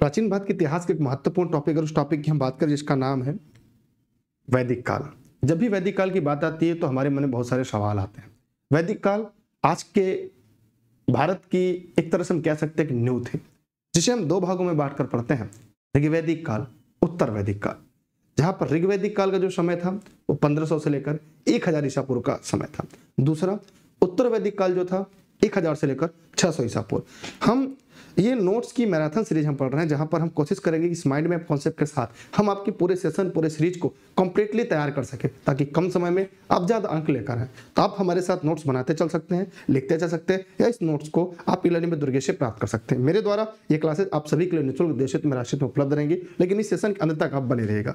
प्राचीन भारत के इतिहास का एक महत्वपूर्ण टॉपिक और उस टॉपिक की हम बात करें जिसका नाम है वैदिक काल जब भी वैदिक काल की बात आती है तो हमारे मन में बहुत सारे सवाल आते हैं वैदिक काल आज के भारत की एक तरह से हम कह सकते हैं कि न्यू थी जिसे हम दो भागों में बांटकर पढ़ते हैं ऋग्वैदिक काल उत्तर वैदिक काल जहां पर ऋग्वैदिक काल का जो समय था वो पंद्रह से लेकर एक ईसा पूर्व का समय था दूसरा उत्तर वैदिक काल जो था एक से लेकर 600 ईसा पूर्व हम ये नोट्स की मैराथन सीरीज हम पढ़ रहे हैं जहां पर हम कोशिश करेंगे इस माइंड मैप कॉन्सेप्ट के साथ हम आपके पूरे सेशन पूरे सीरीज को कंप्लीटली तैयार कर सके ताकि कम समय में आप ज़्यादा अंक लेकर आए तो आप हमारे साथ नोट्स बनाते चल सकते हैं लिखते जा सकते हैं या इस नोट्स को आप ई लर्निंग में दुर्गे से प्राप्त कर सकते हैं मेरे द्वारा ये क्लासेस आप सभी के लिए निःशुल्क देशित में राशि में उपलब्ध रहेंगी लेकिन इस सेशन के अंत तक आप बने रहेगा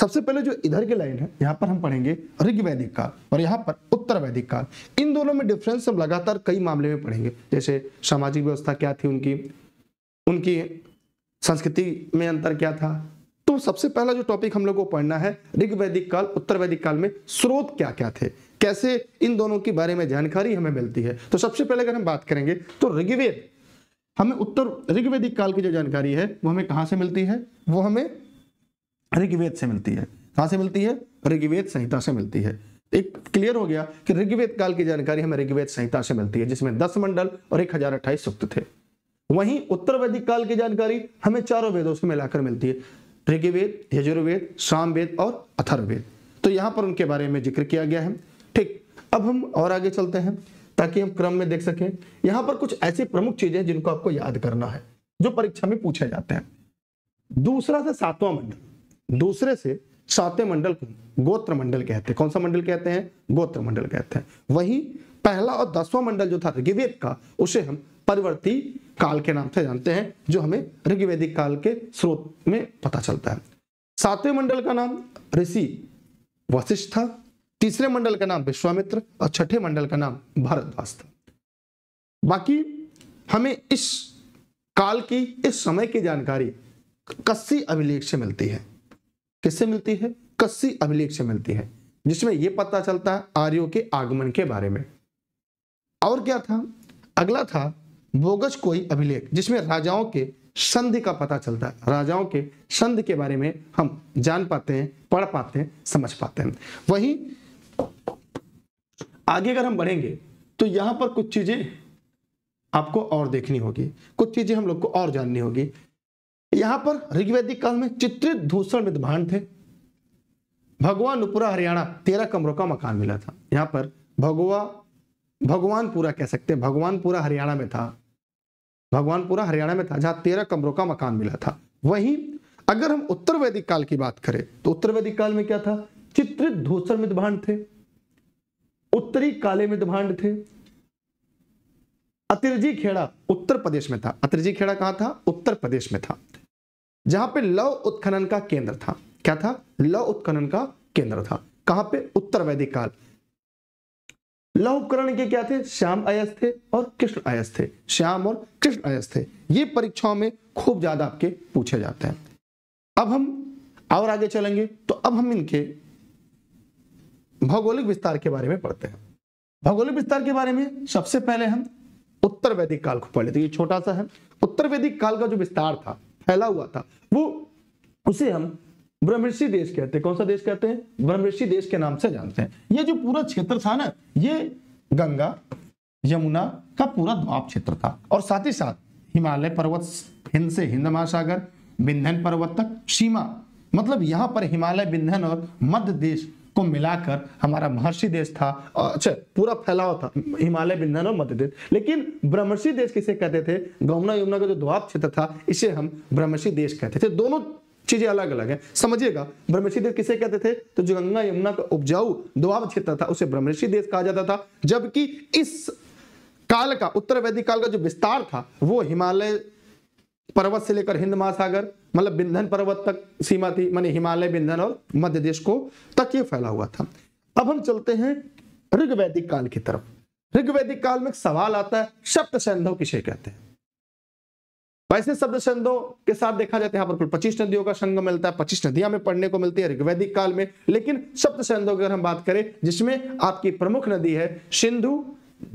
सबसे पहले जो इधर की लाइन है यहाँ पर हम पढ़ेंगे ऋग वैदिक काल और यहाँ पर उत्तर वैदिक काल इन दोनों में डिफरेंस हम लगातार कई मामले में पढ़ेंगे जैसे सामाजिक व्यवस्था क्या थी उनकी उनकी संस्कृति में अंतर क्या था तो सबसे पहला जो टॉपिक हम लोग को पढ़ना है ऋग वैदिक काल उत्तर वैदिक काल में स्रोत क्या क्या थे कैसे इन दोनों के बारे में जानकारी हमें मिलती है तो सबसे पहले अगर हम बात करेंगे तो ऋग्वेद हमें उत्तर ऋग्वेदिक काल की जो जानकारी है वो हमें कहाँ से मिलती है वो हमें ऋग्वेद से मिलती है कहां से मिलती है ऋग्वेद संहिता से मिलती है एक क्लियर हो गया कि ऋग्वेद काल की जानकारी हमें ऋग्वेद संहिता से मिलती है जिसमें दस मंडल और एक हजार अट्ठाईस सूक्त थे वहीं उत्तर वैदिक काल की जानकारी हमें चारों वेदों से मिलाकर मिलती है ऋग्वेद यजुर्वेद सामवेद और अथर्वेद तो यहां पर उनके बारे में जिक्र किया गया है ठीक अब हम और आगे चलते हैं ताकि हम क्रम में देख सकें यहां पर कुछ ऐसी प्रमुख चीजें जिनको आपको याद करना है जो परीक्षा में पूछे जाते हैं दूसरा से सातवां मंडल दूसरे से सातवें मंडल को गोत्र मंडल कहते हैं कौन सा मंडल कहते हैं गोत्र मंडल कहते हैं वही पहला और दसवां मंडल जो था ऋग्वेद का उसे हम परिवर्ती काल के नाम से जानते हैं जो हमें ऋग्वेदिक काल के स्रोत में पता चलता है सातवें मंडल का नाम ऋषि वशिष्ठ था तीसरे मंडल का नाम विश्वामित्र और छठे मंडल का नाम भारद्वाज था बाकी हमें इस काल की इस समय की जानकारी कस्सी अभिलेख से मिलती है किससे मिलती है कस्सी अभिलेख से मिलती है जिसमें यह पता चलता है आर्यों के आगमन के बारे में और क्या था अगला था बोगस कोई अभिलेख जिसमें राजाओं के संधि का पता चलता है राजाओं के संधि के बारे में हम जान पाते हैं पढ़ पाते हैं समझ पाते हैं वहीं आगे अगर हम बढ़ेंगे तो यहां पर कुछ चीजें आपको और देखनी होगी कुछ चीजें हम लोग को और जाननी होगी यहां पर ऋग्वेदिक काल में चित्रित धूषण विद्वान थे भगवान भगवानपुरा हरियाणा तेरह कमरों का मकान मिला था यहां पर भगवा भगवानपुरा कह सकते हैं भगवानपुरा हरियाणा में था भगवानपुरा हरियाणा में था जहां तेरह कमरों का मकान मिला था वहीं अगर हम उत्तर वैदिक काल की बात करें तो उत्तर वैदिक काल में क्या था चित्रित धूसर मित भांड थे उत्तरी काले मित भांड थे अतिरजी खेड़ा उत्तर प्रदेश में था अतिरजी खेड़ा कहां था उत्तर प्रदेश में था जहां पे लव उत्खनन का केंद्र था क्या था लव उत्खनन का केंद्र था कहां पे उत्तर वैदिक काल लव उपकरण के क्या थे श्याम अयस थे और कृष्ण अयस थे श्याम और कृष्ण अयस थे ये परीक्षाओं में खूब ज्यादा आपके पूछे जाते हैं अब हम और आगे चलेंगे तो अब हम इनके भौगोलिक विस्तार के बारे में पढ़ते हैं भौगोलिक विस्तार के बारे में सबसे पहले हम उत्तर वैदिक काल को पढ़ लेते हैं ये छोटा सा है उत्तर वैदिक काल का जो विस्तार था फैला हुआ था वो उसे हम ब्रह्मषि देश कहते हैं कौन सा देश कहते हैं ब्रह्मषि देश के नाम से जानते हैं ये जो पूरा क्षेत्र था ना ये गंगा यमुना का पूरा द्वाप क्षेत्र था और साथ ही साथ हिमालय पर्वत हिंद से हिंद महासागर विंध्यन पर्वत तक सीमा मतलब यहाँ पर हिमालय विंध्यन और मध्य देश को मिलाकर हमारा महर्षि देश था अच्छा पूरा फैलाव था हिमालय बिंधन और मध्य देश लेकिन ब्रह्मषि देश किसे कहते थे गौमना यमुना का जो द्वाप क्षेत्र था इसे हम ब्रह्मषि देश कहते थे दोनों चीजें अलग अलग है समझिएगा ब्रह्मषि देश किसे कहते थे तो जो गंगा यमुना का उपजाऊ दुआब क्षेत्र था उसे ब्रह्मषि देश कहा जाता था जबकि इस काल का उत्तर वैदिक काल का जो विस्तार था वो हिमालय पर्वत से लेकर हिंद महासागर मतलब बिंधन पर्वत तक सीमा थी मानी हिमालय बिंधन और मध्य देश को तक ये फैला हुआ था अब हम चलते हैं ऋग्वैदिक काल की तरफ ऋग्वैदिक काल में एक सवाल आता है सप्त सैंधव किसे कहते हैं वैसे शब्द छंदों के साथ देखा जाता है यहाँ पर पच्चीस नदियों का संगम मिलता है पच्चीस नदियां में पढ़ने को मिलती है ऋग्वैदिक काल में लेकिन शब्द छंदों की अगर हम बात करें जिसमें आपकी प्रमुख नदी है सिंधु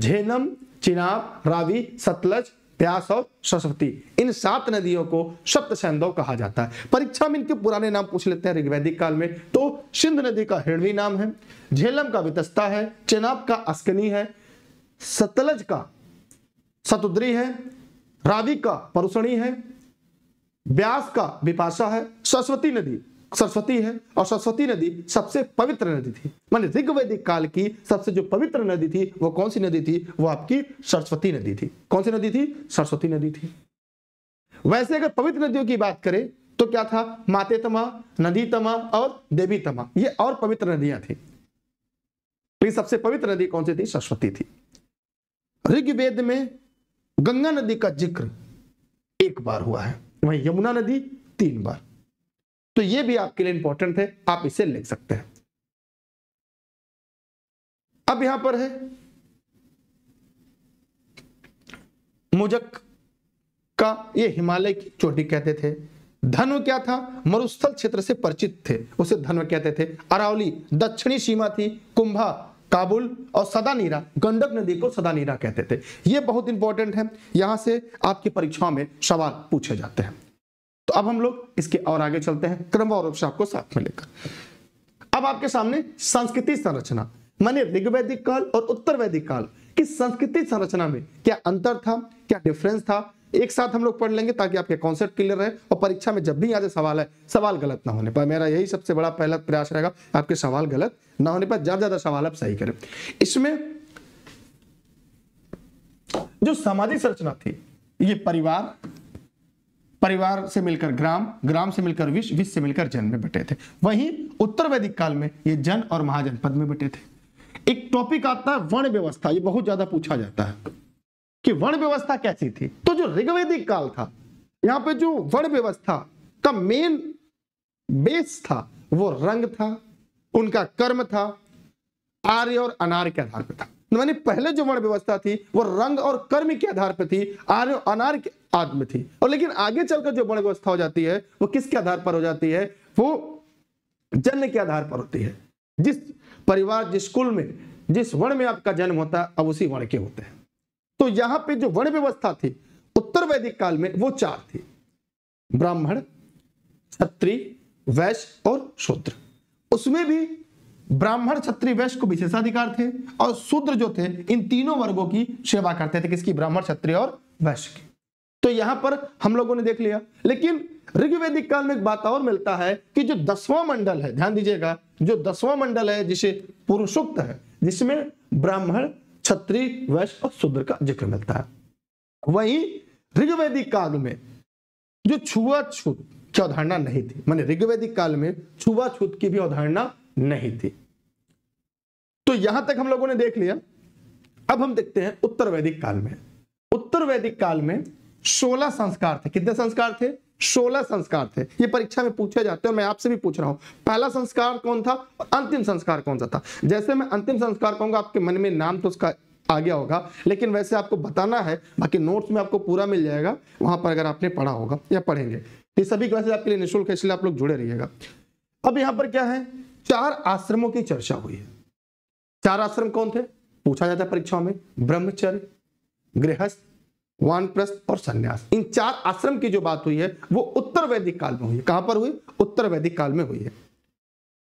झेनम चिनाब रावी सतलज प्यास और सरस्वती इन सात नदियों को सप्त सैंधव कहा जाता है परीक्षा में इनके पुराने नाम पूछ लेते हैं ऋग्वैदिक काल में तो सिंध नदी का हिरणवी नाम है झेलम का वितस्ता है चेनाब का अस्कनी है सतलज का सतुद्री है राधिक का परुषणी है व्यास का विपाशा है सरस्वती नदी सरस्वती है और सरस्वती नदी सबसे पवित्र नदी थी मान ऋग्वैदिक काल की सबसे जो पवित्र नदी थी वो कौन सी नदी थी वो आपकी सरस्वती नदी थी कौन सी नदी थी सरस्वती नदी थी वैसे अगर पवित्र नदियों की बात करें तो क्या था मातेतमा तमा और देवी तमा ये और पवित्र नदियां थी तो सबसे पवित्र नदी कौन सी थी सरस्वती थी ऋग्वेद में गंगा नदी का जिक्र एक बार हुआ है वहीं यमुना नदी तीन बार तो ये भी आपके लिए इंपॉर्टेंट है आप इसे लिख सकते हैं अब यहां पर है मुजक का ये हिमालय की चोटी कहते थे धनु क्या था मरुस्थल क्षेत्र से परिचित थे उसे धनु कहते थे अरावली दक्षिणी सीमा थी कुंभा काबुल और सदानीरा गंडक नदी को सदानीरा कहते थे ये बहुत इंपॉर्टेंट है यहां से आपकी परीक्षाओं में सवाल पूछे जाते हैं तो अब हम लोग इसके और आगे चलते हैं क्रम और आपको साथ में लेकर अब आपके सामने संस्कृति संरचना मैंने ऋग्वैदिक काल और उत्तर वैदिक काल की संस्कृति संरचना में क्या अंतर था क्या डिफरेंस था एक साथ हम लोग पढ़ लेंगे ताकि आपके कॉन्सेप्ट क्लियर रहे और परीक्षा में जब भी यहाँ से सवाल है सवाल गलत ना होने पर मेरा यही सबसे बड़ा पहला प्रयास रहेगा आपके सवाल गलत ना होने पर ज़्यादा ज़्यादा सवाल आप सही करें इसमें जो सामाजिक संरचना थी ये परिवार परिवार से मिलकर ग्राम ग्राम से मिलकर विश्व विश्व से मिलकर जन में बटे थे वहीं उत्तर वैदिक काल में ये जन और महाजनपद में बटे थे एक टॉपिक आता है वर्ण व्यवस्था ये बहुत ज्यादा पूछा जाता है कि वर्ण व्यवस्था कैसी थी तो जो ऋग्वेदिक काल था यहां पे जो वर्ण व्यवस्था का मेन बेस था वो रंग था उनका कर्म था आर्य और अनार्य के आधार पर था मैंने पहले जो वर्ण व्यवस्था थी वो रंग और कर्म के आधार पर थी आर्य और अनार के आदमी थी और लेकिन आगे चलकर जो वर्ण व्यवस्था हो जाती है वो किसके आधार पर हो जाती है वो जन्म के आधार पर होती है जिस परिवार जिस कुल में जिस वर्ण में आपका जन्म होता है अब उसी वर्ण के होते हैं तो यहां पे जो वर्ण व्यवस्था थी उत्तर वैदिक काल में वो चार थी ब्राह्मण छत्री वैश्य और शूद्र उसमें भी ब्राह्मण छत्री वैश्य को विशेषाधिकार थे और शूद्र जो थे इन तीनों वर्गों की सेवा करते थे किसकी ब्राह्मण क्षत्रिय और वैश्य की तो यहां पर हम लोगों ने देख लिया लेकिन ऋग्वेदिक काल में एक बात और मिलता है कि जो दसवां मंडल है ध्यान दीजिएगा जो दसवां मंडल है जिसे पुरुषोक्त है जिसमें ब्राह्मण छत्री वैश्य और शुद्र का जिक्र मिलता है वही ऋग्वेदिक काल में जो छुआछूत की अवधारणा नहीं थी माने ऋग्वेदिक काल में छुआछूत की भी अवधारणा नहीं थी तो यहां तक हम लोगों ने देख लिया अब हम देखते हैं उत्तर वैदिक काल में उत्तर वैदिक काल में सोलह संस्कार थे कितने संस्कार थे सोलह संस्कार थे ये परीक्षा में पूछे जाते हैं मैं आपसे भी पूछ रहा हूं पहला संस्कार कौन था अंतिम संस्कार कौन सा था जैसे मैं अंतिम संस्कार कहूंगा आपके मन में नाम तो उसका आ गया होगा लेकिन वैसे आपको बताना है बाकी नोट्स में आपको पूरा मिल जाएगा वहां पर अगर आपने पढ़ा होगा या पढ़ेंगे ये सभी क्लासेज आपके लिए निःशुल्क है इसलिए आप लोग जुड़े रहिएगा अब यहां पर क्या है चार आश्रमों की चर्चा हुई है चार आश्रम कौन थे पूछा जाता है परीक्षाओं में ब्रह्मचर्य गृहस्थ वानप्रस्थ और सन्यास इन चार आश्रम की जो बात हुई है वो उत्तर वैदिक काल में हुई है कहां पर हुई उत्तर वैदिक काल में हुई है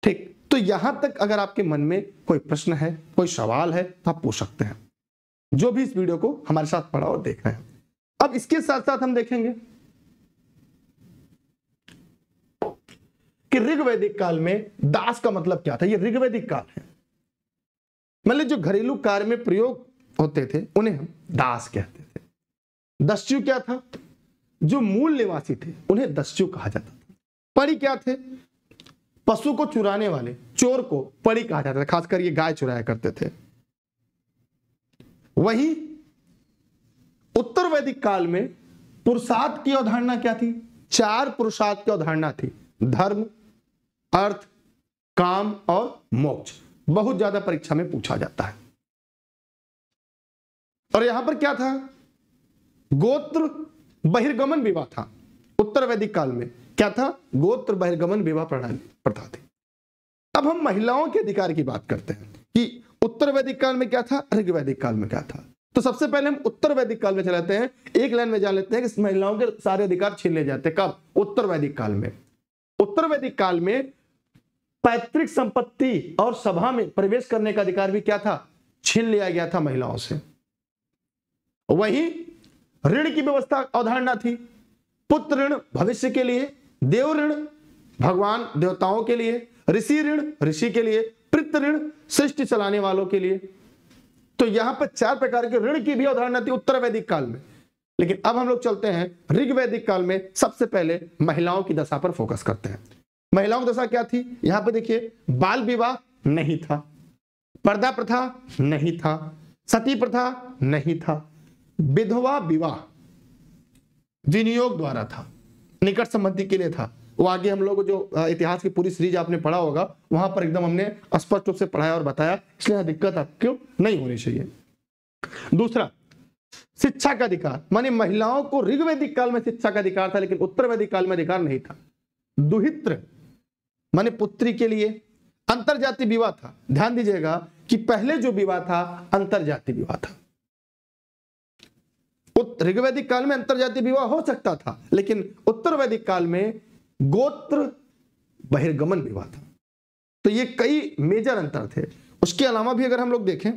ठीक तो यहां तक अगर आपके मन में कोई प्रश्न है कोई सवाल है तो आप पूछ सकते हैं जो भी इस वीडियो को हमारे साथ पढ़ा और देख रहे हैं अब इसके साथ साथ हम देखेंगे कि ऋग्वैदिक काल में दास का मतलब क्या था ये ऋग्वैदिक काल है मतलब जो घरेलू कार्य में प्रयोग होते थे उन्हें हम दास कहते हैं दस्यु क्या था जो मूल निवासी थे उन्हें दस्यु कहा जाता था परी क्या थे पशु को चुराने वाले चोर को परी कहा जाता था खासकर ये गाय चुराया करते थे वही उत्तर वैदिक काल में पुरुषार्थ की अवधारणा क्या थी चार पुरुषार्थ की अवधारणा थी धर्म अर्थ काम और मोक्ष बहुत ज्यादा परीक्षा में पूछा जाता है और यहां पर क्या था गोत्र बहिर्गमन विवाह था उत्तर वैदिक काल में क्या था गोत्र बहिर्गमन विवाह प्रणाली प्रथा थी अब हम महिलाओं के अधिकार की बात करते हैं कि उत्तर वैदिक काल में क्या था अर्घ वैदिक काल में क्या था तो सबसे पहले हम उत्तर वैदिक काल में चलाते हैं एक लाइन में जान लेते हैं कि महिलाओं के सारे अधिकार छीन ले जाते हैं कब उत्तर वैदिक काल में उत्तर वैदिक काल में पैतृक संपत्ति और सभा में प्रवेश करने का अधिकार भी क्या था छीन लिया गया था महिलाओं से वहीं ऋण की व्यवस्था अवधारणा थी पुत्र ऋण भविष्य के लिए देव ऋण भगवान देवताओं के लिए ऋषि ऋण ऋषि के लिए पितृ ऋण सृष्टि चलाने वालों के लिए तो यहां पर चार प्रकार के ऋण की भी अवधारणा थी उत्तर वैदिक काल में लेकिन अब हम लोग चलते हैं ऋग वैदिक काल में सबसे पहले महिलाओं की दशा पर फोकस करते हैं महिलाओं की दशा क्या थी यहां पर देखिए बाल विवाह नहीं था पर्दा प्रथा नहीं था सती प्रथा नहीं था विधवा विवाह विनियोग द्वारा था निकट संबंधी के लिए था वो आगे हम लोग जो इतिहास की पूरी सीरीज आपने पढ़ा होगा वहां पर एकदम हमने स्पष्ट रूप से पढ़ाया और बताया इसलिए दिक्कत आपको नहीं होनी चाहिए दूसरा शिक्षा का अधिकार माने महिलाओं को ऋग्वेदिक काल में शिक्षा का अधिकार था लेकिन उत्तर वैदिक काल में अधिकार नहीं था दुहित्र माने पुत्री के लिए अंतर विवाह था ध्यान दीजिएगा कि पहले जो विवाह था अंतर विवाह था ऋग्वैदिक काल में अंतरजातीय विवाह हो सकता था लेकिन उत्तर वैदिक काल में गोत्र बहिर्गमन विवाह था तो ये कई मेजर अंतर थे उसके अलावा भी अगर हम लोग देखें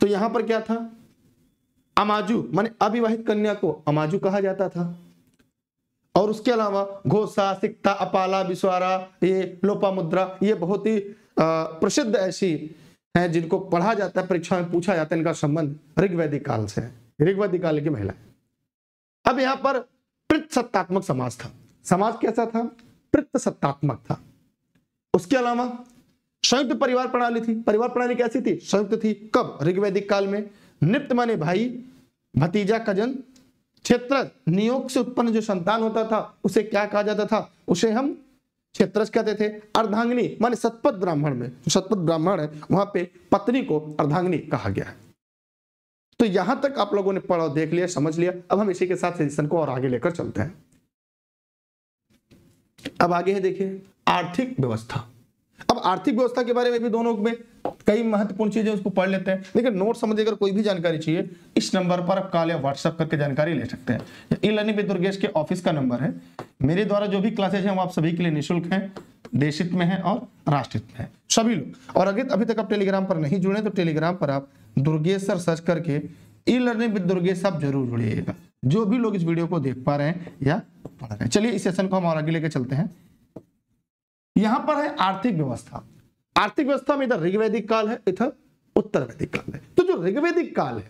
तो यहां पर क्या था अमाजू माने अविवाहित कन्या को अमाजू कहा जाता था और उसके अलावा घोसा सिक्ता अपाला बिस्वारा ये लोपा मुद्रा ये बहुत ही प्रसिद्ध ऐसी हैं जिनको पढ़ा जाता है परीक्षा में पूछा जाता है इनका संबंध ऋग्वैदिक काल से है ऋग्वैदिक काल की महिला अब यहां पर सत्तात्मक समाज था समाज कैसा था पृत सत्तात्मक था उसके अलावा संयुक्त परिवार प्रणाली थी परिवार प्रणाली कैसी थी संयुक्त थी कब ऋग्वैदिक काल में निप्त माने भाई भतीजा कजन क्षेत्र नियोग से उत्पन्न जो संतान होता था उसे क्या कहा जाता था उसे हम क्षेत्र कहते थे अर्धांगनी माने सतपथ ब्राह्मण में जो सतपथ ब्राह्मण है वहां पे पत्नी को अर्धांगनी कहा गया है तो यहां तक आप लोगों ने पढ़ा देख लिया समझ लिया अब हम इसी के साथ सजेशन को और आगे लेकर चलते हैं अब आगे है देखिए आर्थिक व्यवस्था अब आर्थिक व्यवस्था के बारे में भी दोनों में कई महत्वपूर्ण चीजें उसको पढ़ लेते हैं लेकिन नोट समझे अगर कोई भी जानकारी चाहिए इस नंबर पर आप कॉल या व्हाट्सअप करके जानकारी ले सकते हैं ई लर्निंग विद दुर्गेश के ऑफिस का नंबर है मेरे द्वारा जो भी क्लासेज हैं वो आप सभी के लिए निःशुल्क हैं देशित में है और राष्ट्रित में है सभी लोग और अगर अभी तक आप टेलीग्राम पर नहीं जुड़े तो टेलीग्राम पर आप दुर्गेश सर सर्च करके ई लर्निंग विद दुर्गेश आप जरूर जुड़िएगा जो भी लोग इस वीडियो को देख पा रहे हैं या पढ़ रहे हैं चलिए इस सेशन को हम और आगे लेके चलते हैं यहां पर है आर्थिक व्यवस्था आर्थिक व्यवस्था में इधर ऋग्वेदिक काल है इधर उत्तर वैदिक काल है तो जो ऋग्वेदिक काल है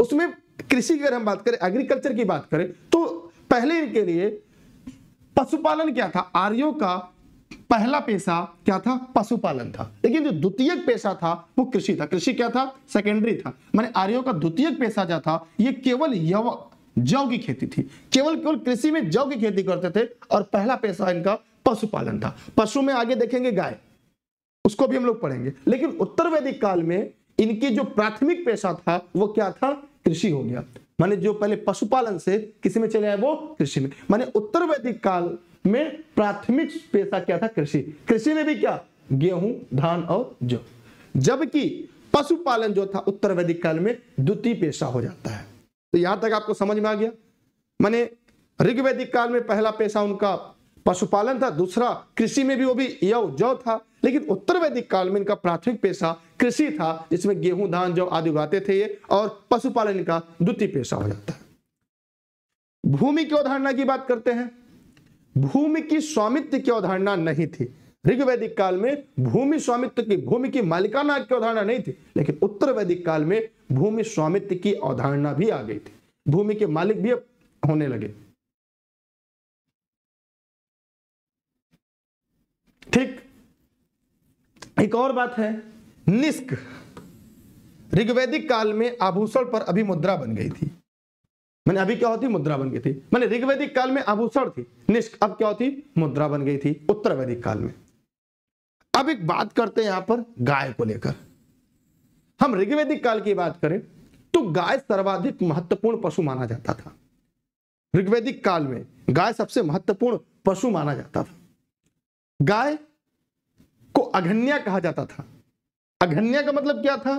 उसमें कृषि की अगर हम बात करें एग्रीकल्चर की बात करें तो पहले इनके लिए पशुपालन क्या था आर्यों का पहला पेशा क्या था पशुपालन था लेकिन जो द्वितीय पेशा था वो कृषि था कृषि क्या था सेकेंडरी था मैंने आर्यों का द्वितीय पेशा जो था ये केवल यव जौ की खेती थी केवल केवल कृषि में जौ की खेती करते थे और पहला पेशा इनका पशुपालन था पशु में आगे देखेंगे गाय उसको भी हम लोग पढ़ेंगे लेकिन उत्तर वैदिक काल में इनकी जो प्राथमिक पेशा था वो क्या था कृषि हो गया माने जो पहले पशुपालन से किसी में चले आए वो कृषि में माने उत्तर वैदिक काल में प्राथमिक पेशा क्या था कृषि कृषि में भी क्या गेहूं धान और जौ जबकि पशुपालन जो था उत्तर वैदिक काल में द्वितीय पेशा हो जाता है तो यहां तक आपको समझ में आ गया माने ऋग्वैदिक काल में पहला पेशा उनका पशुपालन था दूसरा कृषि में भी वो भी यव जौ था लेकिन उत्तर वैदिक काल में इनका प्राथमिक पेशा कृषि था जिसमें गेहूं धान जौ आदि उगाते थे ये और पशुपालन का द्वितीय पेशा हो जाता है भूमि की अवधारणा की बात करते हैं भूमि की स्वामित्व की अवधारणा नहीं थी ऋग्वैदिक काल में भूमि स्वामित्व की भूमि की मालिकाना की अवधारणा नहीं थी लेकिन उत्तर वैदिक काल में भूमि स्वामित्व की अवधारणा भी आ गई थी भूमि के मालिक भी होने लगे ठीक एक और बात है निस्क ऋग्वेदिक काल में आभूषण पर अभी मुद्रा बन गई थी मैंने अभी क्या होती मुद्रा बन गई थी मैंने ऋग्वेदिक काल में आभूषण थी निष्क अब क्या होती मुद्रा बन गई थी उत्तर वैदिक काल में अब एक बात करते हैं यहां पर गाय को लेकर हम ऋग्वेदिक काल की बात करें तो गाय सर्वाधिक महत्वपूर्ण पशु माना जाता था ऋग्वेदिक काल में गाय सबसे महत्वपूर्ण पशु माना जाता था गाय को अघन्या कहा जाता था अघन्या का मतलब क्या था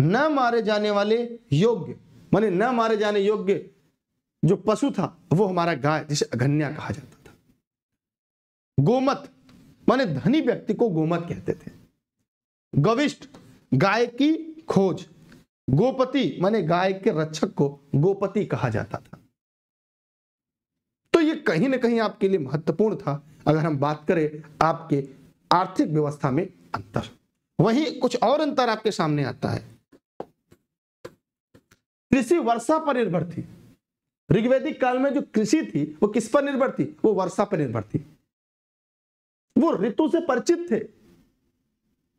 न मारे जाने वाले योग्य माने न मारे जाने योग्य जो पशु था वो हमारा गाय जिसे अघन्या कहा जाता था गोमत माने धनी व्यक्ति को गोमत कहते थे गविष्ट गाय की खोज गोपति माने गाय के रक्षक को गोपति कहा जाता था तो ये कहीं ना कहीं आपके लिए महत्वपूर्ण था अगर हम बात करें आपके आर्थिक व्यवस्था में अंतर वहीं कुछ और अंतर आपके सामने आता है कृषि वर्षा पर निर्भर थी ऋग्वेदिक काल में जो कृषि थी वो किस पर निर्भर थी वो वर्षा पर निर्भर थी वो ऋतु से परिचित थे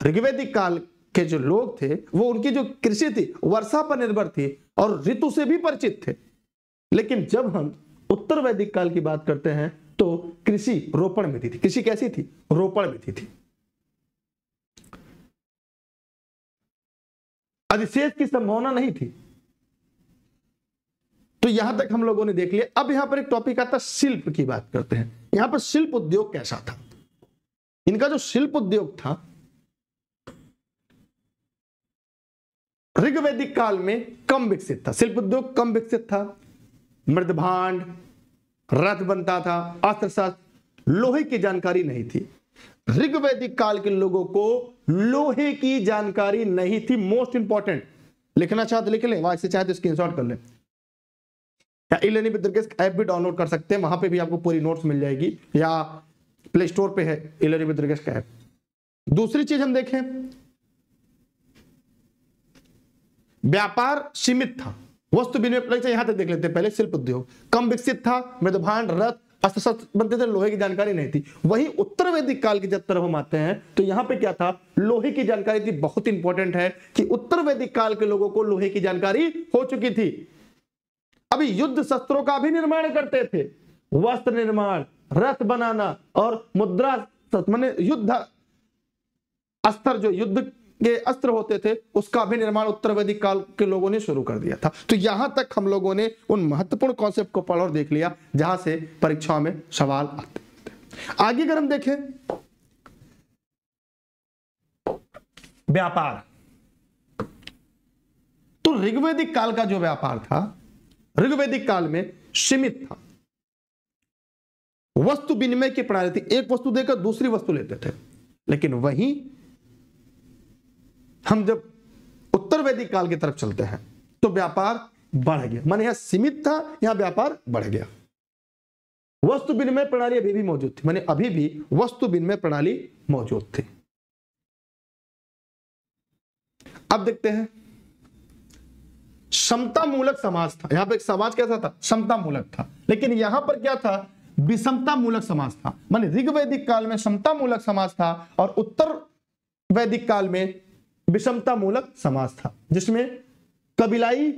ऋग्वेदिक काल के जो लोग थे वो उनकी जो कृषि थी वर्षा पर निर्भर थी और ऋतु से भी परिचित थे लेकिन जब हम उत्तर वैदिक काल की बात करते हैं तो कृषि रोपण में दी थी कृषि कैसी थी रोपण में दी थी अधिशेष की संभावना नहीं थी तो यहां तक हम लोगों ने देख लिया अब यहां पर एक टॉपिक आता शिल्प की बात करते हैं यहां पर शिल्प उद्योग कैसा था इनका जो शिल्प उद्योग था ऋग्वेदिक काल में कम विकसित था शिल्प उद्योग कम विकसित था मृदभांड रथ बनता था अस्त्र शास्त्र लोहे की जानकारी नहीं थी ऋग्वैदिक काल के लोगों को लोहे की जानकारी नहीं थी मोस्ट इंपॉर्टेंट लिखना चाहते तो लिख ले वहां से चाहे तो स्क्रीन कर ले या इलेनी विद्रगेस्ट ऐप भी डाउनलोड कर सकते हैं वहां पे भी आपको पूरी नोट्स मिल जाएगी या प्ले स्टोर पे है इलेनी विद्रगेस्ट का ऐप दूसरी चीज हम देखें व्यापार सीमित था वस्तु विनिमय यहां तक देख लेते पहले शिल्प उद्योग कम विकसित था मृदभान रथ बनते थे लोहे की जानकारी नहीं थी वही उत्तर वैदिक काल की जब तरफ हम आते हैं तो यहाँ पे क्या था लोहे की जानकारी थी बहुत इंपॉर्टेंट है कि उत्तर वैदिक काल के लोगों को लोहे की जानकारी हो चुकी थी अभी युद्ध शस्त्रों का भी निर्माण करते थे वस्त्र निर्माण रथ बनाना और मुद्रा मान युद्ध स्तर जो युद्ध के अस्त्र होते थे उसका भी निर्माण उत्तर वैदिक काल के लोगों ने शुरू कर दिया था तो यहां तक हम लोगों ने उन महत्वपूर्ण कॉन्सेप्ट को पढ़ और देख लिया जहां से परीक्षाओं में सवाल आते थे आगे अगर हम देखें व्यापार तो ऋग्वेदिक काल का जो व्यापार था ऋग्वेदिक काल में सीमित था वस्तु विनिमय की प्रणाली थी एक वस्तु देकर दूसरी वस्तु लेते थे लेकिन वहीं हम जब उत्तर वैदिक काल की तरफ चलते हैं तो व्यापार बढ़ गया माने यहां सीमित था यहां व्यापार बढ़ गया वस्तु विनिमय प्रणाली अभी भी मौजूद थी माने अभी भी वस्तु विनिमय प्रणाली मौजूद थी अब देखते हैं क्षमता मूलक समाज था यहां पर समाज कैसा था क्षमता मूलक था लेकिन यहां पर क्या था विषमता मूलक समाज था माने ऋग वैदिक काल में क्षमता मूलक समाज था और उत्तर वैदिक काल में विषमता मूलक समाज था जिसमें कबिलाई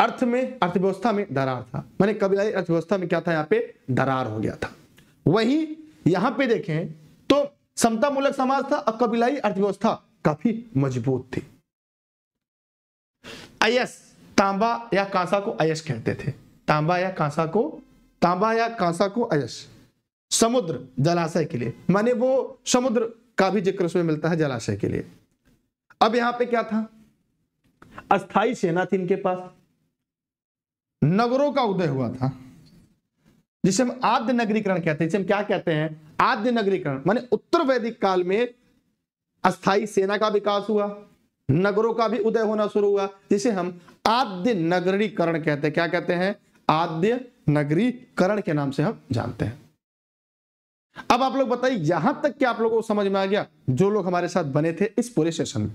अर्थ में अर्थव्यवस्था में दरार था मैंने कबिलाई अर्थव्यवस्था में क्या था यहां पे दरार हो गया था वही यहां पे देखें तो समता मूलक समाज था और कबिलाई अर्थव्यवस्था काफी मजबूत थी अयस तांबा या कांसा को अयस कहते थे तांबा या कांसा को तांबा या कांसा को अयस समुद्र जलाशय के लिए माने वो समुद्र का भी जिक्र उसमें मिलता है जलाशय के लिए अब यहां पे क्या था अस्थाई सेना थी इनके पास नगरों का उदय हुआ था जिसे हम आद्य नगरीकरण कहते हैं जिसे हम क्या कहते हैं आद्य नगरीकरण माने उत्तर वैदिक काल में अस्थाई सेना का विकास हुआ नगरों का भी उदय होना शुरू हुआ जिसे हम आद्य नगरीकरण कहते हैं क्या कहते हैं आद्य नगरीकरण के नाम से हम जानते हैं अब आप लोग बताइए यहां तक कि आप लोगों को समझ में आ गया जो लोग हमारे साथ बने थे इस पूरे सेशन में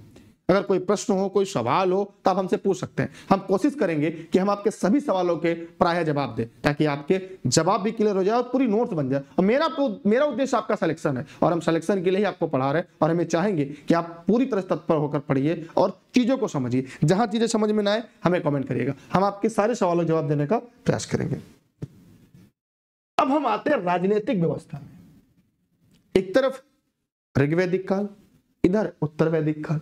अगर कोई प्रश्न हो कोई सवाल हो तो आप हमसे पूछ सकते हैं हम कोशिश करेंगे कि हम आपके सभी सवालों के प्राय जवाब दें ताकि आपके जवाब भी क्लियर हो जाए और पूरी नोट्स बन जाए और मेरा मेरा उद्देश्य आपका सिलेक्शन है और हम सिलेक्शन के लिए ही आपको पढ़ा रहे हैं और हमें चाहेंगे कि आप पूरी तरह तत्पर होकर पढ़िए और चीज़ों को समझिए जहां चीज़ें समझ में ना आए हमें कॉमेंट करिएगा हम आपके सारे सवालों के जवाब देने का प्रयास करेंगे अब हम आते हैं राजनीतिक व्यवस्था में एक तरफ ऋग्वैदिक काल इधर उत्तर वैदिक काल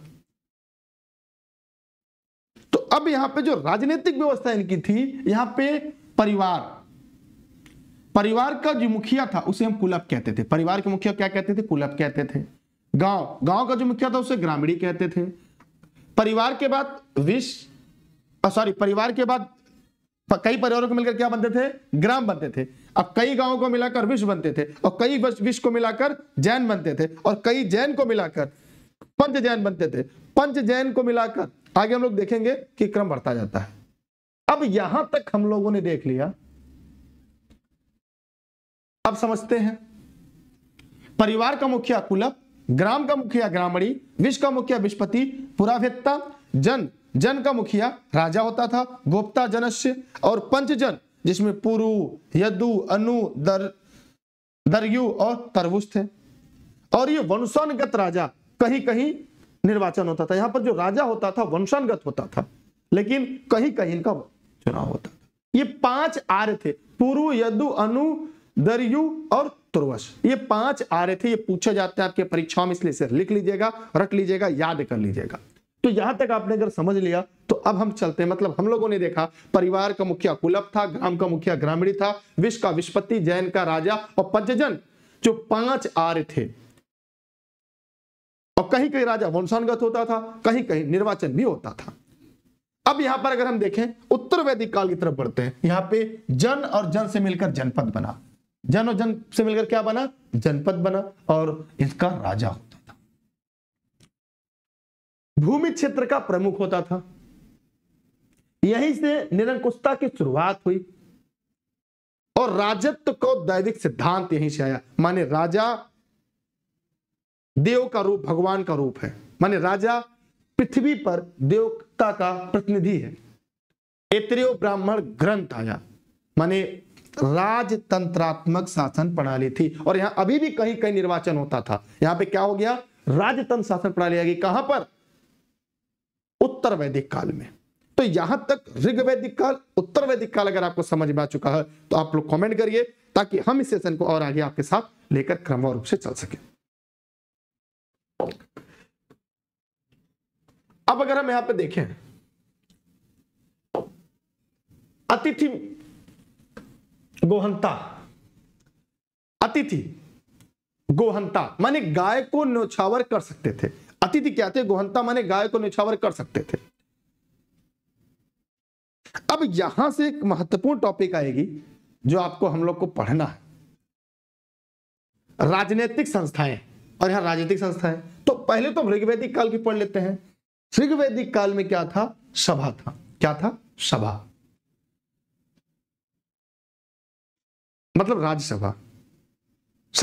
तो अब यहां पे जो राजनीतिक व्यवस्था इनकी थी यहां पे परिवार परिवार का जो मुखिया था उसे हम कुलप कहते थे परिवार के मुखिया क्या कहते थे कुलप कहते थे गांव गांव का जो मुखिया था उसे ग्रामीणी कहते थे परिवार के बाद विश सॉरी परिवार के बाद कई परिवारों को मिलकर क्या बनते थे ग्राम बनते थे अब कई गांवों को मिलाकर विश्व बनते थे और कई विश्व को मिलाकर जैन बनते थे और कई जैन को मिलाकर पंच जैन बनते थे पंच जैन को मिलाकर आगे हम लोग देखेंगे कि क्रम बढ़ता जाता है अब यहां तक हम लोगों ने देख लिया अब समझते हैं परिवार का मुखिया कुलप ग्राम का मुखिया ग्रामणी विश्व का मुखिया विश्वपति पुरावेत्ता जन जन का मुखिया राजा होता था गोप्ता जनस्य और पंचजन जिसमें पुरु यदु अनु दर दरयु और तरबुज थे और ये वंशानुगत राजा कहीं कहीं निर्वाचन होता था यहां पर जो राजा होता था वंशानुगत होता था लेकिन कहीं कहीं इनका चुनाव होता था ये पांच आर्य थे पुरु यदु अनु दरयु और तुर्वश ये पांच आर्य थे ये पूछे जाते हैं आपके परीक्षाओं में इसलिए लिख लीजिएगा रट लीजिएगा याद कर लीजिएगा तो यहां तक आपने अगर समझ लिया तो अब हम चलते हैं मतलब हम लोगों ने देखा परिवार का मुखिया कुलप था ग्राम का मुखिया ग्रामीण था विश्व का विस्पत्ति जैन का राजा और पंचजन जो पांच आर्य थे और कहीं कहीं राजा वंशानुगत होता था कहीं कहीं निर्वाचन भी होता था अब यहां पर अगर हम देखें उत्तर वैदिक काल की तरफ बढ़ते हैं यहां पे जन और जन से मिलकर जनपद बना जन और जन से मिलकर क्या बना जनपद बना और इसका राजा भूमि क्षेत्र का प्रमुख होता था यहीं से निरंकुशता की शुरुआत हुई और राजत्व को दैविक सिद्धांत यहीं से आया माने राजा देव का रूप भगवान का रूप है माने राजा पृथ्वी पर देवता का प्रतिनिधि है एत्रियो ब्राह्मण ग्रंथ आया माने राजतंत्रात्मक शासन प्रणाली थी और यहां अभी भी कहीं कहीं निर्वाचन होता था यहां पे क्या हो गया राजतंत्र शासन प्रणाली आ गई कहां पर उत्तर वैदिक काल में तो यहां तक ऋग वैदिक काल उत्तर वैदिक काल अगर आपको समझ में आ चुका है तो आप लोग कमेंट करिए ताकि हम इस सेशन को और आगे आपके साथ लेकर क्रम रूप से चल सके अब अगर हम यहां पे देखें अतिथि गोहंता अतिथि गोहंता माने गाय को नौछावर कर सकते थे स्थिति क्या थे गोहंता माने गाय को निछावर कर सकते थे अब यहां से एक महत्वपूर्ण टॉपिक आएगी जो आपको हम लोग को पढ़ना है राजनीतिक संस्थाएं और यहां राजनीतिक संस्थाएं तो पहले तो हम ऋग्वैदिक काल की पढ़ लेते हैं ऋग्वैदिक काल में क्या था सभा था क्या था सभा मतलब राज्यसभा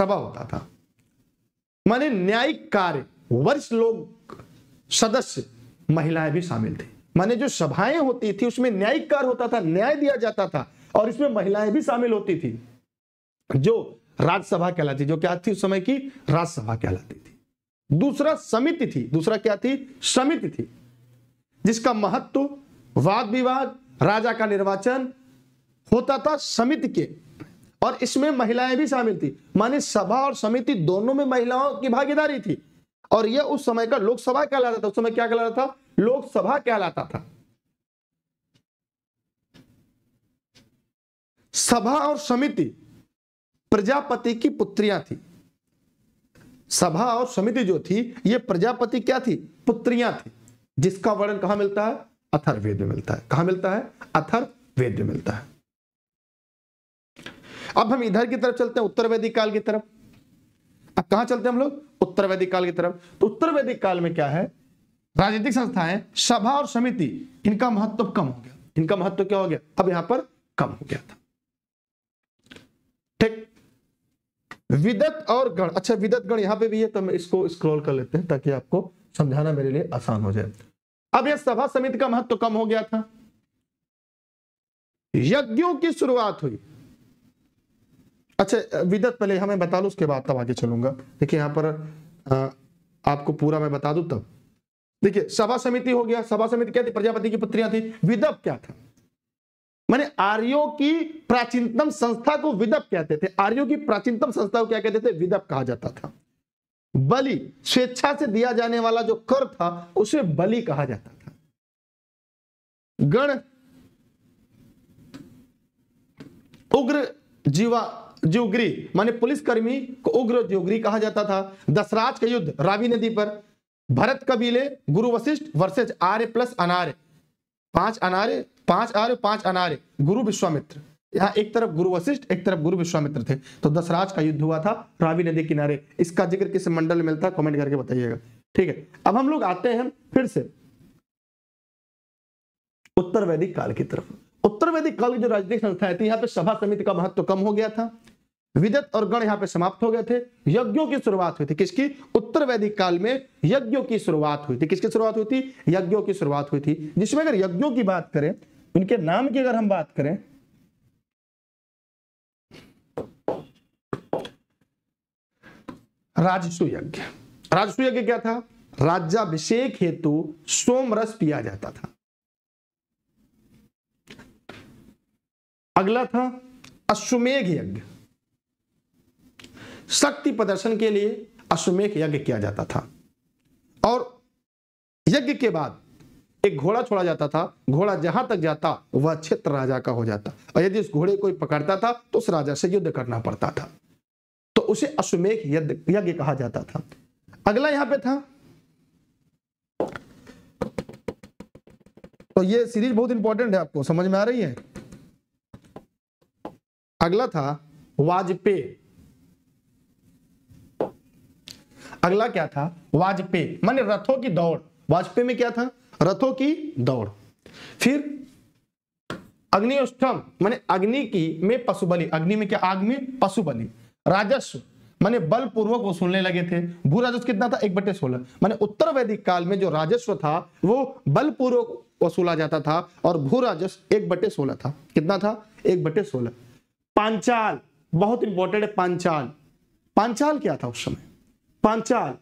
सभा होता था माने न्यायिक कार्य वरिष्ठ लोग सदस्य महिलाएं भी शामिल थी माने जो सभाएं होती थी उसमें न्यायिक कार्य होता था न्याय दिया जाता था और इसमें महिलाएं भी शामिल होती थी जो राज्यसभा कहलाती जो क्या थी उस समय की राज्यसभा कहलाती थी दूसरा समिति थी दूसरा क्या थी समिति थी जिसका महत्व वाद विवाद राजा का निर्वाचन होता था समिति के और इसमें महिलाएं भी शामिल थी माने सभा और समिति दोनों में महिलाओं की भागीदारी थी और यह उस समय का लोकसभा कहलाता था उस समय क्या कहलाता था लोकसभा कहलाता था सभा और समिति प्रजापति की पुत्रियां थी सभा और समिति जो थी ये प्रजापति क्या थी पुत्रियां थी जिसका वर्णन कहा मिलता है अथर्वेद में मिलता है कहा मिलता है वेद में मिलता है अब हम इधर की तरफ चलते हैं उत्तर वैदिक काल की तरफ अब कहा चलते हैं हम लोग उत्तर वैदिक काल की तरफ तो उत्तर वैदिक काल में क्या है राजनीतिक संस्थाएं सभा और समिति इनका महत्व कम हो गया इनका महत्व क्या हो गया अब यहां पर कम हो गया था ठीक विदत और गण अच्छा विदत गण यहां पे भी है तो हम इसको स्क्रॉल कर लेते हैं ताकि आपको समझाना मेरे लिए आसान हो जाए अब यह सभा समिति का महत्व कम हो गया था यज्ञों की शुरुआत हुई अच्छा विदत पहले हमें बता लो उसके बाद तब आगे चलूंगा देखिए यहाँ पर आ, आपको पूरा मैं बता दू तब देखिए सभा समिति हो गया सभा समिति क्या थी प्रजापति की पुत्रियां थी विदप क्या था मैंने आर्यो की प्राचीनतम संस्था को विदप कहते थे आर्यो की प्राचीनतम संस्था को क्या कहते थे विदप कहा जाता था बलि स्वेच्छा से दिया जाने वाला जो कर था उसे बलि कहा जाता था गण उग्र जीवा ज्योग्री माने पुलिसकर्मी को उग्र ज्योग्री कहा जाता था दसराज का युद्ध रावी नदी पर भरत कबीले गुरु वशिष्ठ वर्सेज आर्य प्लस अनार्य पांच अनार्य पांच आर्य पांच अनार्य गुरु विश्वामित्र यहाँ एक तरफ गुरु वशिष्ठ एक तरफ गुरु विश्वामित्र थे तो दसराज का युद्ध हुआ था रावी नदी किनारे इसका जिक्र किस मंडल में मिलता कमेंट करके बताइएगा ठीक है अब हम लोग आते हैं फिर से उत्तर वैदिक काल की तरफ उत्तर वैदिक काल की जो राजनीतिक संस्थाएं थी तो यहाँ पे सभा समिति का महत्व तो कम हो गया था विदत और गण यहाँ पे समाप्त हो गए थे यज्ञों की शुरुआत हुई थी किसकी उत्तर वैदिक काल में यज्ञों की शुरुआत हुई थी किसकी शुरुआत हुई थी यज्ञों की शुरुआत हुई थी जिसमें अगर यज्ञों की बात करें उनके नाम की अगर हम बात करें राजसु यज्ञ राजसु यज्ञ क्या था राज्याभिषेक हेतु सोमरस पिया जाता था अगला था अश्वमेघ यज्ञ शक्ति प्रदर्शन के लिए अश्वमेघ यज्ञ किया जाता था और यज्ञ के बाद एक घोड़ा छोड़ा जाता था घोड़ा जहां तक जाता वह क्षेत्र राजा का हो जाता और यदि उस घोड़े को पकड़ता था तो उस राजा से युद्ध करना पड़ता था तो उसे अश्वमेघ यज्ञ कहा जाता था अगला यहां पे था तो ये सीरीज बहुत इंपॉर्टेंट है आपको समझ में आ रही है अगला था वाजपेयी अगला क्या था वाजपेयी माने रथों की दौड़ वाजपेयी में क्या था रथों की दौड़ फिर अग्निष्टम माने अग्नि की में पशु बलि अग्नि में क्या आग में पशु बलि राजस्व माने बलपूर्वक वो सुनने लगे थे भू राजस्व कितना था एक बटे सोलह मैंने उत्तर वैदिक काल में जो राजस्व था वो बलपूर्वक वसूला जाता था और भू राजस्व एक बटे सोलह था कितना था एक बटे सोलह पांचाल बहुत इंपॉर्टेंट है पांचाल पांचाल क्या था उस समय पांचाल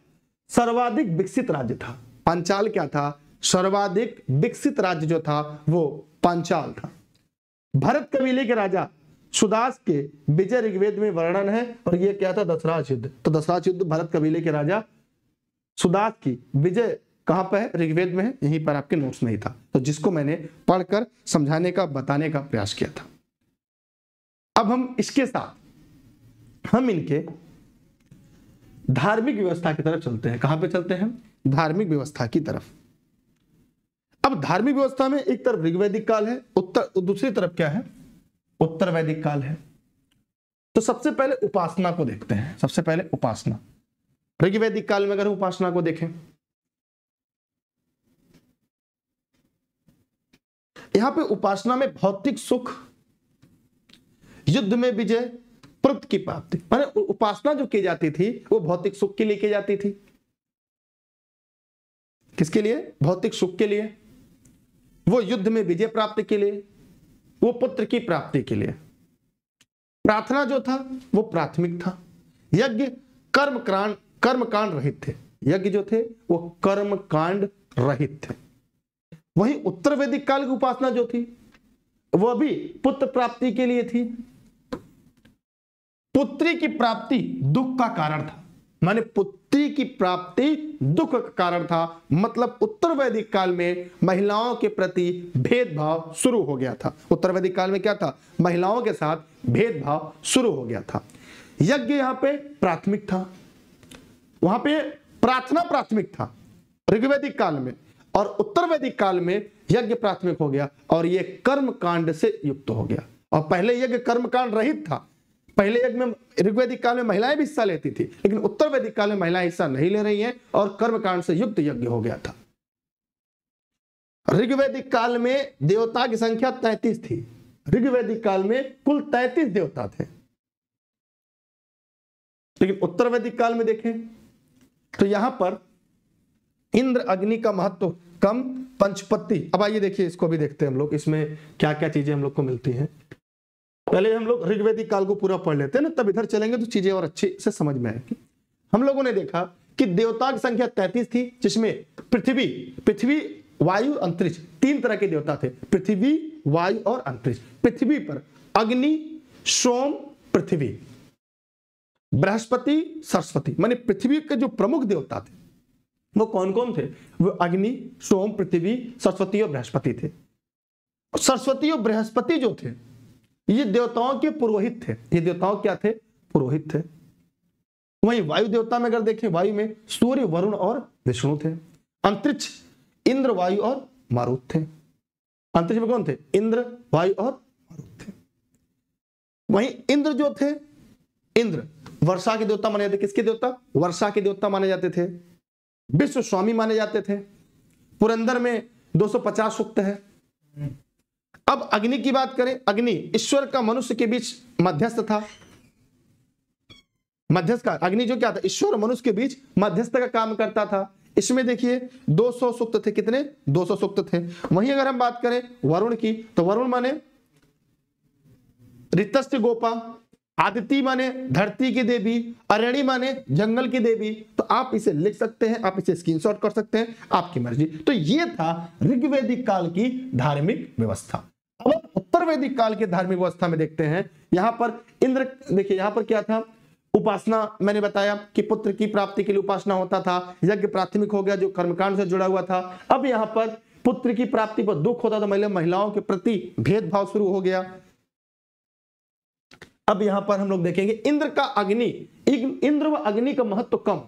सर्वाधिक विकसित राज्य था पांचाल क्या था सर्वाधिक विकसित राज्य जो था वो पांचाल था भरत कबीले के राजा सुदास के विजय ऋग्वेद में वर्णन है और ये क्या था दसराज युद्ध तो दसराज युद्ध भरत कबीले के राजा सुदास की विजय कहां पर है ऋग्वेद में है यहीं पर आपके नोट्स में ही था तो जिसको मैंने पढ़कर समझाने का बताने का प्रयास किया था अब हम इसके साथ हम इनके धार्मिक व्यवस्था की तरफ चलते हैं कहां पे चलते हैं धार्मिक व्यवस्था की तरफ अब धार्मिक व्यवस्था में एक तरफ ऋग्वैदिक काल है उत्तर दूसरी तरफ क्या है उत्तर वैदिक काल है तो सबसे पहले उपासना को देखते हैं सबसे पहले उपासना ऋग्वैदिक काल में अगर उपासना को देखें यहां पे उपासना में भौतिक सुख युद्ध में विजय तृप्त की प्राप्ति माने उपासना जो की जाती थी वो भौतिक सुख के लिए की जाती थी किसके लिए भौतिक सुख के लिए वो युद्ध में विजय प्राप्ति के लिए वो पुत्र की प्राप्ति के लिए प्रार्थना जो था वो प्राथमिक था यज्ञ कर्म कांड कर्म कांड रहित थे यज्ञ जो थे वो कर्म कांड रहित थे वही उत्तर वैदिक काल की उपासना जो थी वह भी पुत्र प्राप्ति के लिए थी पुत्री की प्राप्ति दुख का कारण था माने पुत्री की प्राप्ति दुख का कारण था मतलब उत्तर वैदिक काल में महिलाओं के प्रति भेदभाव शुरू हो गया था उत्तर वैदिक काल में क्या था महिलाओं के साथ भेदभाव शुरू हो गया था यज्ञ यहां पे प्राथमिक था वहां पे प्रार्थना प्राथमिक था ऋग्वैदिक काल में और उत्तर वैदिक काल में यज्ञ प्राथमिक हो गया और यह कर्म कांड से युक्त हो गया और पहले यज्ञ कर्म कांड रहित था पहले यज्ञ में ऋग्वेदिक काल में महिलाएं भी हिस्सा लेती थी लेकिन उत्तर वैदिक काल में महिलाएं हिस्सा नहीं ले रही हैं और कर्म कांड से युक्त यज्ञ हो गया था ऋग्वेदिक काल में देवता की संख्या तैतीस थी ऋग्वेदिक काल में कुल तैतीस देवता थे लेकिन उत्तर वैदिक काल में देखें तो यहां पर इंद्र अग्नि का महत्व कम पंचपत्ति अब आइए देखिए इसको भी देखते हैं हम लोग इसमें क्या क्या चीजें हम लोग को मिलती हैं पहले हम लोग ऋग्वेदिक काल को पूरा पढ़ लेते हैं ना तब इधर चलेंगे तो चीजें और अच्छे से समझ में आएगी हम लोगों ने देखा कि देवता की संख्या तैतीस थी जिसमें पृथ्वी पृथ्वी वायु अंतरिक्ष तीन तरह के देवता थे पृथ्वी वायु और अंतरिक्ष पृथ्वी पर अग्नि सोम पृथ्वी बृहस्पति सरस्वती मानी पृथ्वी के जो प्रमुख देवता थे वो कौन कौन थे वो अग्नि सोम पृथ्वी सरस्वती और बृहस्पति थे सरस्वती और बृहस्पति जो थे ये देवताओं के पुरोहित थे ये देवताओं क्या थे पुरोहित थे वहीं वायु देवता में अगर देखें वायु में सूर्य वरुण और विष्णु थे अंतरिक्ष इंद्र वायु और मारुत थे अंतरिक्ष में कौन थे इंद्र वायु और मारुत थे वहीं इंद्र जो थे इंद्र वर्षा के देवता माने जाते किसके देवता वर्षा के देवता माने जाते थे विश्व स्वामी माने जाते थे पुरंदर में 250 सूक्त है अब अग्नि की बात करें अग्नि ईश्वर का मनुष्य के बीच मध्यस्थ था मध्यस्थ का अग्नि जो क्या था ईश्वर मनुष्य के बीच मध्यस्थ का काम करता था इसमें देखिए 200 सूक्त थे कितने 200 सूक्त थे वहीं अगर हम बात करें वरुण की तो वरुण माने रितस्त गोपा आदिति माने धरती की देवी अरणी माने जंगल की देवी तो आप इसे लिख सकते हैं आप इसे स्क्रीनशॉट कर सकते हैं आपकी मर्जी तो ये था ऋग्वेदिक काल की धार्मिक व्यवस्था अब उत्तर वैदिक काल के धार्मिक व्यवस्था में देखते हैं यहां पर इंद्र देखिए यहां पर क्या था उपासना मैंने बताया कि पुत्र की प्राप्ति के लिए उपासना होता था यज्ञ प्राथमिक हो गया जो कर्मकांड से जुड़ा हुआ था अब यहां पर पुत्र की प्राप्ति पर दुख होता था महिला महिलाओं के प्रति भेदभाव शुरू हो गया अब यहां पर हम लोग देखेंगे इंद्र का अग्नि इंद्र व अग्नि का महत्व कम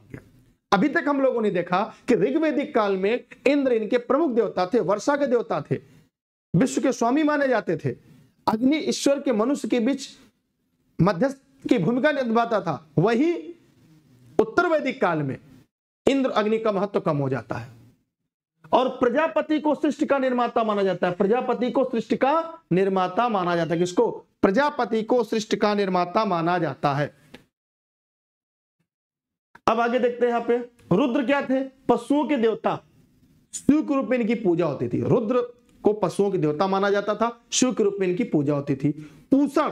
अभी तक हम लोगों ने देखा कि ऋग्वेदिक काल में इंद्र इनके प्रमुख देवता थे वर्षा के देवता थे विश्व के स्वामी माने जाते थे अग्नि ईश्वर के मनुष्य के बीच मध्यस्थ की भूमिका निभाता था वही उत्तर वैदिक काल में इंद्र अग्नि का महत्व कम हो जाता है और प्रजापति को सृष्टि का निर्माता माना जाता है प्रजापति को सृष्टि का निर्माता माना जाता है किसको प्रजापति को सृष्टि का निर्माता माना जाता है अब आगे देखते हैं यहां पे रुद्र क्या थे पशुओं के देवता सूर्य के रूप में इनकी पूजा होती थी रुद्र को पशुओं के देवता माना जाता था शिव के रूप में इनकी पूजा होती थी पूषण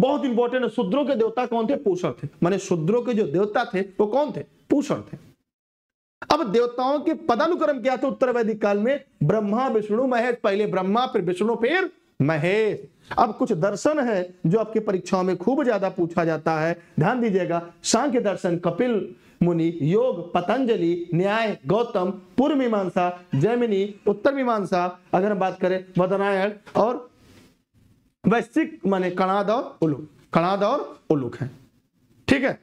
बहुत इंपॉर्टेंट है शूद्रों के देवता कौन थे पूषण थे माने शूद्रों के जो देवता थे वो कौन थे पूषण थे अब देवताओं के पदानुक्रम क्या था उत्तर वैदिक काल में ब्रह्मा विष्णु महेश पहले ब्रह्मा फिर विष्णु फिर महे अब कुछ दर्शन है जो आपकी परीक्षाओं में खूब ज्यादा पूछा जाता है ध्यान दीजिएगा सांख्य दर्शन कपिल मुनि योग पतंजलि न्याय गौतम पूर्व मीमांसा जैमिनी उत्तर मीमांसा अगर हम बात करें वदनायण और वैश्विक माने कणाद और उलुक कणाद और उलुक है ठीक है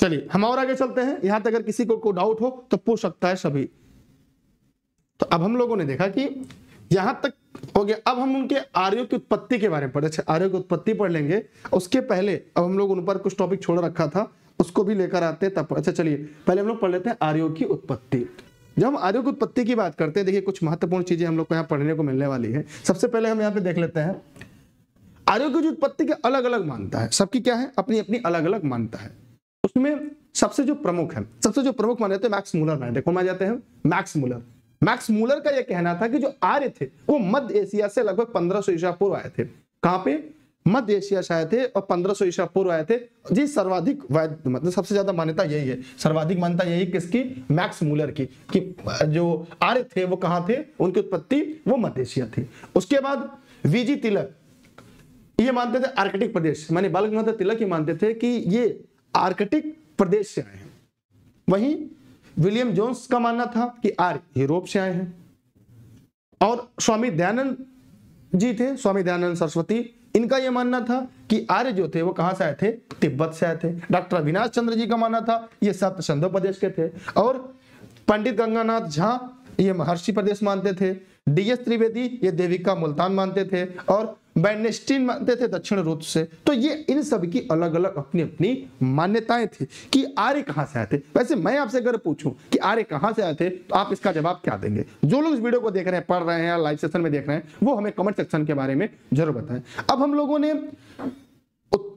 चलिए हम और आगे चलते हैं यहां तक अगर किसी को, को डाउट हो तो पूछ सकता है सभी तो अब हम लोगों ने देखा कि यहां तक हो गया अब हम उनके आर्यों की उत्पत्ति के बारे में पढ़े अच्छा आर्यों की उत्पत्ति पढ़ लेंगे उसके पहले अब हम लोग उन पर कुछ टॉपिक छोड़ रखा था उसको भी लेकर आते हैं तब अच्छा चलिए पहले हम लोग पढ़ लेते हैं आर्यों की उत्पत्ति जब हम आर्यों की उत्पत्ति की बात करते हैं देखिए कुछ महत्वपूर्ण चीजें हम लोग को यहाँ पढ़ने को मिलने वाली है सबसे पहले हम यहाँ पे देख लेते हैं आर्यों की उत्पत्ति के अलग अलग मानता है सबकी क्या है अपनी अपनी अलग अलग मानता है उसमें सबसे जो प्रमुख है सबसे जो प्रमुख माने जाते हैं मैक्स मूलर मान्यता देखो आ जाते हैं मैक्स मूलर मैक्स मूलर का यह कहना था कि जो आर्य थे वो मध्य एशिया से लगभग 1500 ईशा पूर्व आए थे कहां पे मध्य एशिया से आए थे और 1500 ईशा पूर्व आए थे जी सर्वाधिक वैध मतलब सबसे ज्यादा मान्यता यही है सर्वाधिक मान्यता यही किसकी मैक्स मूलर की कि जो आर्य थे वो कहां थे उनकी उत्पत्ति वो मध्य एशिया थी उसके बाद वीजी तिलक ये मानते थे आर्कटिक प्रदेश मैंने बालक तिलक ये मानते थे कि ये आर्कटिक प्रदेश से आए हैं वहीं विलियम जोन्स का मानना था कि आर्य यूरोप से आए हैं और स्वामी दयानंद जी थे स्वामी दयानंद सरस्वती इनका यह मानना था कि आर्य जो थे वो कहां से आए थे तिब्बत से आए थे डॉक्टर अविनाश चंद्र जी का मानना था ये सप्त संधो प्रदेश के थे और पंडित गंगानाथ झा ये महर्षि प्रदेश मानते थे डीएस त्रिवेदी ये देविका मुल्तान मानते थे और बैनेस्टीन मानते थे दक्षिण रूत से तो ये इन सब की अलग अलग अपनी अपनी मान्यताएं थी कि आर्य कहां से आए थे वैसे मैं आपसे अगर पूछूं कि आर्य कहां से आए थे तो आप इसका जवाब क्या देंगे जो लोग इस वीडियो को देख रहे हैं पढ़ रहे हैं या लाइव सेशन में देख रहे हैं वो हमें कमेंट सेक्शन के बारे में जरूर बताएं अब हम लोगों ने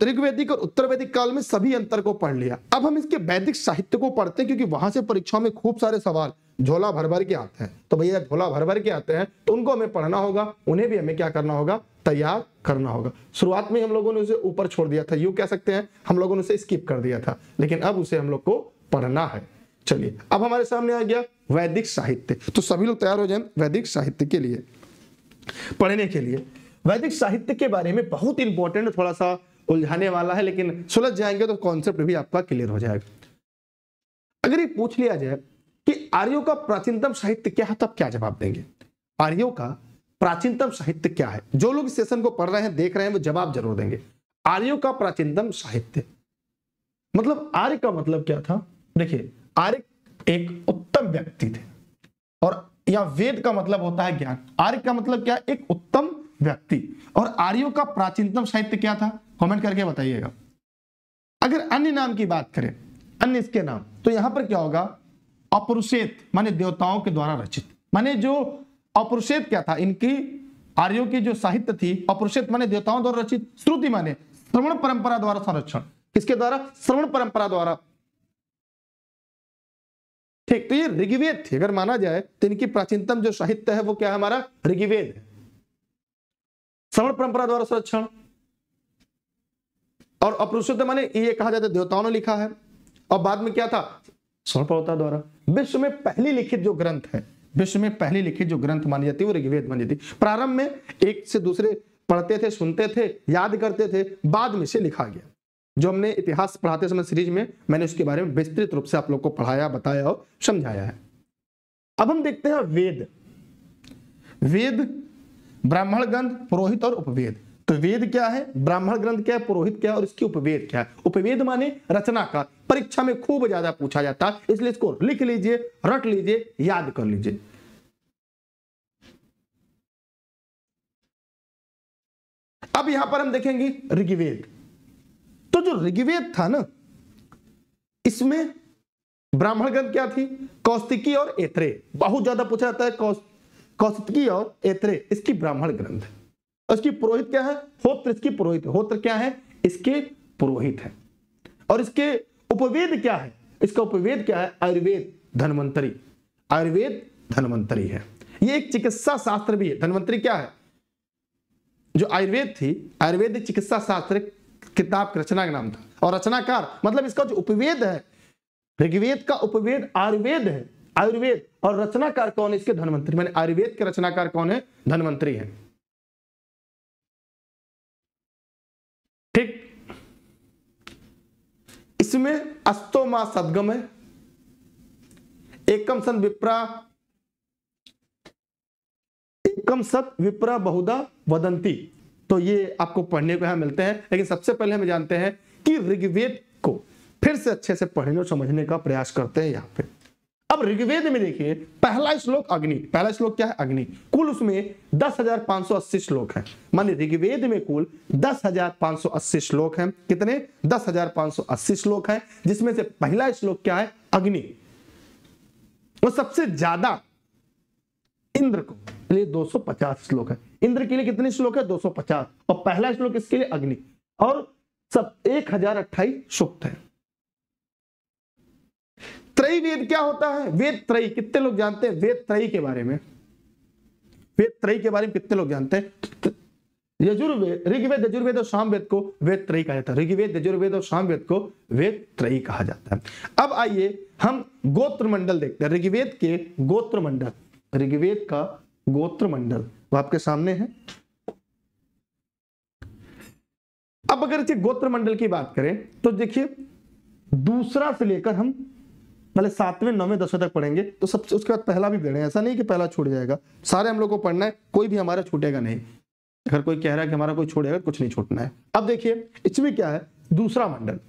ऋग वैदिक और उत्तर वैदिक काल में सभी अंतर को पढ़ लिया अब हम इसके वैदिक साहित्य को पढ़ते हैं क्योंकि वहां से परीक्षाओं में खूब सारे सवाल झोला भर भर के आते हैं तो भैया झोला भर भर के आते हैं तो उनको हमें पढ़ना होगा उन्हें भी हमें क्या करना होगा तैयार करना होगा शुरुआत में हम लोगों ने उसे ऊपर छोड़ दिया था यू कह सकते हैं हम लोगों ने उसे स्किप कर दिया था लेकिन अब उसे हम लोग को पढ़ना है चलिए अब हमारे सामने आ गया वैदिक साहित्य तो सभी लोग तैयार हो जाए वैदिक साहित्य के लिए पढ़ने के लिए वैदिक साहित्य के बारे में बहुत इंपॉर्टेंट थोड़ा सा उलझाने वाला है लेकिन सुलझ जाएंगे तो कॉन्सेप्ट भी आपका क्लियर हो जाएगा अगर ये पूछ लिया जाए कि आर्यो का प्राचीनतम साहित्य क्या है तब क्या जवाब देंगे आर्यो का प्राचीनतम साहित्य क्या है जो लोग इस सेशन को पढ़ रहे हैं देख रहे हैं वो जवाब जरूर देंगे आर्यो का प्राचीनतम साहित्य मतलब आर्य का मतलब क्या था देखिए आर्य एक उत्तम व्यक्ति थे और या वेद का मतलब होता है ज्ञान आर्य का मतलब क्या एक उत्तम व्यक्ति और आर्यो का प्राचीनतम साहित्य क्या था कमेंट करके बताइएगा अगर अन्य नाम की बात करें अन्य इसके नाम तो यहां पर क्या होगा अपरुषेत माने देवताओं के द्वारा रचित माने जो अपुरुषेत क्या था इनकी आर्यों की जो साहित्य थी अपुरुषेत माने देवताओं द्वारा रचित श्रुति माने श्रवण परंपरा द्वारा संरक्षण किसके द्वारा श्रवण परंपरा द्वारा ठीक तो ये ऋग्वेद थे अगर माना जाए तो इनकी प्राचीनतम जो साहित्य है वो क्या है हमारा ऋग्वेद श्रवण परंपरा द्वारा संरक्षण और अपरुषुद्ध माने ये कहा जाता है देवताओं ने लिखा है और बाद में क्या था सर्वप्रवता द्वारा विश्व में पहली लिखित जो ग्रंथ है विश्व में पहली लिखित जो ग्रंथ मानी जाती है वो ऋग्वेद मानी जाती है प्रारंभ में एक से दूसरे पढ़ते थे सुनते थे याद करते थे बाद में से लिखा गया जो हमने इतिहास पढ़ाते समय सीरीज में मैंने उसके बारे में विस्तृत रूप से आप लोग को पढ़ाया बताया और समझाया है अब हम देखते हैं वेद वेद ब्राह्मण ग्रंथ पुरोहित और उपवेद तो वेद क्या है ब्राह्मण ग्रंथ क्या है पुरोहित क्या है और इसकी उपवेद क्या है उपवेद माने रचना का परीक्षा में खूब ज्यादा पूछा जाता है इसलिए इसको लिख लीजिए रट लीजिए याद कर लीजिए अब यहां पर हम देखेंगे ऋग्वेद तो जो ऋग्वेद था ना इसमें ब्राह्मण ग्रंथ क्या थी कौस्तिकी और एत्रे बहुत ज्यादा पूछा जाता है कौस्तिकी और एत्रे इसकी ब्राह्मण ग्रंथ है उसकी पुरोहित क्या है होत्र इसकी पुरोहित होत्र क्या है इसके पुरोहित है और इसके उपवेद क्या है इसका उपवेद क्या है आयुर्वेद धनवंतरी आयुर्वेद धनवंतरी है ये एक चिकित्सा शास्त्र भी है धनवंतरी क्या है जो आयुर्वेद थी आयुर्वेद चिकित्सा शास्त्र किताब की रचना का नाम था और रचनाकार मतलब इसका जो उपवेद है ऋग्वेद का उपवेद आयुर्वेद है आयुर्वेद और रचनाकार कौन है इसके धनवंतरी मैंने आयुर्वेद के रचनाकार कौन है धनवंतरी है ठीक इसमें अस्तोमा सदगम है एकम सन विप्रा एकम सत विप्रा बहुधा वदंती तो ये आपको पढ़ने को यहां मिलते हैं लेकिन सबसे पहले हम जानते हैं कि ऋग्वेद को फिर से अच्छे से पढ़ने और समझने का प्रयास करते हैं यहां पे अब ऋग्वेद में देखिए पहला श्लोक अग्नि पहला श्लोक क्या है अग्नि कुल उसमें दस हजार पांच सौ अस्सी श्लोक है मान ऋग्वेद में कुल दस हजार पांच सौ अस्सी श्लोक है कितने दस हजार पांच सौ अस्सी श्लोक है जिसमें से पहला श्लोक क्या है अग्नि वो सबसे ज्यादा इंद्र को लिए 250 श्लोक है इंद्र के लिए कितने श्लोक है 250 और पहला श्लोक इसके लिए अग्नि और सब एक हजार अट्ठाईस सूक्त है त्रय वेद क्या होता है वेद त्रय कितने लोग जानते हैं वेद त्रय के बारे में वेद त्रय के बारे में कितने लोग जानते हैं यजुर्वेद ऋग्वेद यजुर्वेद और सामवेद को वेद त्रय कहा जाता है ऋग्वेद यजुर्वेद और सामवेद को वेद त्रय कहा जाता है अब आइए हम गोत्र मंडल देखते हैं ऋग्वेद के गोत्र मंडल ऋग्वेद का गोत्र मंडल वो आपके सामने है अब अगर गोत्र मंडल की बात करें तो देखिए दूसरा से लेकर हम पहले सातवें नौवें दसवें तक पढ़ेंगे तो सबसे उसके बाद पहला भी पढ़े ऐसा नहीं कि पहला छूट जाएगा सारे हम लोग को पढ़ना है कोई भी हमारा छूटेगा नहीं अगर कोई कह रहा है कि हमारा कोई छोड़ेगा कुछ नहीं छूटना है अब देखिए इसमें क्या है दूसरा मंडल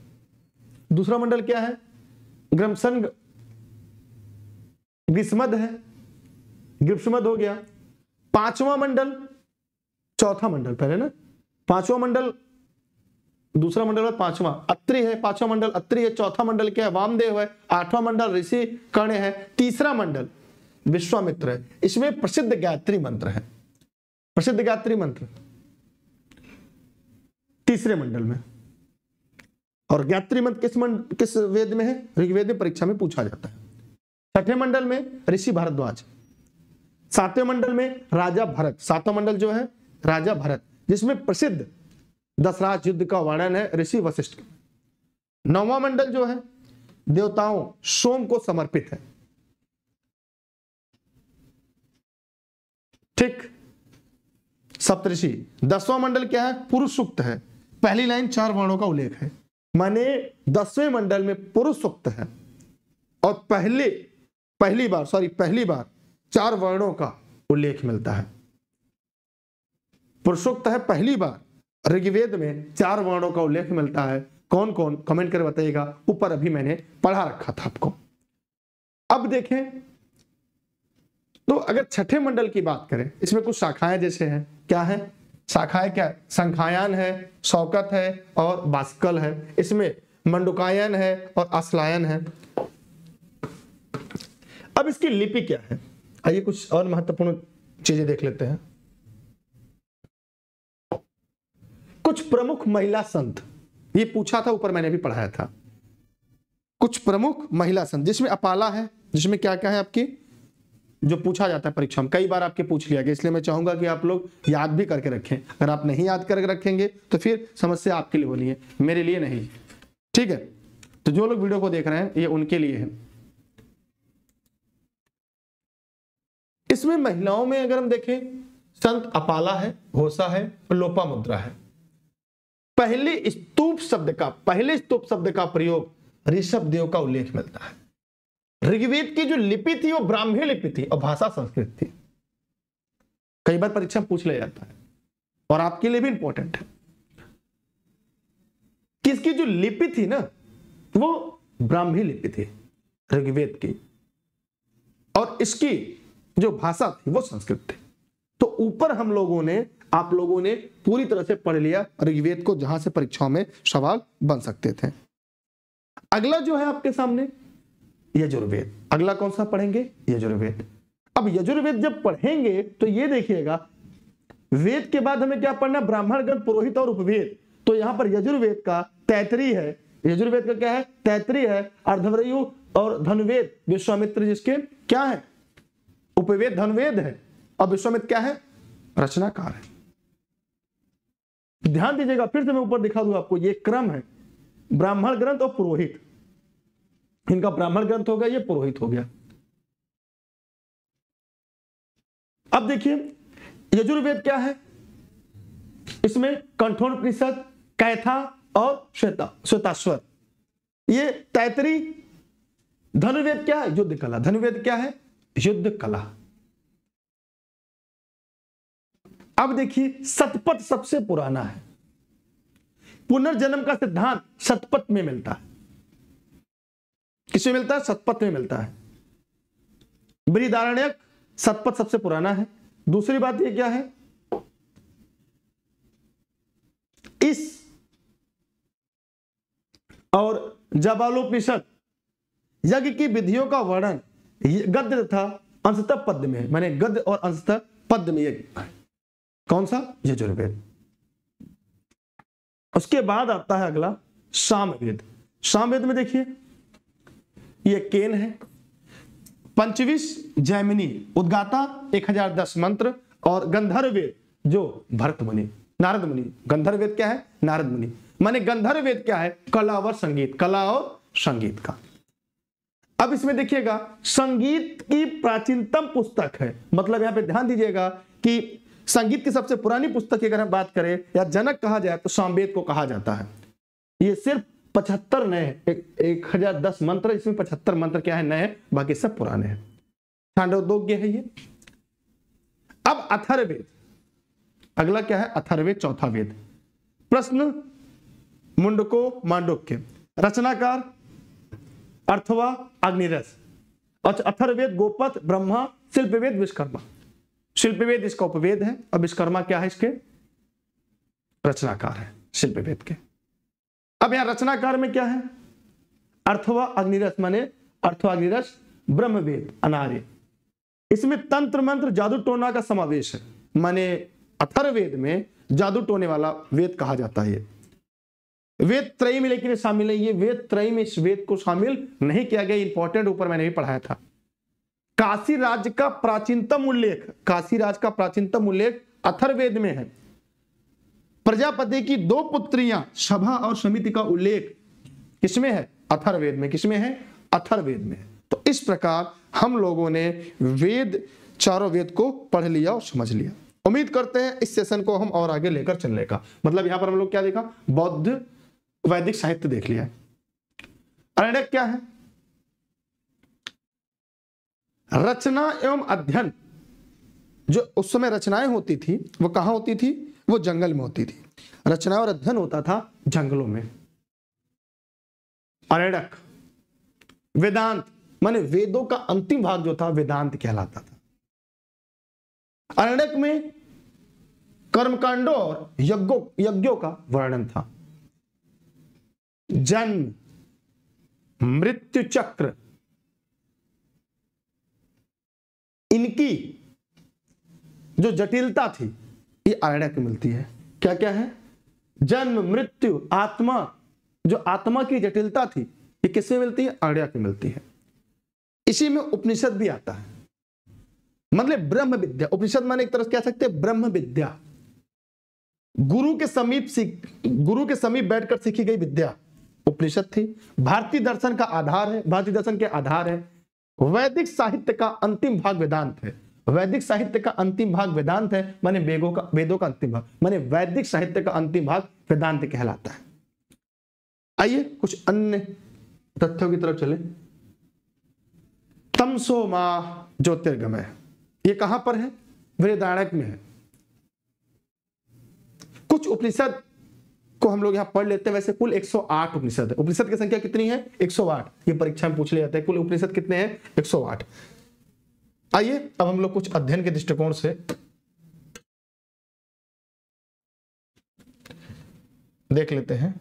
दूसरा मंडल क्या है ग्रमसन ग्रीष्मद है ग्रीष्मद हो गया पांचवा मंडल चौथा मंडल पहले ना पांचवा मंडल दूसरा मंडल है पांचवा अत्रि है पांचवा मंडल अत्रि है चौथा मंडल क्या है वामदेव है आठवां मंडल ऋषि कर्ण है तीसरा मंडल विश्वामित्र है इसमें प्रसिद्ध गायत्री मंत्र है प्रसिद्ध गायत्री मंत्र तीसरे मंडल में और गायत्री मंत्र किस मंड किस वेद में है ऋग्वेद परीक्षा में पूछा जाता है छठे मंडल में ऋषि भारद्वाज सातवें मंडल में राजा भरत सातवां मंडल जो है राजा भरत जिसमें प्रसिद्ध दसराज युद्ध का वर्णन है ऋषि वशिष्ठ नौवा मंडल जो है देवताओं सोम को समर्पित है ठीक सप्तषि दसवां मंडल क्या है पुरुष सुक्त है पहली लाइन चार वर्णों का उल्लेख है माने दसवें मंडल में पुरुष सुक्त है और पहले पहली बार सॉरी पहली बार चार वर्णों का उल्लेख मिलता है पुरुषोक्त है पहली बार ऋग्वेद में चार वर्णों का उल्लेख मिलता है कौन कौन कमेंट कर बताइएगा ऊपर अभी मैंने पढ़ा रखा था आपको अब देखें तो अगर छठे मंडल की बात करें इसमें कुछ शाखाएं जैसे हैं क्या है शाखाएं क्या संखायान है शौकत है और बास्कल है इसमें मंडुकायन है और असलायन है अब इसकी लिपि क्या है आइए कुछ और महत्वपूर्ण चीजें देख लेते हैं कुछ प्रमुख महिला संत ये पूछा था ऊपर मैंने भी पढ़ाया था कुछ प्रमुख महिला संत जिसमें अपाला है जिसमें क्या क्या है आपकी जो पूछा जाता है परीक्षा में कई बार आपके पूछ लिया गया इसलिए मैं चाहूंगा कि आप लोग याद भी करके रखें अगर आप नहीं याद करके रखेंगे तो फिर समस्या आपके लिए होनी है मेरे लिए नहीं ठीक है तो जो लोग वीडियो को देख रहे हैं ये उनके लिए है इसमें महिलाओं में अगर हम देखें संत अपाला है घोसा है लोपा मुद्रा है पहले स्तूप शब्द का पहले स्तूप शब्द का प्रयोग ऋषभ देव का उल्लेख मिलता है ऋग्वेद की जो लिपि थी वो ब्राह्मी लिपि थी और भाषा संस्कृत थी कई बार परीक्षा पूछ लिया जाता है और आपके लिए भी इंपॉर्टेंट है किसकी जो लिपि थी ना वो ब्राह्मी लिपि थी ऋग्वेद की और इसकी जो भाषा थी वो संस्कृत थी तो ऊपर हम लोगों ने आप लोगों ने पूरी तरह से पढ़ लिया ऋग्वेद को जहां से परीक्षाओं में सवाल बन सकते थे अगला जो है आपके सामने यजुर्वेद अगला कौन सा पढ़ेंगे यजुर्वेद अब यजुर्वेद जब पढ़ेंगे तो ये देखिएगा वेद के बाद हमें क्या पढ़ना ब्राह्मण गण पुरोहित और उपवेद तो यहां पर यजुर्वेद का तैतरी है यजुर्वेद का क्या है तैतरी है अर्धवरयु और धनवेद विश्वामित्र जिसके क्या है उपवेद धनवेद है और विश्वामित्र क्या है रचनाकार है ध्यान दीजिएगा फिर से मैं ऊपर दिखा दूं आपको ये क्रम है ब्राह्मण ग्रंथ और पुरोहित इनका ब्राह्मण ग्रंथ हो गया ये पुरोहित हो गया अब देखिए यजुर्वेद क्या है इसमें प्रतिशत कैथा और श्वेता श्वेताश्वर ये तैतरी धनुर्वेद क्या है युद्ध कला धनुर्वेद क्या है युद्ध कला अब देखिए सतपथ सबसे पुराना है पुनर्जन्म का सिद्धांत सतपथ में मिलता है किसमें मिलता है सतपथ में मिलता है बृदारण्यक सतपथ सबसे पुराना है दूसरी बात यह क्या है इस और जबालोपनिषद यज्ञ की विधियों का वर्णन गद्य तथा अंशतः पद्य में है मैंने गद्य और अंशतः पद्य में यज्ञ कौन सा यजुर्वेद उसके बाद आता है अगला सामवेद सामवेद में देखिए ये केन है पंचविश जैमिनी उद्गाता 1010 मंत्र और गंधर्व वेद जो भरत मुनि नारद मुनि गंधर्व वेद क्या है नारद मुनि माने गंधर्व वेद क्या है कला और संगीत कला और संगीत का अब इसमें देखिएगा संगीत की प्राचीनतम पुस्तक है मतलब यहां पे ध्यान दीजिएगा कि संगीत की सबसे पुरानी पुस्तक की अगर हम बात करें या जनक कहा जाए तो सांबेद को कहा जाता है ये सिर्फ पचहत्तर नए एक, एक हजार दस मंत्र इसमें पचहत्तर मंत्र क्या है नए बाकी सब पुराने हैं छांडोदोग्य है ये अब अथर्वेद अगला क्या है अथर्वेद चौथा वेद प्रश्न मुंडको मांडोक्य रचनाकार अर्थवा अग्निरस अथर्वेद गोपथ ब्रह्मा शिल्पवेद विश्वकर्मा शिल्पवेद इसका उपवेद है इस विश्वकर्मा क्या है इसके रचनाकार है शिल्पवेद के अब यहां रचनाकार में क्या है अर्थवा अग्निरथ माने अर्थवा अग्निरस ब्रह्मवेद अनार्य इसमें तंत्र मंत्र जादू टोना का समावेश है माने अथर्वेद में जादू टोने वाला वेद कहा जाता है वेद त्रय में लेकिन शामिल है ये वेद त्रय में इस वेद को शामिल नहीं किया गया इंपॉर्टेंट ऊपर मैंने भी पढ़ाया था काशी राज्य का प्राचीनतम उल्लेख काशी राज्य का प्राचीनतम उल्लेख अथर्वेद में है प्रजापति की दो पुत्रियां सभा और समिति का उल्लेख किसमें है अथर्वेद में किसमें है अथर्वेद में तो इस प्रकार हम लोगों ने वेद चारों वेद को पढ़ लिया और समझ लिया उम्मीद करते हैं इस सेशन को हम और आगे लेकर चलने का मतलब यहां पर हम लोग क्या देखा बौद्ध वैदिक साहित्य देख लिया अरण्यक क्या है रचना एवं अध्ययन जो उस समय रचनाएं होती थी वो कहां होती थी वो जंगल में होती थी रचना और अध्ययन होता था जंगलों में अरेडक वेदांत माने वेदों का अंतिम भाग जो था वेदांत कहलाता था अरेडक में कर्मकांडों और यज्ञों यज्ञों का वर्णन था जन्म मृत्यु चक्र इनकी जो जटिलता थी ये आरण्य की मिलती है क्या क्या है जन्म मृत्यु आत्मा जो आत्मा की जटिलता थी ये किससे मिलती है आर्या की मिलती है इसी में उपनिषद भी आता है मतलब ब्रह्म विद्या उपनिषद माने एक तरह से कह सकते हैं ब्रह्म विद्या गुरु के समीप सीख गुरु के समीप बैठकर सीखी गई विद्या उपनिषद थी भारतीय दर्शन का आधार है भारतीय दर्शन के आधार है वैदिक साहित्य का अंतिम भाग वेदांत है वैदिक साहित्य का अंतिम भाग वेदांत है माने वेदों का वेदों का अंतिम भाग माने वैदिक साहित्य का अंतिम भाग वेदांत कहलाता है आइए कुछ अन्य तथ्यों की तरफ चले तमसो मा ज्योतिर्गमय ये कहां पर है वृदाणक में है कुछ उपनिषद को हम लोग यहाँ पढ़ लेते हैं वैसे कुल 108 उपनिषद है उपनिषद की संख्या कितनी है 108 ये परीक्षा में पूछ लिया जाता है कुल उपनिषद कितने हैं 108 आइए अब हम लोग कुछ अध्ययन के दृष्टिकोण से देख लेते हैं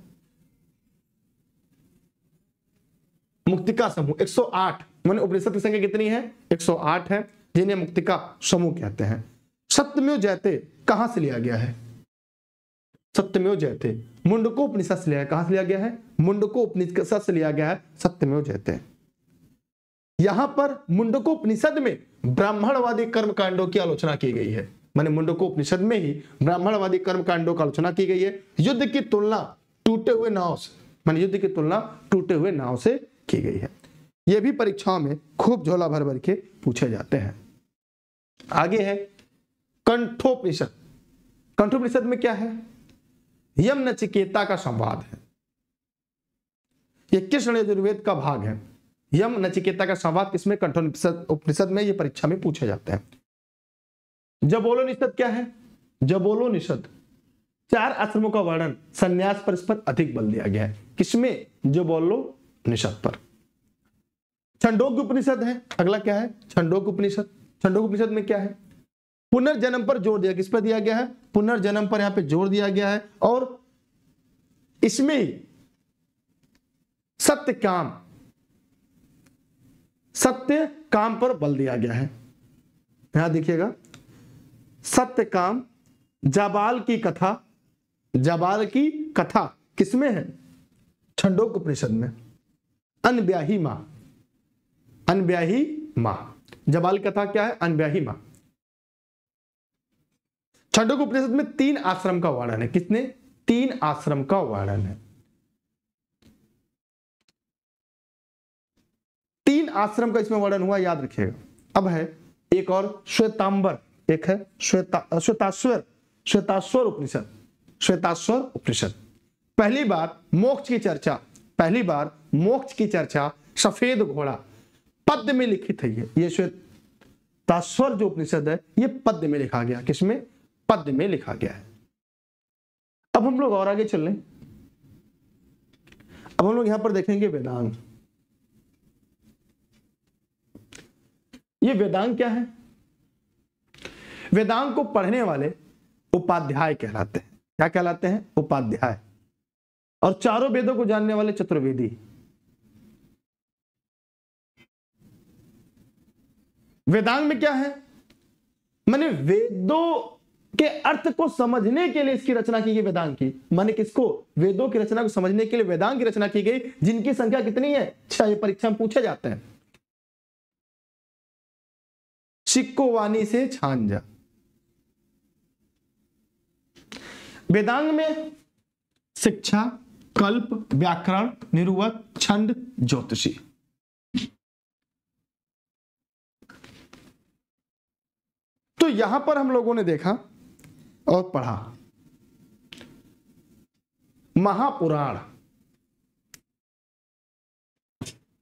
मुक्तिका समूह 108 मैंने उपनिषद की संख्या कितनी है 108 है जिन्हें मुक्तिका समूह कहते हैं सप्तमय जैते कहां से लिया गया है सत्यमेव जयते मुंडको उपनिषद से लिया कहां से लिया गया है मुंडको उपनिषद से लिया गया है सत्यमेव जयते यहां पर मुंडको उपनिषद में ब्राह्मणवादी कर्मकांडों की आलोचना की गई है मैंने मुंडको उपनिषद में ही ब्राह्मणवादी कर्मकांडों की आलोचना की गई है युद्ध की तुलना टूटे हुए नाव से मैंने युद्ध की तुलना टूटे हुए नाव से की गई है यह भी परीक्षाओं में खूब झोला भर भर के पूछे जाते हैं आगे है कंठोपनिषद कंठोपनिषद में क्या है यम नचिकेता का संवाद है यह कृष्ण यजुर्वेद का भाग है यम नचिकेता का संवाद किसमें कंठोन उपनिषद में ये परीक्षा में पूछे जाते हैं निषद क्या है जबोलोनिषद चार आश्रमों का वर्णन संन्यास पर इस पर अधिक बल दिया गया है किसमें बोलो निषद पर छंडोग उपनिषद है अगला क्या है छंडोग उपनिषद छंडोग उपनिषद में क्या है पुनर्जन्म पर जोर दिया किस पर दिया गया है पुनर्जन्म पर यहां पे जोर दिया गया है और इसमें सत्य काम सत्य काम पर बल दिया गया है यहां देखिएगा सत्य काम जाबाल की कथा जाबाल की कथा किसमें है छंडोक उपनिषद में अनब्याही मां अनब्याही मां जबाल कथा क्या है अनब्याही मां छठक उपनिषद में तीन आश्रम का वर्णन है किसने तीन आश्रम का वर्णन है तीन आश्रम का इसमें वर्णन हुआ याद रखिएगा अब है एक और श्वेतांबर एक है श्वेता श्वेताश्वर श्वेताश्वर उपनिषद श्वेताश्वर उपनिषद पहली बार मोक्ष की चर्चा पहली बार मोक्ष की चर्चा सफेद घोड़ा पद्य में लिखित है ये ये श्वेताश्वर जो उपनिषद है ये पद्य में लिखा गया किसमें पद में लिखा गया है अब हम लोग और आगे चल रहे अब हम लोग यहां पर देखेंगे वेदांग ये वेदांग क्या है वेदांग को पढ़ने वाले उपाध्याय कहलाते हैं क्या कहलाते हैं उपाध्याय और चारों वेदों को जानने वाले चतुर्वेदी वेदांग में क्या है मैंने वेदों के अर्थ को समझने के लिए इसकी रचना की गई वेदांग की माने किसको वेदों की रचना को समझने के लिए वेदांग की रचना की गई जिनकी संख्या कितनी है छह परीक्षा में पूछे जाते हैं सिक्को वाणी से छान जा वेदांग में शिक्षा कल्प व्याकरण निरुवत छंद ज्योतिषी तो यहां पर हम लोगों ने देखा और पढ़ा महापुराण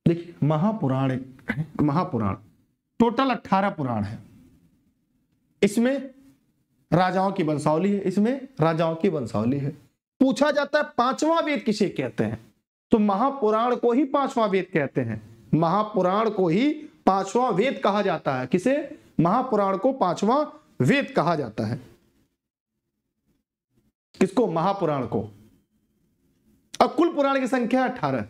देखिए महापुराण महापुराण टोटल अट्ठारह पुराण है इसमें राजाओं की वंशावली है इसमें राजाओं की वंशावली है पूछा जाता है पांचवा वेद किसे कहते हैं तो महापुराण को ही पांचवा वेद कहते हैं महापुराण को ही पांचवा वेद कहा जाता है किसे महापुराण को पांचवा वेद कहा जाता है किसको महापुराण को अब कुल पुराण की संख्या अठारह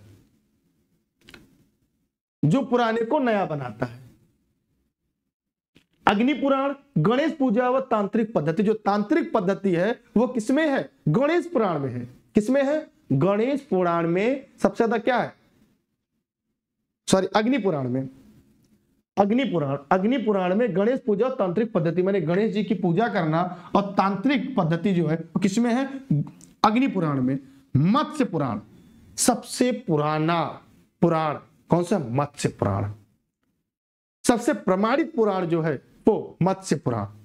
जो पुराने को नया बनाता है अग्नि पुराण गणेश पूजा व तांत्रिक पद्धति जो तांत्रिक पद्धति है वो किसमें है गणेश पुराण में है किसमें है गणेश पुराण में सबसे ज्यादा क्या है सॉरी अग्नि पुराण में अग्नि पुराण अग्नि पुराण में गणेश पूजा और तांत्रिक पद्धति मैंने गणेश जी की पूजा करना और तांत्रिक पद्धति जो है वो किसमें है अग्नि पुराण में मत्स्य पुराण सबसे पुराना पुराण कौन सा मत्स्य पुराण सबसे प्रमाणित पुराण जो है वो मत्स्य पुराण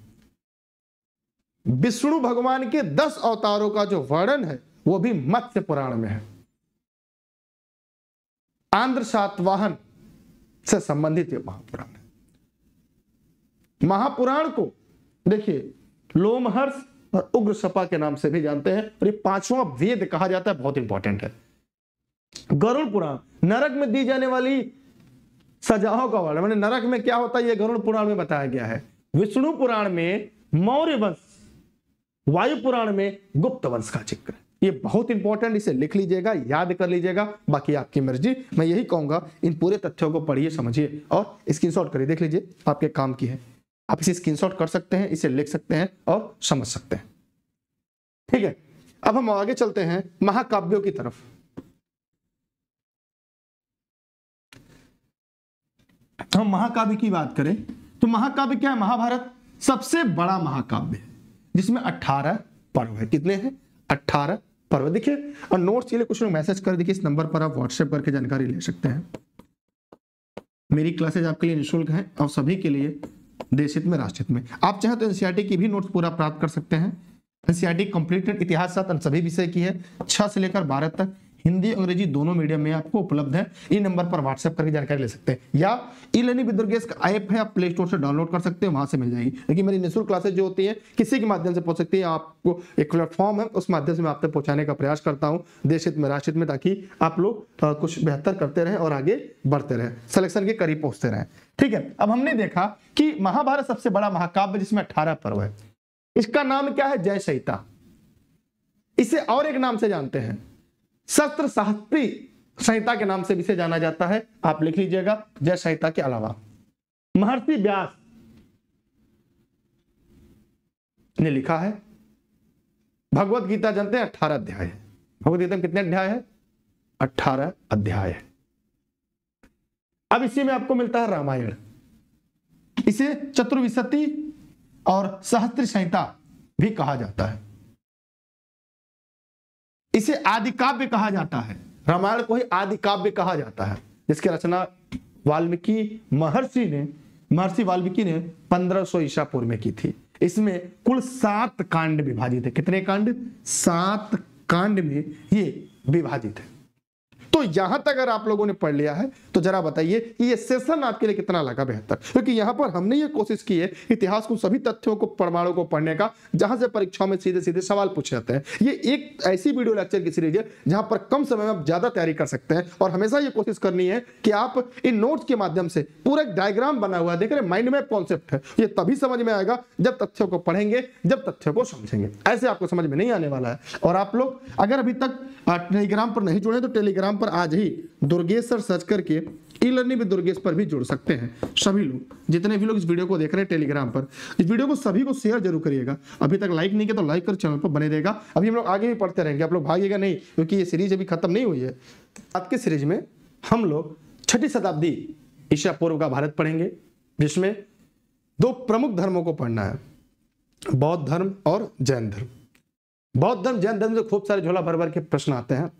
विष्णु भगवान के दस अवतारों का जो वर्णन है वो भी मत्स्य पुराण में है आंध्र सातवाहन से संबंधित है महापुराण है महापुराण को देखिए लोमहर्ष और उग्र सपा के नाम से भी जानते हैं और ये पांचवा वेद कहा जाता है बहुत इंपॉर्टेंट है गरुड़ पुराण नरक में दी जाने वाली सजाओं का वर्णन मैंने नरक में क्या होता है ये गरुण पुराण में बताया गया है विष्णु पुराण में मौर्य वंश वायु पुराण में गुप्त वंश का जिक्र है ये बहुत इंपॉर्टेंट इसे लिख लीजिएगा याद कर लीजिएगा बाकी आपकी मर्जी मैं यही कहूंगा इन पूरे तथ्यों को पढ़िए समझिए और स्क्रीनशॉट करिए देख लीजिए आपके काम की है आप इसे स्क्रीनशॉट कर सकते हैं इसे लिख सकते हैं और समझ सकते हैं ठीक है अब हम आगे चलते हैं महाकाव्यों की तरफ हम महाकाव्य की बात करें तो महाकाव्य क्या है महाभारत सबसे बड़ा महाकाव्य है जिसमें 18 पर्व है कितने हैं 18 पर देखिए और नोट्स के लिए कुछ लोग मैसेज कर देखिए इस नंबर पर आप व्हाट्सएप करके जानकारी ले सकते हैं मेरी क्लासेज आपके लिए निःशुल्क है और सभी के लिए देशित में राष्ट्रित में आप चाहे तो एनसीआरटी की भी नोट्स पूरा प्राप्त कर सकते हैं एनसीआरटी कंप्लीटेड इतिहास साथ सभी विषय की है छह से लेकर बारह तक हिंदी अंग्रेजी दोनों मीडियम में आपको उपलब्ध है इन नंबर पर व्हाट्सएप करके जानकारी ले सकते हैं या ई लर्निंग विद दुर्गेश का ऐप है आप प्ले स्टोर से डाउनलोड कर सकते हैं वहां से मिल जाएगी लेकिन मेरी निःशुल्क क्लासेज जो होती है किसी के माध्यम से पहुंच सकती है आपको एक प्लेटफॉर्म है उस माध्यम से मैं आप तक पहुंचाने का प्रयास करता हूँ देश हित में राष्ट्रित में ताकि आप लोग कुछ बेहतर करते रहे और आगे बढ़ते रहे सिलेक्शन के करीब पहुंचते रहे ठीक है अब हमने देखा कि महाभारत सबसे बड़ा महाकाव्य जिसमें अठारह पर्व है इसका नाम क्या है जय सहिता इसे और एक नाम से जानते हैं शस्त्र शास्त्री संहिता के नाम से भी से जाना जाता है आप लिख लीजिएगा जय संहिता के अलावा महर्षि व्यास ने लिखा है भगवत गीता जानते हैं अठारह अध्याय है भगवत गीता में कितने अध्याय है अठारह अध्याय है अब इसी में आपको मिलता है रामायण इसे चतुर्विशति और सहस्त्र संहिता भी कहा जाता है इसे आदि काव्य कहा जाता है रामायण को ही आदि काव्य कहा जाता है जिसकी रचना वाल्मीकि महर्षि ने महर्षि वाल्मीकि ने 1500 ईसा पूर्व में की थी इसमें कुल सात कांड विभाजित है कितने कांड सात कांड में ये विभाजित है तो यहां तक अगर आप लोगों ने पढ़ लिया है तो जरा बताइए कि ये सेशन आपके लिए कितना लगा बेहतर क्योंकि यहां पर हमने ये कोशिश की है इतिहास को सभी तथ्यों को परमाणु को पढ़ने का जहां से परीक्षाओं में सीधे सीधे सवाल पूछे जाते हैं ये एक ऐसी वीडियो लेक्चर की सीरीज है जहां पर कम समय में आप ज्यादा तैयारी कर सकते हैं और हमेशा ये कोशिश करनी है कि आप इन नोट्स के माध्यम से पूरा एक डायग्राम बना हुआ देख रहे माइंड मैप कॉन्सेप्ट है ये तभी समझ में आएगा जब तथ्यों को पढ़ेंगे जब तथ्यों को समझेंगे ऐसे आपको समझ में नहीं आने वाला है और आप लोग अगर अभी तक टेलीग्राम पर नहीं जुड़े तो टेलीग्राम पर आज ही दुर्गेश सर सर्च करके ई लर्निंग विद दुर्गेश पर भी जुड़ सकते हैं सभी लोग जितने भी लोग इस वीडियो को देख रहे हैं टेलीग्राम पर इस वीडियो को सभी को शेयर जरूर करिएगा अभी तक लाइक नहीं किया तो लाइक कर चैनल पर बने रहेगा अभी हम लोग आगे भी पढ़ते रहेंगे आप लोग भागेगा नहीं क्योंकि ये सीरीज अभी खत्म नहीं हुई है आज के सीरीज में हम लोग छठी शताब्दी ईशा पूर्व का भारत पढ़ेंगे जिसमें दो प्रमुख धर्मों को पढ़ना है बौद्ध धर्म और जैन धर्म बौद्ध धर्म जैन धर्म से खूब सारे झोला भर भर के प्रश्न आते हैं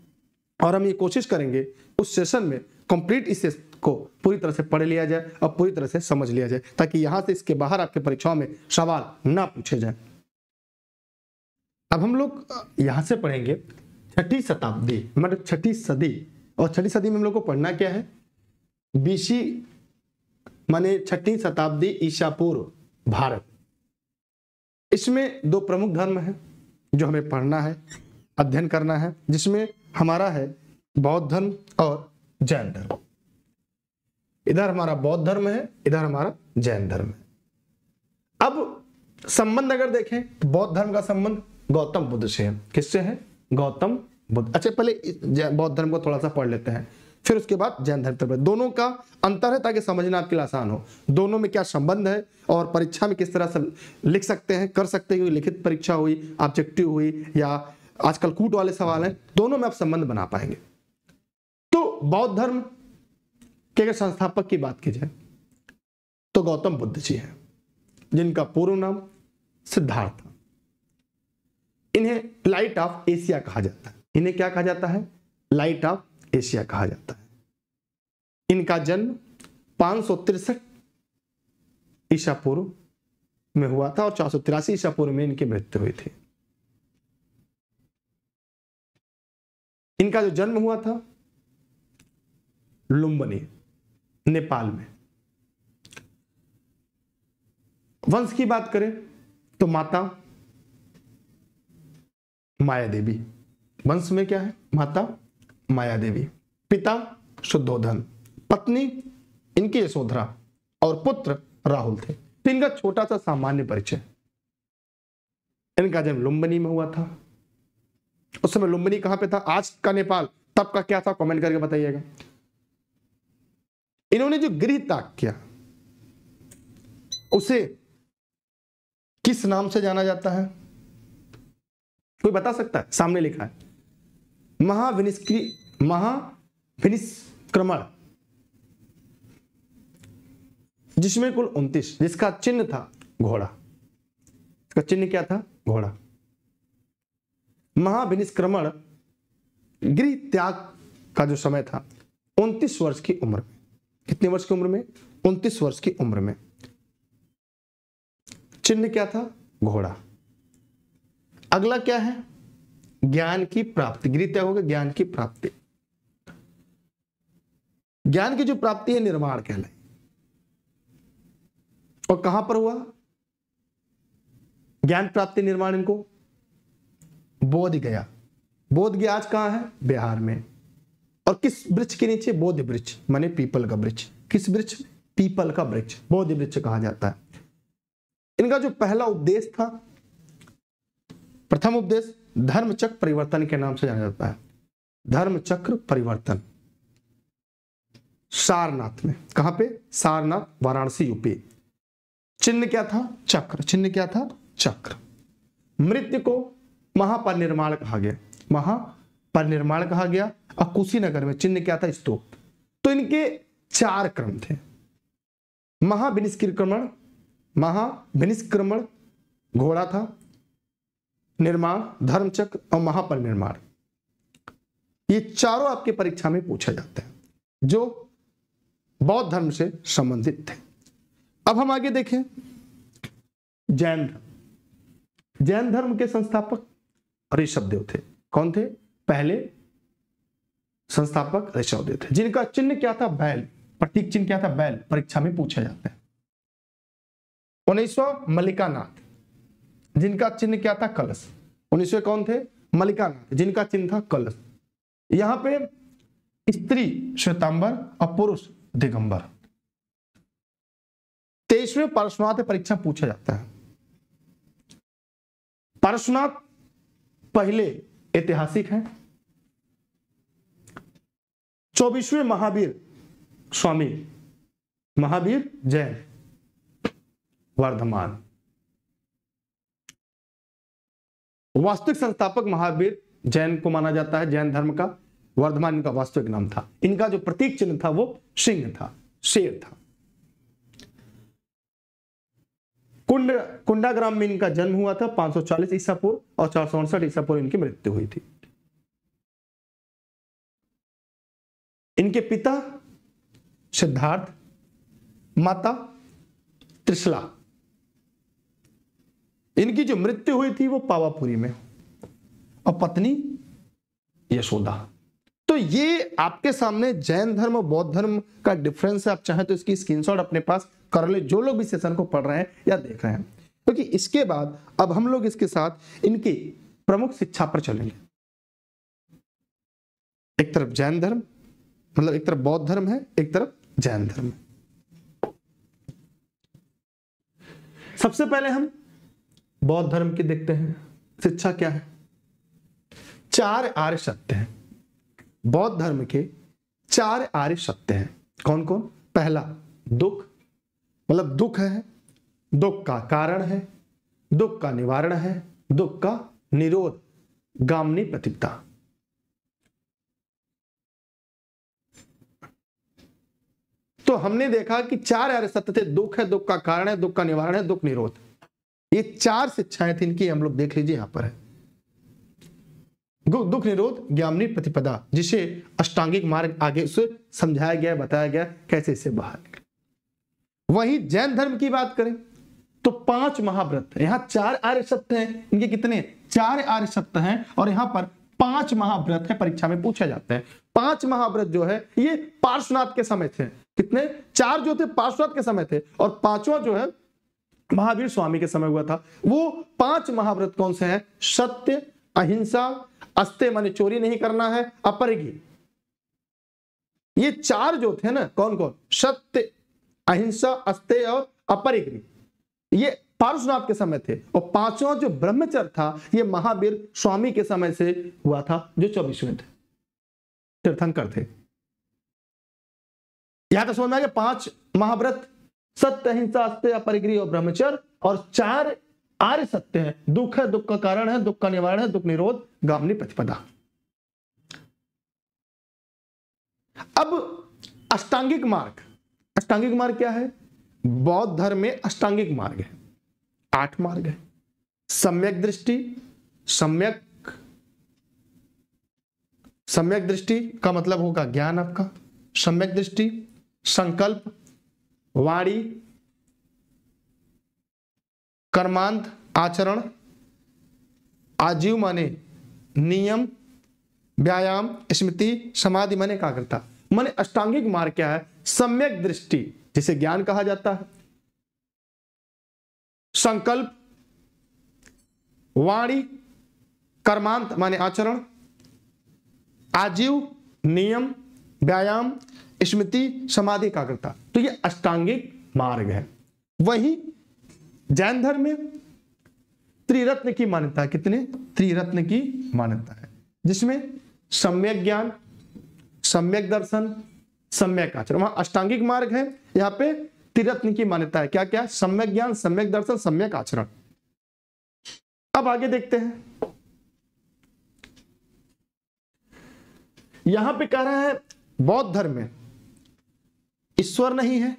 और हम ये कोशिश करेंगे उस सेशन में कंप्लीट इस को पूरी तरह से पढ़ लिया जाए और पूरी तरह से समझ लिया जाए ताकि यहां से इसके बाहर आपके परीक्षाओं में सवाल ना पूछे जाए अब हम लोग यहां से पढ़ेंगे छठी शताब्दी मतलब छठी सदी और छठी सदी में हम लोग को पढ़ना क्या है बीसी माने छठी शताब्दी ईशापुर भारत इसमें दो प्रमुख धर्म है जो हमें पढ़ना है अध्ययन करना है जिसमें हमारा है बौद्ध धर्म और जैन धर्म इधर हमारा बौद्ध धर्म है इधर हमारा जैन धर्म है अब संबंध अगर देखें तो बौद्ध धर्म का संबंध गौतम बुद्ध से है किससे है गौतम बुद्ध अच्छा पहले बौद्ध धर्म को थोड़ा सा पढ़ लेते हैं फिर उसके बाद जैन धर्म तरफ दोनों का अंतर है ताकि समझना आपके लिए आसान हो दोनों में क्या संबंध है और परीक्षा में किस तरह से लिख सकते हैं कर सकते हैं लिखित परीक्षा हुई ऑब्जेक्टिव हुई या आजकल कूट वाले सवाल हैं दोनों में आप संबंध बना पाएंगे तो बौद्ध धर्म के अगर संस्थापक की बात की जाए तो गौतम बुद्ध जी हैं जिनका पूर्व नाम सिद्धार्थ इन्हें लाइट ऑफ एशिया कहा जाता है इन्हें क्या कहा जाता है लाइट ऑफ एशिया कहा जाता है इनका जन्म पांच सौ तिरसठ ईसा पूर्व में हुआ था और चार सौ तिरासी ईसा पूर्व में इनकी मृत्यु हुई थी इनका जो जन्म हुआ था लुम्बनी नेपाल में वंश की बात करें तो माता माया देवी वंश में क्या है माता माया देवी पिता शुद्धोधन पत्नी इनकी यशोधरा और पुत्र राहुल थे तो इनका छोटा सा सामान्य परिचय इनका जन्म लुम्बनी में हुआ था उस समय लुम्बनी कहां पे था आज का नेपाल तब का क्या था कमेंट करके बताइएगा इन्होंने जो गृह त्याग किया उसे किस नाम से जाना जाता है कोई बता सकता है सामने लिखा है महाविनिष्क्रिय महाभिनिष्क्रमण जिसमें कुल उनतीस जिसका चिन्ह था घोड़ा इसका चिन्ह क्या था घोड़ा महाभिनिष्क्रमण गृह त्याग का जो समय था उन्तीस वर्ष की उम्र में कितने वर्ष की उम्र में उन्तीस वर्ष की उम्र में चिन्ह क्या था घोड़ा अगला क्या है ज्ञान की प्राप्ति गृह त्याग हो गया ज्ञान की प्राप्ति ज्ञान की जो प्राप्ति है निर्माण कहलाई और कहां पर हुआ ज्ञान प्राप्ति निर्माण इनको बोध गया बोध गया आज कहां है बिहार में और किस वृक्ष के नीचे बोध वृक्ष माने पीपल का वृक्ष किस वृक्ष पीपल का वृक्ष बोध वृक्ष कहा जाता है इनका जो पहला उपदेश था प्रथम उपदेश धर्म चक्र परिवर्तन के नाम से जाना जाता है धर्म चक्र परिवर्तन सारनाथ में कहां पे सारनाथ वाराणसी यूपी चिन्ह क्या था चक्र चिन्ह क्या था चक्र मृत्यु को महापरिनिर्माण कहा गया महापरिनिर्माण कहा गया और कुशीनगर में चिन्ह क्या था स्तूप तो इनके चार क्रम थे महाभिनिष्क्रमण महाभिनिष्क्रमण घोड़ा था निर्माण धर्मचक्र और महापरिनिर्माण ये चारों आपके परीक्षा में पूछा जाता है जो बौद्ध धर्म से संबंधित थे अब हम आगे देखें जैन धर्म जैन धर्म के संस्थापक ऋषभदेव थे कौन थे पहले संस्थापक ऋषभदेव थे जिनका चिन्ह क्या था बैल प्रतीक चिन्ह क्या था बैल परीक्षा में पूछा जाता है सौ मल्लिकानाथ जिनका चिन्ह क्या था कलश उन्नीसवे कौन थे मल्लिकानाथ जिनका चिन्ह था कलश यहां पे स्त्री श्वेतांबर और पुरुष दिगंबर तेईसवें पार्श्वनाथ परीक्षा पूछा जाता है पार्श्वनाथ पहले ऐतिहासिक है चौबीसवें महावीर स्वामी महावीर जैन वर्धमान वास्तविक संस्थापक महावीर जैन को माना जाता है जैन धर्म का वर्धमान इनका वास्तविक नाम था इनका जो प्रतीक चिन्ह था वो सिंह था शेर था कुंड कुंडाग्राम में इनका जन्म हुआ था 540 ईसा पूर्व और चार सौ अड़सठ ईसा पूर्व इनकी मृत्यु हुई थी इनके पिता सिद्धार्थ माता त्रिशला इनकी जो मृत्यु हुई थी वो पावापुरी में और पत्नी यशोदा तो ये आपके सामने जैन धर्म और बौद्ध धर्म का डिफरेंस है आप चाहें तो इसकी स्क्रीनशॉट अपने पास कर ले जो लोग भी सेशन को पढ़ रहे हैं या देख रहे हैं क्योंकि तो इसके बाद अब हम लोग इसके साथ इनकी प्रमुख शिक्षा पर चलेंगे एक तरफ जैन धर्म मतलब एक तरफ बौद्ध धर्म है एक तरफ जैन धर्म सबसे पहले हम बौद्ध धर्म की देखते हैं शिक्षा क्या है चार आर्य सत्य हैं बौद्ध धर्म के चार आर्य सत्य हैं कौन कौन पहला दुख मतलब दुख है दुख का कारण है दुख का निवारण है दुख का निरोध गामनी प्रतिपदा तो हमने देखा कि चार आर्य सत्य थे दुख है दुख का कारण है दुख का निवारण है दुख निरोध ये चार शिक्षाएं थी इनकी हम लोग देख लीजिए यहां पर है दुख निरोध ज्ञामनी प्रतिपदा जिसे अष्टांगिक मार्ग आगे से समझाया गया बताया गया कैसे इसे बाहर वही जैन धर्म की बात करें तो पांच महाव्रत यहाँ चार आर्य सत्य हैं इनके कितने चार आर्य सत्य हैं और यहां पर पांच महाव्रत है परीक्षा में पूछा जाता है पांच महाव्रत जो है ये पार्श्वनाथ के समय थे कितने चार जो थे पार्श्वनाथ के समय थे और पांचवा जो है महावीर स्वामी के समय हुआ था वो पांच महाव्रत कौन से हैं सत्य अहिंसा अस्ते माने चोरी नहीं करना है अपरगी ये चार जो थे ना कौन कौन सत्य अहिंसा अस्ते और अपरिग्री ये पार्श्वनाथ के समय थे और पांचवा जो ब्रह्मचर्य था ये महावीर स्वामी के समय से हुआ था जो चौबीसवें थे तीर्थंकर थे यहां तक समझ में आ गया पांच महाव्रत सत्य अहिंसा अस्ते अपरिग्री और ब्रह्मचर्य और चार आर्य सत्य है दुख है दुख का कारण है दुख का निवारण है दुख निरोध गामनी प्रतिपदा अब अष्टांगिक मार्ग अष्टांगिक मार्ग क्या है बौद्ध धर्म में अष्टांगिक मार्ग है आठ मार्ग है सम्यक दृष्टि सम्यक सम्यक दृष्टि का मतलब होगा ज्ञान आपका सम्यक दृष्टि संकल्प वाणी कर्मांत आचरण आजीव माने नियम व्यायाम स्मृति समाधि माने एकाग्रता माने अष्टांगिक मार्ग क्या है सम्यक दृष्टि जिसे ज्ञान कहा जाता है संकल्प वाणी कर्मांत माने आचरण आजीव नियम व्यायाम स्मृति समाधि एकाग्रता तो ये अष्टांगिक मार्ग है वही जैन धर्म में त्रिरत्न की मान्यता कितने त्रिरत्न की मान्यता है जिसमें सम्यक ज्ञान सम्यक दर्शन सम्यक आचरण वहां अष्टांगिक मार्ग है यहाँ पे त्रिरत्न की मान्यता है क्या क्या सम्यक ज्ञान सम्यक दर्शन सम्यक आचरण अब आगे देखते हैं यहां पे कह रहा है बौद्ध धर्म में ईश्वर नहीं है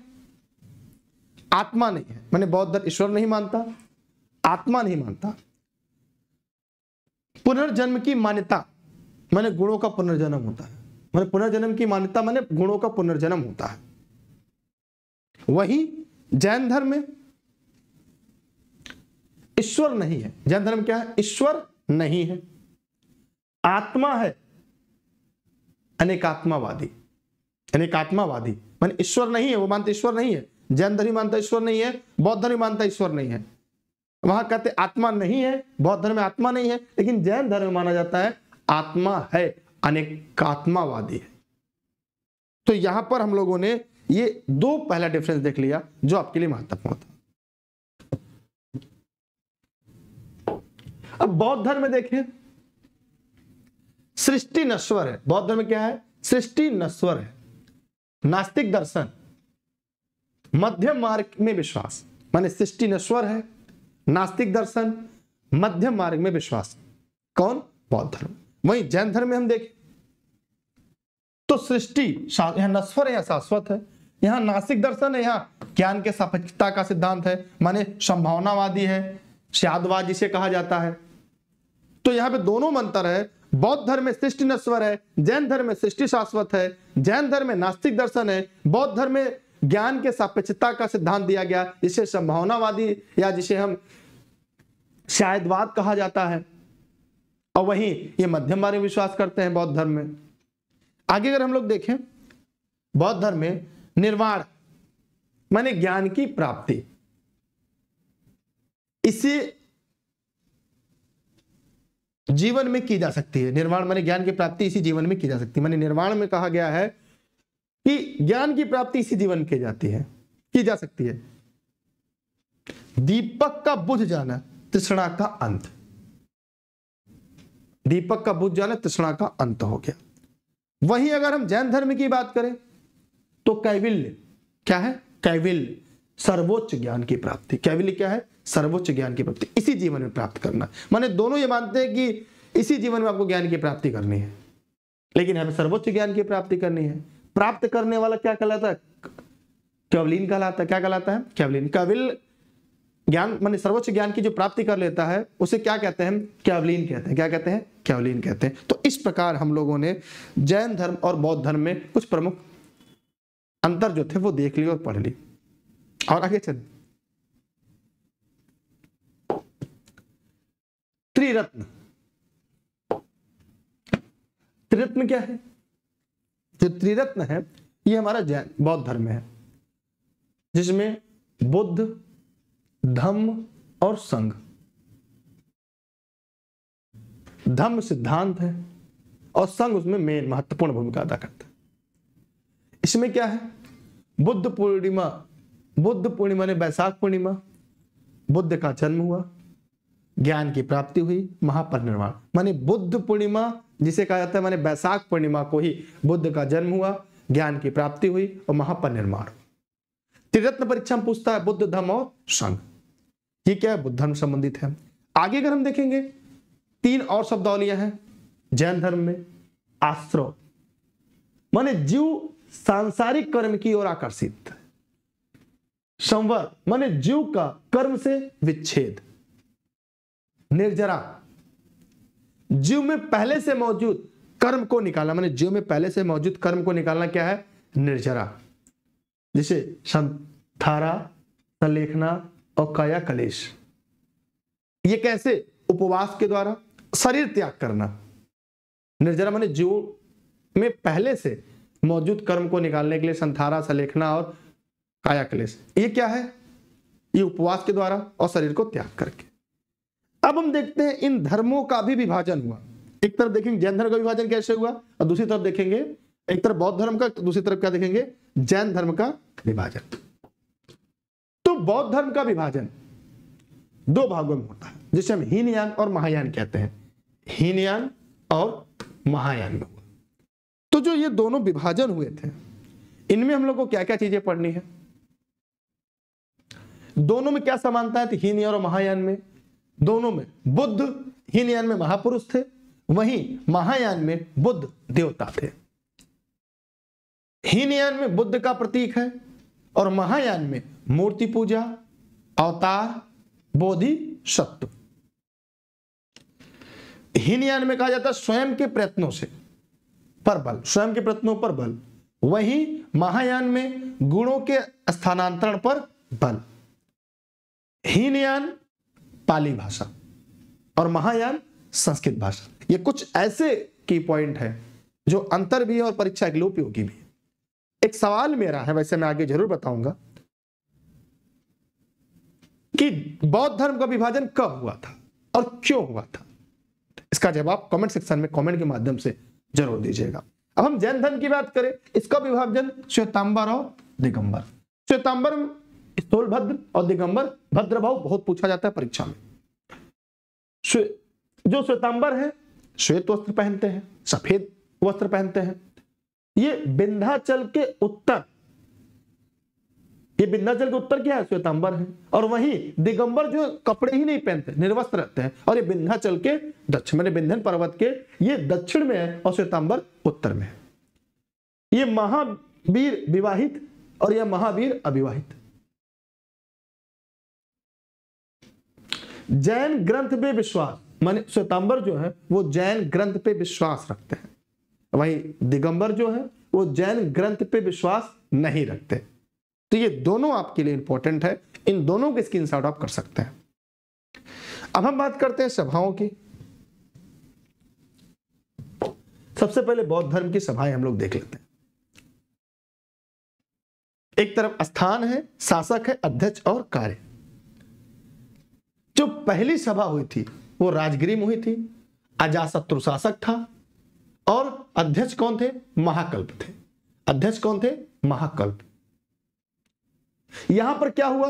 आत्मा नहीं है मैंने बौद्ध धर्म ईश्वर नहीं मानता आत्मा नहीं मानता पुनर्जन्म की मान्यता मैंने गुणों का पुनर्जन्म होता है मैंने पुनर्जन्म की मान्यता मैंने गुणों का पुनर्जन्म होता है वही जैन धर्म में ईश्वर नहीं है जैन धर्म क्या है ईश्वर नहीं है आत्मा है अनेकात्मावादी अनेकात्मावादी मैंने ईश्वर नहीं है वो मानते ईश्वर नहीं है जैन धर्म मानता ईश्वर नहीं है बौद्ध धर्म मानता ईश्वर नहीं है वहां कहते आत्मा नहीं है बौद्ध धर्म में आत्मा नहीं है लेकिन जैन धर्म में माना जाता है आत्मा है अनेक आत्मावादी है तो यहां पर हम लोगों ने ये दो पहला डिफरेंस देख लिया जो आपके लिए महत्वपूर्ण था अब बौद्ध धर्म में देखें सृष्टि नश्वर है बौद्ध धर्म क्या है सृष्टि नश्वर है नास्तिक दर्शन मध्यम मार्ग में विश्वास माने सृष्टि नश्वर है नास्तिक दर्शन मध्यम मार्ग में विश्वास कौन बौद्ध धर्म वही जैन धर्म में हम देखें तो सृष्टि यहां नश्वर है या शाश्वत है यहां नास्तिक दर्शन है यहां ज्ञान के सफलता का सिद्धांत है माने संभावनावादी है श्यादवाद जिसे कहा जाता है तो यहां पे दोनों मंत्र है बौद्ध धर्म में सृष्टि नश्वर है जैन धर्म में सृष्टि शाश्वत है जैन धर्म में नास्तिक दर्शन है बौद्ध धर्म में ज्ञान के सापेक्षता का सिद्धांत दिया गया जिसे संभावनावादी या जिसे हम शायदवाद कहा जाता है और वहीं ये मध्यम बारे विश्वास करते हैं बौद्ध धर्म में आगे अगर हम लोग देखें बौद्ध धर्म में निर्वाण माने ज्ञान की प्राप्ति इसे जीवन में की जा सकती है निर्वाण माने ज्ञान की प्राप्ति इसी जीवन में की जा सकती है माने निर्वाण में कहा गया है कि ज्ञान की प्राप्ति इसी जीवन की जाती है की जा सकती है दीपक का बुझ जाना तृष्णा का अंत दीपक का बुझ जाना तृष्णा का अंत हो गया वहीं अगर हम जैन धर्म की बात करें तो कैविल्य क्या है कैविल्य सर्वोच्च ज्ञान की प्राप्ति कैविल्य क्या है सर्वोच्च ज्ञान की प्राप्ति इसी जीवन में प्राप्त करना माने दोनों ये मानते हैं कि इसी जीवन में आपको ज्ञान की प्राप्ति करनी है लेकिन हमें सर्वोच्च ज्ञान की प्राप्ति करनी है प्राप्त करने वाला क्या कहलाता है कैवलीन कहलाता है क्या कहलाता है कैवलीन कविल ज्ञान मान सर्वोच्च ज्ञान की जो प्राप्ति कर लेता है उसे क्या कहते हैं कैवलीन कहते हैं क्या कहते हैं कैवलीन कहते हैं तो इस प्रकार हम लोगों ने जैन धर्म और बौद्ध धर्म में कुछ प्रमुख अंतर जो थे वो देख लिए और पढ़ ली और आगे चल त्रिरत्न त्रिरत्न क्या है जो त्रिरत्न है ये हमारा जैन बौद्ध धर्म है जिसमें बुद्ध धम्म और संघ धम्म सिद्धांत है और संघ उसमें मेन महत्वपूर्ण भूमिका अदा करता है इसमें क्या है बुद्ध पूर्णिमा बुद्ध पूर्णिमा ने बैसाख पूर्णिमा बुद्ध का जन्म हुआ ज्ञान की प्राप्ति हुई महापरिनिर्वाण माने बुद्ध पूर्णिमा जिसे कहा जाता है माने बैसाख पूर्णिमा को ही बुद्ध का जन्म हुआ ज्ञान की प्राप्ति हुई और महापरिनिर्वाण त्रिरत्न परीक्षा में पूछता है बुद्ध धर्म और संघ ये क्या है बुद्ध धर्म संबंधित है आगे अगर हम देखेंगे तीन और शब्दावलियां हैं जैन धर्म में आश्रो माने जीव सांसारिक कर्म की ओर आकर्षित संवर माने जीव का कर्म से विच्छेद निर्जरा जीव में पहले से मौजूद कर्म को निकालना मैंने जीव में पहले से मौजूद कर्म को निकालना क्या है निर्जरा जिसे संथारा संलेखना और काया कलेश ये कैसे उपवास के द्वारा शरीर त्याग करना निर्जरा मैंने जीव में पहले से मौजूद कर्म को निकालने के लिए संथारा सलेखना और काया कलेश ये क्या है ये उपवास के द्वारा और शरीर को त्याग करके अब हम देखते हैं इन धर्मों का भी विभाजन हुआ एक तरफ देखेंगे जैन धर्म का विभाजन कैसे हुआ और दूसरी तरफ देखेंगे एक तरफ बौद्ध धर्म का तो दूसरी तरफ क्या देखेंगे जैन धर्म का विभाजन तो बौद्ध धर्म का विभाजन दो भागों में होता है जिसे हम हीनयान और महायान कहते हैं हीनयान और महायान तो जो ये दोनों विभाजन हुए थे इनमें हम लोग को क्या क्या चीजें पढ़नी है दोनों में क्या समानता है तो हीनयान और महायान में दोनों में बुद्ध हीनयान में महापुरुष थे वहीं महायान में बुद्ध देवता थे हीनयान में बुद्ध का प्रतीक है और महायान में मूर्ति पूजा अवतार बोधि सत्व हीनयान में कहा जाता है स्वयं के प्रयत्नों से पर बल स्वयं के प्रयत्नों पर बल वहीं महायान में गुणों के स्थानांतरण पर बल यान पाली भाषा और महायान संस्कृत भाषा ये कुछ ऐसे की पॉइंट है जो अंतर भी है और परीक्षा के लिए उपयोगी भी एक सवाल मेरा है वैसे मैं आगे जरूर बताऊंगा कि बौद्ध धर्म का विभाजन कब हुआ था और क्यों हुआ था इसका जवाब कमेंट सेक्शन में कमेंट के माध्यम से जरूर दीजिएगा अब हम जैन धर्म की बात करें इसका विभाजन श्वेतांबर और दिगंबर श्वेतांबर स्थूल भद्र और दिगंबर भद्र भाव बहुत पूछा जाता है परीक्षा में जो श्वेतांबर है श्वेत वस्त्र पहनते हैं सफेद वस्त्र पहनते हैं ये विंध्याचल के उत्तर ये विंध्याचल के उत्तर क्या है श्वेतांबर है और वही दिगंबर जो कपड़े ही नहीं पहनते निर्वस्त्र रहते हैं और ये विंध्याचल के दक्षिण मैंने विंध्यन पर्वत के ये दक्षिण में है और श्वेतांबर उत्तर में है ये महावीर विवाहित और यह महावीर अविवाहित जैन ग्रंथ पे विश्वास माने स्वतंबर जो है वो जैन ग्रंथ पे विश्वास रखते हैं वही दिगंबर जो है वो जैन ग्रंथ पे विश्वास नहीं रखते तो ये दोनों आपके लिए इंपॉर्टेंट है इन दोनों के स्क्रीन आप कर सकते हैं अब हम बात करते हैं सभाओं की सबसे पहले बौद्ध धर्म की सभाएं हम लोग देख लेते हैं एक तरफ स्थान है शासक है अध्यक्ष और कार्य जो पहली सभा हुई थी वो राजगिरी में हुई थी अजाशत्रु शासक था और अध्यक्ष कौन थे महाकल्प थे अध्यक्ष कौन थे महाकल्प यहां पर क्या हुआ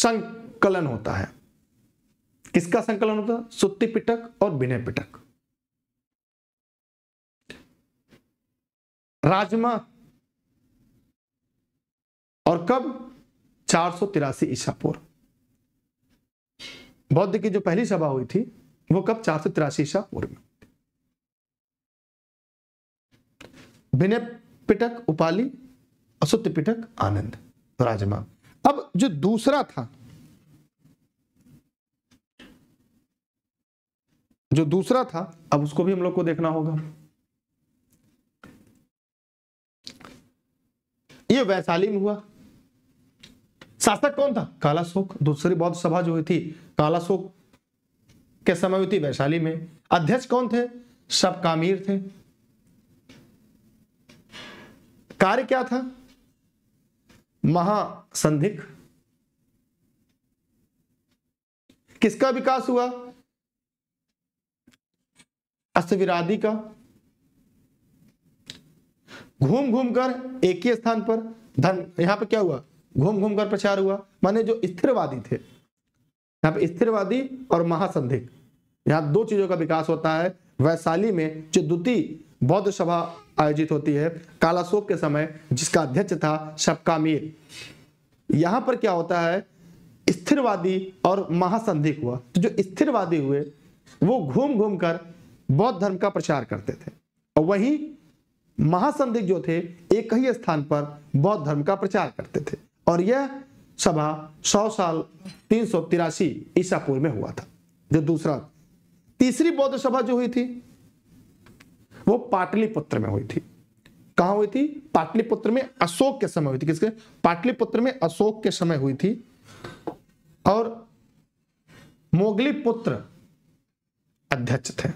संकलन होता है किसका संकलन होता है सुत्ति पिटक और विनय पिटक राजमा और कब चार सौ तिरासी ईसा पूर्व बौद्ध की जो पहली सभा हुई थी वो कब चार सौ तिरासी ईसा पूर्व में विनय पिटक उपाली असुत्य पिटक आनंद राजमा अब जो दूसरा था जो दूसरा था अब उसको भी हम लोग को देखना होगा ये वैशाली में हुआ शासक कौन था कालाशोक दूसरी बौद्ध सभा जो हुई थी कालाशोक के समय हुई थी वैशाली में अध्यक्ष कौन थे सब कामीर थे कार्य क्या था महासंधिक किसका विकास हुआ अस्तविरादी का घूम घूम कर एक ही स्थान पर धर्म यहां पर क्या हुआ घूम घूम कर प्रचार हुआ माने जो स्थिरवादी थे यहाँ पे स्थिरवादी और महासंधिक यहाँ दो चीजों का विकास होता है वैशाली में जो द्वितीय बौद्ध सभा आयोजित होती है कालाशोक के समय जिसका अध्यक्ष था शबका मीर यहाँ पर क्या होता है स्थिरवादी और महासंधिक हुआ तो जो स्थिरवादी हुए वो घूम घूम कर बौद्ध धर्म का प्रचार करते थे और वही महासंधिक जो थे एक ही स्थान पर बौद्ध धर्म का प्रचार करते थे और यह सभा सौ साल तीन सौ तिरासी ईसापुर में हुआ था जो दूसरा तीसरी बौद्ध सभा जो हुई थी वो पाटलिपुत्र में हुई थी कहा हुई थी पाटलिपुत्र में अशोक के समय हुई थी किसके पाटलिपुत्र में अशोक के समय हुई थी और मोगली पुत्र अध्यक्ष थे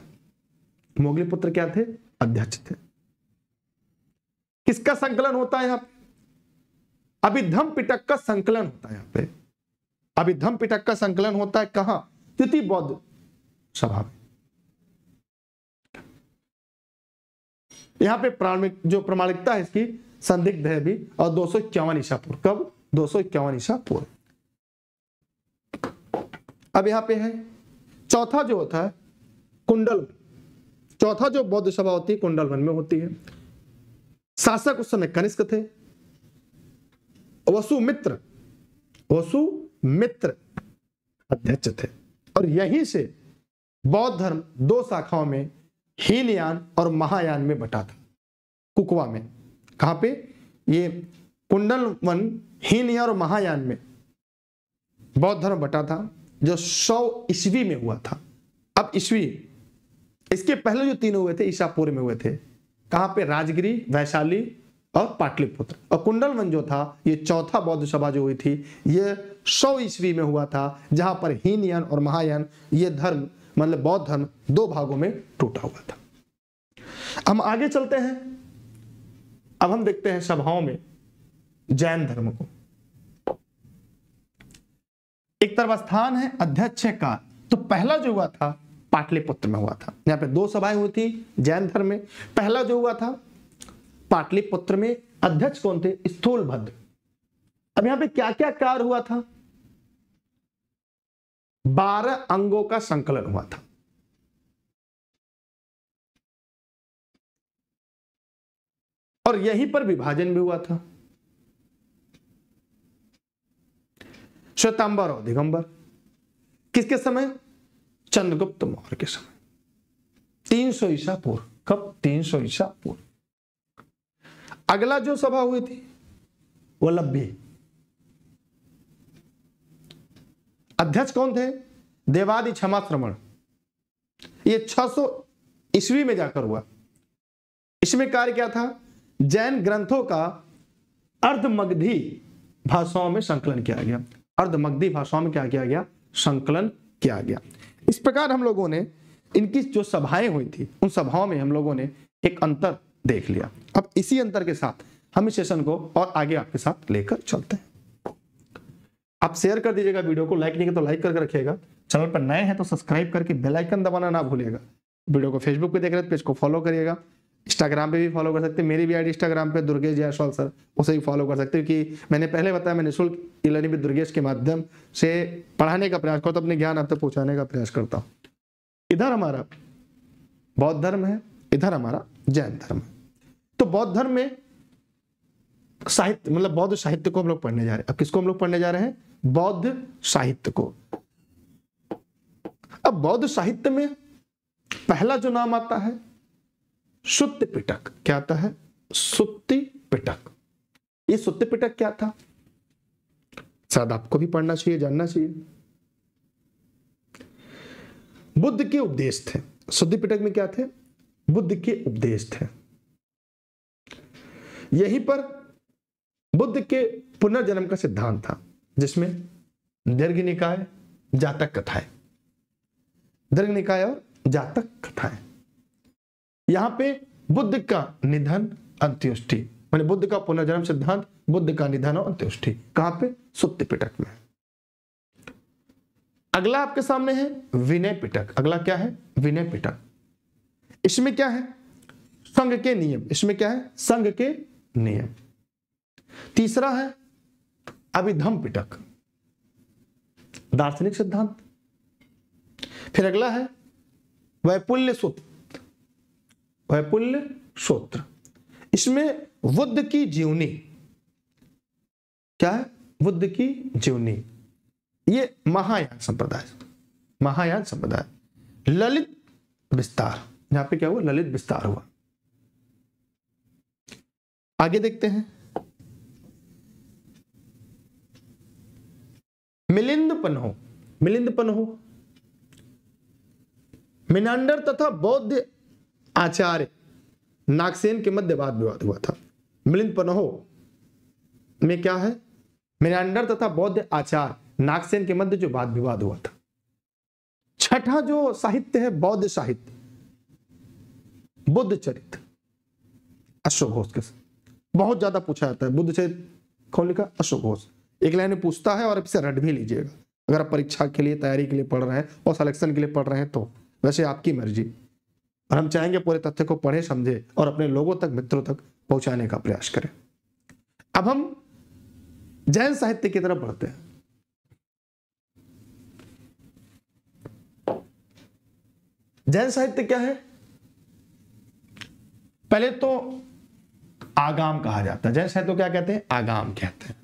मोगली पुत्र क्या थे अध्यक्ष थे किसका संकलन होता है यहां अभिधम पिटक का संकलन होता है यहां पे अभिधम पिटक का संकलन होता है कहा तिथि बौद्ध सभा में यहां पे प्राणिक जो प्रमाणिकता है इसकी संदिग्ध है भी और दो सौ इक्यावन ईसा पूर्व कब दो सौ इक्यावन ईसा पूर्व अब यहां पे है चौथा जो होता है कुंडल चौथा जो बौद्ध सभा होती है कुंडलवन में होती है शासक उस समय कनिष्क थे वसु मित्र वसु मित्र अध्यक्ष थे और यहीं से बौद्ध धर्म दो शाखाओं में हीनयान और महायान में बटा था कुकवा में कहां पे ये कुंडल वन हीनयान और महायान में बौद्ध धर्म बटा था जो सौ ईस्वी में हुआ था अब ईस्वी इसके पहले जो तीन हुए थे ईशापुर में हुए थे कहां पे राजगिरी वैशाली और पाटलिपुत्र और कुंडलवन जो था ये चौथा बौद्ध सभा जो हुई थी ये सौ ईस्वी में हुआ था जहां पर हीनयान और महायान ये धर्म मतलब बौद्ध धर्म दो भागों में टूटा हुआ था हम आगे चलते हैं अब हम देखते हैं सभाओं में जैन धर्म को एक तरफ स्थान है अध्यक्ष का तो पहला जो हुआ था पाटलिपुत्र में हुआ था यहां पे दो सभाएं हुई थी जैन धर्म में पहला जो हुआ था पाटलिपुत्र में अध्यक्ष कौन थे स्थूलभद्र अब यहां पे क्या क्या कार्य हुआ था बारह अंगों का संकलन हुआ था और यहीं पर विभाजन भी हुआ था श्वेतांबर और दिगंबर किसके समय चंद्रगुप्त मौर्य के समय 300 ईसा पूर्व कब 300 ईसा पूर्व अगला जो सभा हुई थी वल्लभ भी अध्यक्ष कौन थे देवादि क्षमा श्रमण ये 600 ईस्वी में जाकर हुआ इसमें कार्य क्या था जैन ग्रंथों का अर्धमग्धि भाषाओं में संकलन किया गया अर्धमग्धी भाषाओं में क्या किया गया संकलन किया गया इस प्रकार हम लोगों ने इनकी जो सभाएं हुई थी उन सभाओं में हम लोगों ने एक अंतर देख लिया अब इसी अंतर के साथ हम इस सेशन को और आगे आपके साथ लेकर चलते हैं आप शेयर कर दीजिएगा वीडियो को लाइक नहीं किया तो लाइक करके रखिएगा चैनल पर नए हैं तो सब्सक्राइब करके बेल आइकन दबाना ना भूलिएगा वीडियो को फेसबुक पे देख रहे हैं पेज तो को फॉलो करिएगा इंस्टाग्राम पे भी फॉलो कर सकते हैं मेरी भी आईडी इंस्टाग्राम पे दुर्गेश जायसवाल सर उसे भी फॉलो कर सकते हैं कि मैंने पहले बताया मैं निःशुल्क ई लर्निंग विद दुर्गेश के माध्यम से पढ़ाने का प्रयास करता हूँ अपने ज्ञान आप तक पहुँचाने का प्रयास करता हूँ इधर हमारा बौद्ध धर्म है इधर हमारा जैन धर्म है तो बौद्ध धर्म में साहित्य मतलब बौद्ध साहित्य को हम लोग पढ़ने जा रहे हैं अब किसको हम लोग पढ़ने जा रहे हैं बौद्ध साहित्य को अब बौद्ध साहित्य में पहला जो नाम आता है सुत्य पिटक क्या आता है सुत्ति पिटक ये सुत्य पिटक क्या था शायद आपको भी पढ़ना चाहिए जानना चाहिए बुद्ध के उपदेश थे सुद्धि पिटक में क्या थे बुद्ध के उपदेश थे यहीं पर बुद्ध के पुनर्जन्म का सिद्धांत था जिसमें दीर्घ निकाय जातक कथाएं दीर्घ निकाय और जातक कथाएं यहां पे बुद्ध का निधन अंत्योष्टि माने बुद्ध का पुनर्जन्म सिद्धांत बुद्ध का निधन और अंत्योष्टि कहां पे सुप्त पिटक में अगला आपके सामने है विनय पिटक अगला क्या है विनय पिटक इसमें क्या है संघ के नियम इसमें क्या है संघ के नियम तीसरा है अभिधम पिटक दार्शनिक सिद्धांत फिर अगला है वैपुल्य सूत्र वैपुल्य सूत्र इसमें बुद्ध की जीवनी क्या है बुद्ध की जीवनी ये महायान संप्रदाय महायान संप्रदाय ललित विस्तार यहां पे क्या हुआ ललित विस्तार हुआ आगे देखते हैं मिलिंद पनहो मिलिंद पनहो मिनांडर तथा बौद्ध आचार्य नागसेन के मध्य वाद विवाद हुआ था मिलिंद पनहो में क्या है मिनांडर तथा बौद्ध आचार्य नागसेन के मध्य जो वाद विवाद हुआ था छठा जो साहित्य है बौद्ध साहित्य बुद्ध चरित्र अशोक घोष के साथ बहुत ज्यादा पूछा जाता है बुद्ध से कौन लिखा अशोक घोष एक लाइन में पूछता है और इसे रट भी लीजिएगा अगर आप परीक्षा के लिए तैयारी के लिए पढ़ रहे हैं और सिलेक्शन के लिए पढ़ रहे हैं तो वैसे आपकी मर्जी और हम चाहेंगे पूरे तथ्य को पढ़े समझे और अपने लोगों तक मित्रों तक पहुंचाने का प्रयास करें अब हम जैन साहित्य की तरफ बढ़ते हैं जैन साहित्य क्या है पहले तो आगाम कहा जाता है जैसे तो क्या कहते हैं आगाम कहते हैं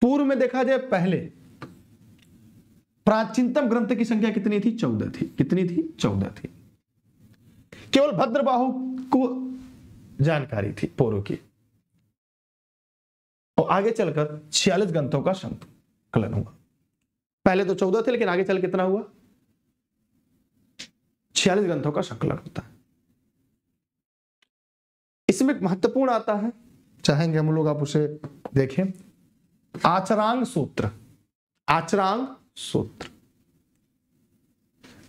पूर्व में देखा जाए पहले प्राचीनतम ग्रंथ की संख्या कितनी थी चौदह थी कितनी थी चौदह थी केवल भद्रबाहु को जानकारी थी पूर्व की और आगे चलकर छियालीस ग्रंथों का संकलन हुआ पहले तो चौदह थे लेकिन आगे चल कितना हुआ छियालीस ग्रंथों का संकलन होता है इसमें महत्वपूर्ण आता है चाहेंगे हम लोग आप उसे देखें आचरांग सूत्र आचरांग सूत्र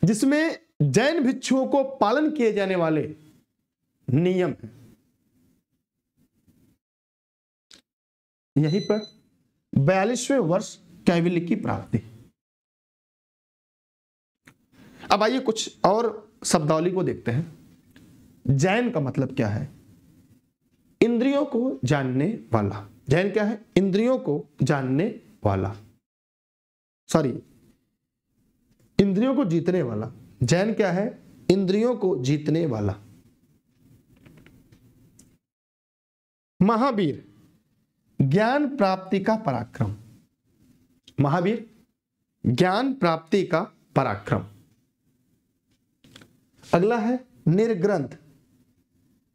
जिसमें जैन भिक्षुओं को पालन किए जाने वाले नियम है यहीं पर बयालीसवें वर्ष कैविल्य की प्राप्ति अब आइए कुछ और शब्दावली को देखते हैं जैन का मतलब क्या है इंद्रियों को जानने वाला जैन क्या है इंद्रियों को जानने वाला सॉरी इंद्रियों को जीतने वाला जैन क्या है इंद्रियों को जीतने वाला महावीर ज्ञान प्राप्ति का पराक्रम महावीर ज्ञान प्राप्ति का पराक्रम अगला है निर्ग्रंथ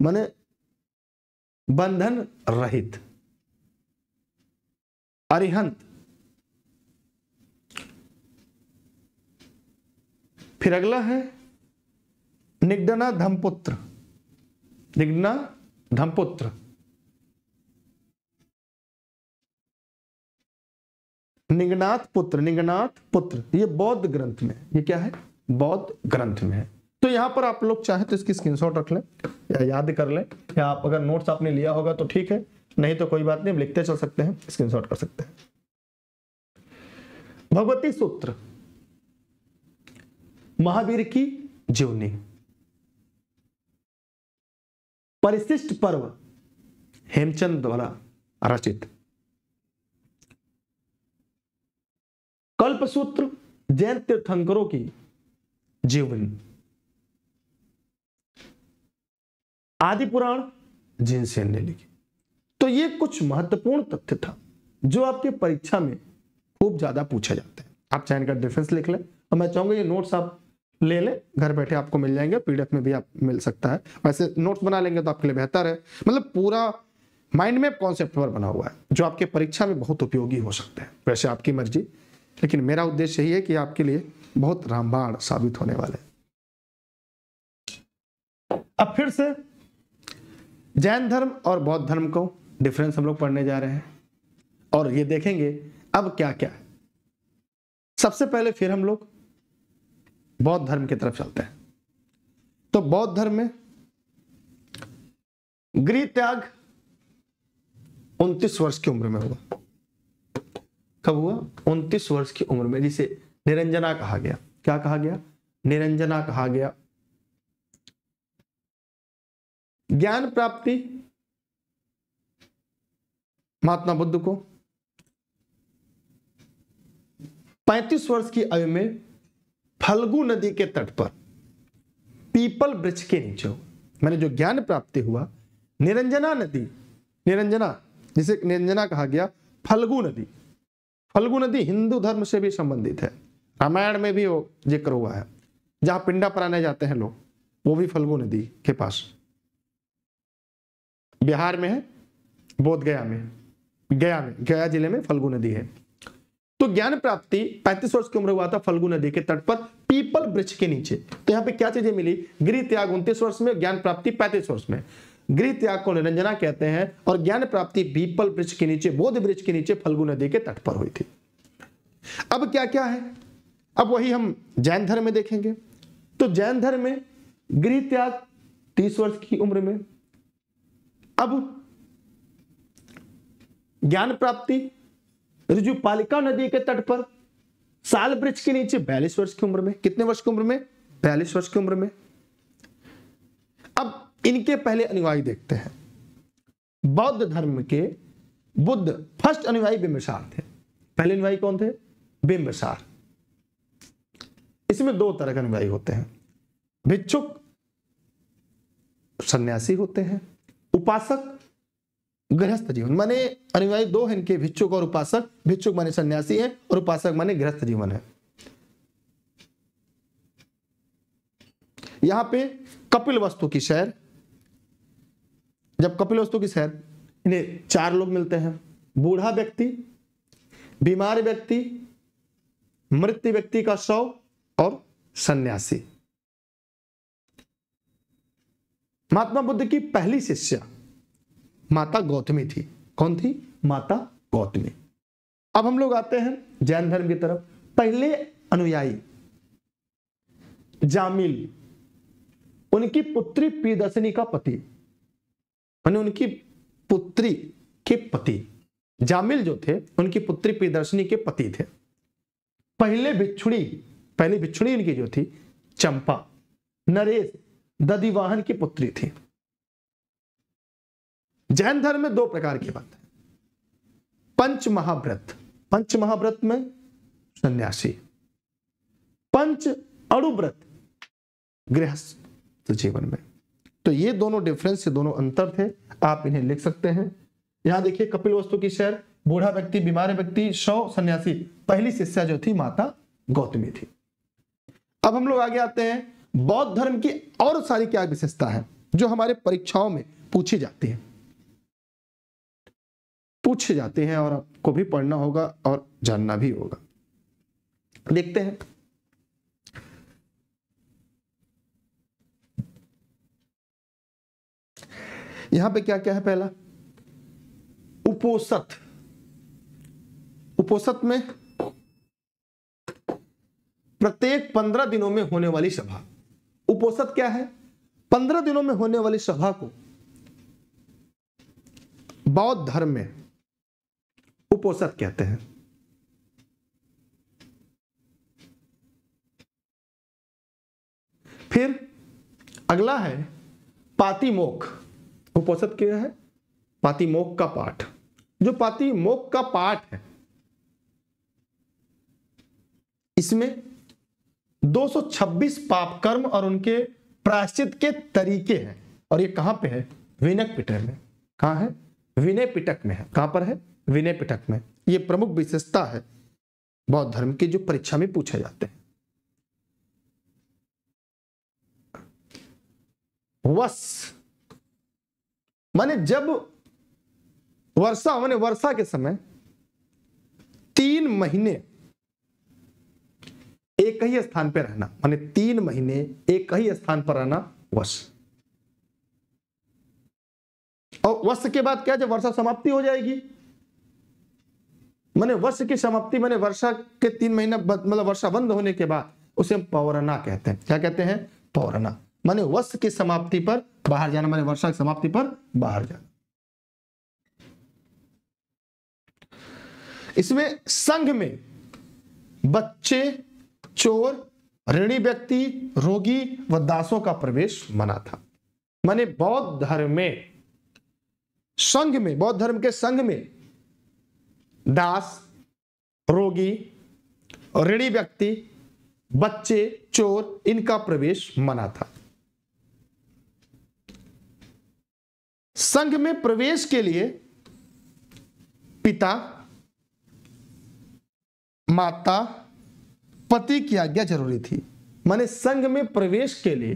माने बंधन रहित अरिहंत फिर अगला है निग्डना धमपुत्र निग्डना धमपुत्र निगनाथ पुत्र निगनाथ पुत्र ये बौद्ध ग्रंथ में ये क्या है बौद्ध ग्रंथ में है तो यहाँ पर आप लोग चाहे तो इसकी स्क्रीनशॉट रख लें या याद कर लें या आप अगर नोट्स आपने लिया होगा तो ठीक है नहीं तो कोई बात नहीं लिखते चल सकते हैं स्क्रीनशॉट कर सकते हैं भगवती सूत्र महावीर की जीवनी परिशिष्ट पर्व हेमचंद द्वारा रचित कल्पसूत्र जैन तीर्थंकरों की जीवनी आदि पुराण जिनसेन ने लिखी तो ये कुछ महत्वपूर्ण तथ्य था जो आपके परीक्षा में खूब ज्यादा पूछा जाता है आप चाहे इनका डिफरेंस लिख लें और मैं चाहूंगा ये नोट्स आप ले लें घर बैठे आपको मिल जाएंगे पीडीएफ में भी आप मिल सकता है वैसे नोट्स बना लेंगे तो आपके लिए बेहतर है मतलब पूरा माइंड मैप कॉन्सेप्ट पर बना हुआ है जो आपके परीक्षा में बहुत उपयोगी हो सकते हैं वैसे आपकी मर्जी लेकिन मेरा उद्देश्य यही है कि आपके लिए बहुत रामबाण साबित होने वाले अब फिर से जैन धर्म और बौद्ध धर्म को डिफरेंस हम लोग पढ़ने जा रहे हैं और ये देखेंगे अब क्या क्या है सबसे पहले फिर हम लोग बौद्ध धर्म की तरफ चलते हैं तो बौद्ध धर्म में गृह त्याग उनतीस वर्ष की उम्र में हुआ कब हुआ उनतीस वर्ष की उम्र में जिसे निरंजना कहा गया क्या कहा गया निरंजना कहा गया ज्ञान प्राप्ति महात्मा बुद्ध को 35 वर्ष की आयु में फलगु नदी के तट पर पीपल वृक्ष के नीचे मैंने जो ज्ञान प्राप्ति हुआ निरंजना नदी निरंजना जिसे निरंजना कहा गया फलगु नदी फलगु नदी हिंदू धर्म से भी संबंधित है रामायण में भी वो जिक्र हुआ है जहां पिंडा पराने जाते हैं लोग वो भी फलगु नदी के पास बिहार में है बोध गया में गया में गया जिले में फल्गु नदी है तो ज्ञान प्राप्ति 35 वर्ष की उम्र हुआ था फल्गु नदी के तट पर पीपल वृक्ष के नीचे तो यहाँ पे क्या चीजें मिली गृह त्याग उन्तीस वर्ष में ज्ञान प्राप्ति पैंतीस वर्ष में गृह त्याग को निरंजना कहते हैं और ज्ञान प्राप्ति पीपल वृक्ष के नीचे बोध वृक्ष के नीचे फल्गु नदी के तट पर हुई थी अब क्या क्या है अब वही हम जैन धर्म में देखेंगे तो जैन धर्म में गृह त्याग तीस वर्ष की उम्र में अब ज्ञान प्राप्ति पालिका नदी के तट पर साल वृक्ष के नीचे बयालीस वर्ष की उम्र में कितने वर्ष की उम्र में बयालीस वर्ष की उम्र में अब इनके पहले अनुयायी देखते हैं बौद्ध धर्म के बुद्ध फर्स्ट अनुयायी बिम्बसार थे पहले अनुयायी कौन थे बिंबसार इसमें दो तरह के अनुयायी होते हैं भिक्षुक सन्यासी होते हैं उपासक गृहस्थ जीवन माने अनिवार्य दो हैं इनके भिक्षुक और उपासक भिक्षुक माने सन्यासी है और उपासक माने गृहस्थ जीवन है यहां पे कपिल वस्तु की शहर जब कपिल वस्तु की शहर इन्हें चार लोग मिलते हैं बूढ़ा व्यक्ति बीमार व्यक्ति मृत्यु व्यक्ति का शव और सन्यासी महात्मा बुद्ध की पहली शिष्या माता गौतमी थी कौन थी माता गौतमी अब हम लोग आते हैं जैन धर्म की तरफ पहले अनुयायी जामिल उनकी पुत्री पीदसनी का पति माने उनकी पुत्री के पति जामिल जो थे उनकी पुत्री पीदर्शनी के पति थे पहले बिछुड़ी पहली बिछुड़ी उनकी जो थी चंपा नरेश दधिवाहन की पुत्री थी जैन धर्म में दो प्रकार की बात है पंच महाव्रत पंच महाव्रत में सन्यासी पंच अणुव्रत गृहस्थ तो जीवन में तो ये दोनों डिफरेंस ये दोनों अंतर थे आप इन्हें लिख सकते हैं यहां देखिए कपिल वस्तु की शहर बूढ़ा व्यक्ति बीमार व्यक्ति शव सन्यासी पहली शिष्या जो थी माता गौतमी थी अब हम लोग आगे आते हैं बौद्ध धर्म की और सारी क्या विशेषता है जो हमारे परीक्षाओं में पूछी जाती है पूछे जाते हैं और आपको भी पढ़ना होगा और जानना भी होगा देखते हैं यहां पे क्या क्या है पहला उपोसत उपोसत में प्रत्येक पंद्रह दिनों में होने वाली सभा उपोषद क्या है पंद्रह दिनों में होने वाली सभा को बौद्ध धर्म में उपोषद कहते हैं फिर अगला है पातिमोक उपोषद क्या है पातिमोक का पाठ जो पातिमोक का पाठ है इसमें 226 पाप कर्म और उनके प्रायश्चित के तरीके हैं और ये कहां पे है विनय पिटक में कहा है विनय पिटक में है कहां पर है विनय पिटक में ये प्रमुख विशेषता है बौद्ध धर्म की जो परीक्षा में पूछे जाते हैं वस माने जब वर्षा माने वर्षा के समय तीन महीने एक ही स्थान पर रहना माने तीन महीने एक ही स्थान पर रहना वश और वर्ष के बाद क्या जब वर्षा समाप्ति हो जाएगी मैंने वर्ष की समाप्ति मैंने वर्षा के तीन महीने मतलब वर्षा बंद होने के बाद उसे हम पौरना कहते हैं क्या कहते हैं पौरना माने वर्ष की समाप्ति पर बाहर जाना माने वर्षा की समाप्ति पर बाहर जाना इसमें संघ में बच्चे चोर ऋणी व्यक्ति रोगी व दासों का प्रवेश मना था माने बौद्ध धर्म में संघ में बौद्ध धर्म के संघ में दास रोगी ऋणी व्यक्ति बच्चे चोर इनका प्रवेश मना था संघ में प्रवेश के लिए पिता माता पति की आज्ञा जरूरी थी माने संघ में प्रवेश के लिए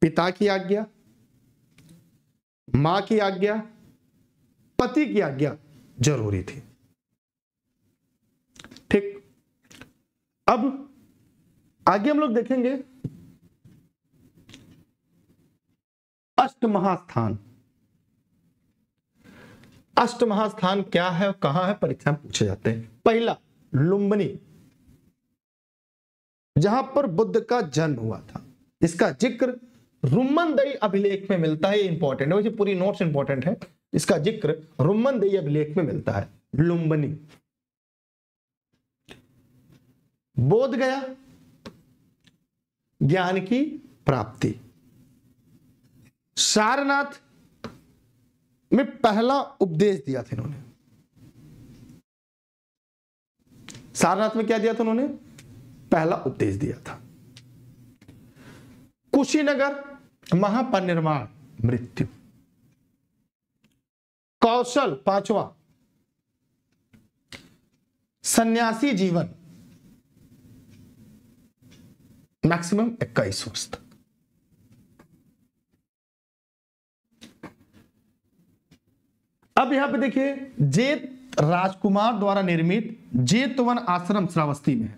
पिता की आज्ञा मां की आज्ञा पति की आज्ञा जरूरी थी ठीक अब आगे हम लोग देखेंगे अष्ट महास्थान अष्ट महास्थान क्या है कहां है परीक्षा में पूछे जाते हैं पहला लुम्बनी जहां पर बुद्ध का जन्म हुआ था इसका जिक्र रुमनदई अभिलेख में मिलता है इंपॉर्टेंट है वैसे पूरी नोट्स इंपॉर्टेंट है इसका जिक्र रुमनदई अभिलेख में मिलता है लुम्बनी बोध गया ज्ञान की प्राप्ति सारनाथ में पहला उपदेश दिया था इन्होंने सारनाथ में क्या दिया था उन्होंने पहला उपदेश दिया था कुशीनगर महापनिर्माण मृत्यु कौशल पांचवा सन्यासी जीवन मैक्सिमम इक्कीस वर्ष तक अब यहां पे देखिए जेत राजकुमार द्वारा निर्मित जेतवन आश्रम श्रावस्ती में है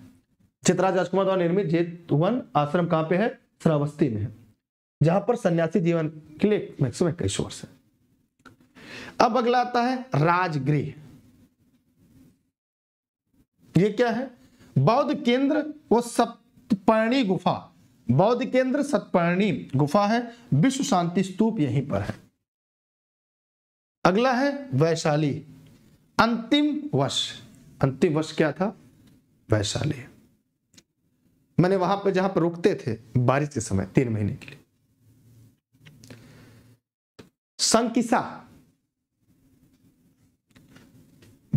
चित्राज राजकुमार द्वारा निर्मित जेतवन आश्रम कहाँ पे है श्रावस्ती में है जहां पर सन्यासी जीवन के लिए मैक्सिमम इक्कीस वर्ष है अब अगला आता है राजगृह ये क्या है बौद्ध केंद्र वो सप्तपर्णी गुफा बौद्ध केंद्र सत्पर्णी गुफा है विश्व शांति स्तूप यहीं पर है अगला है वैशाली अंतिम वर्ष अंतिम वर्ष क्या था वैशाली मैंने वहां पर जहां पर रुकते थे बारिश के समय तीन महीने के लिए संकिसा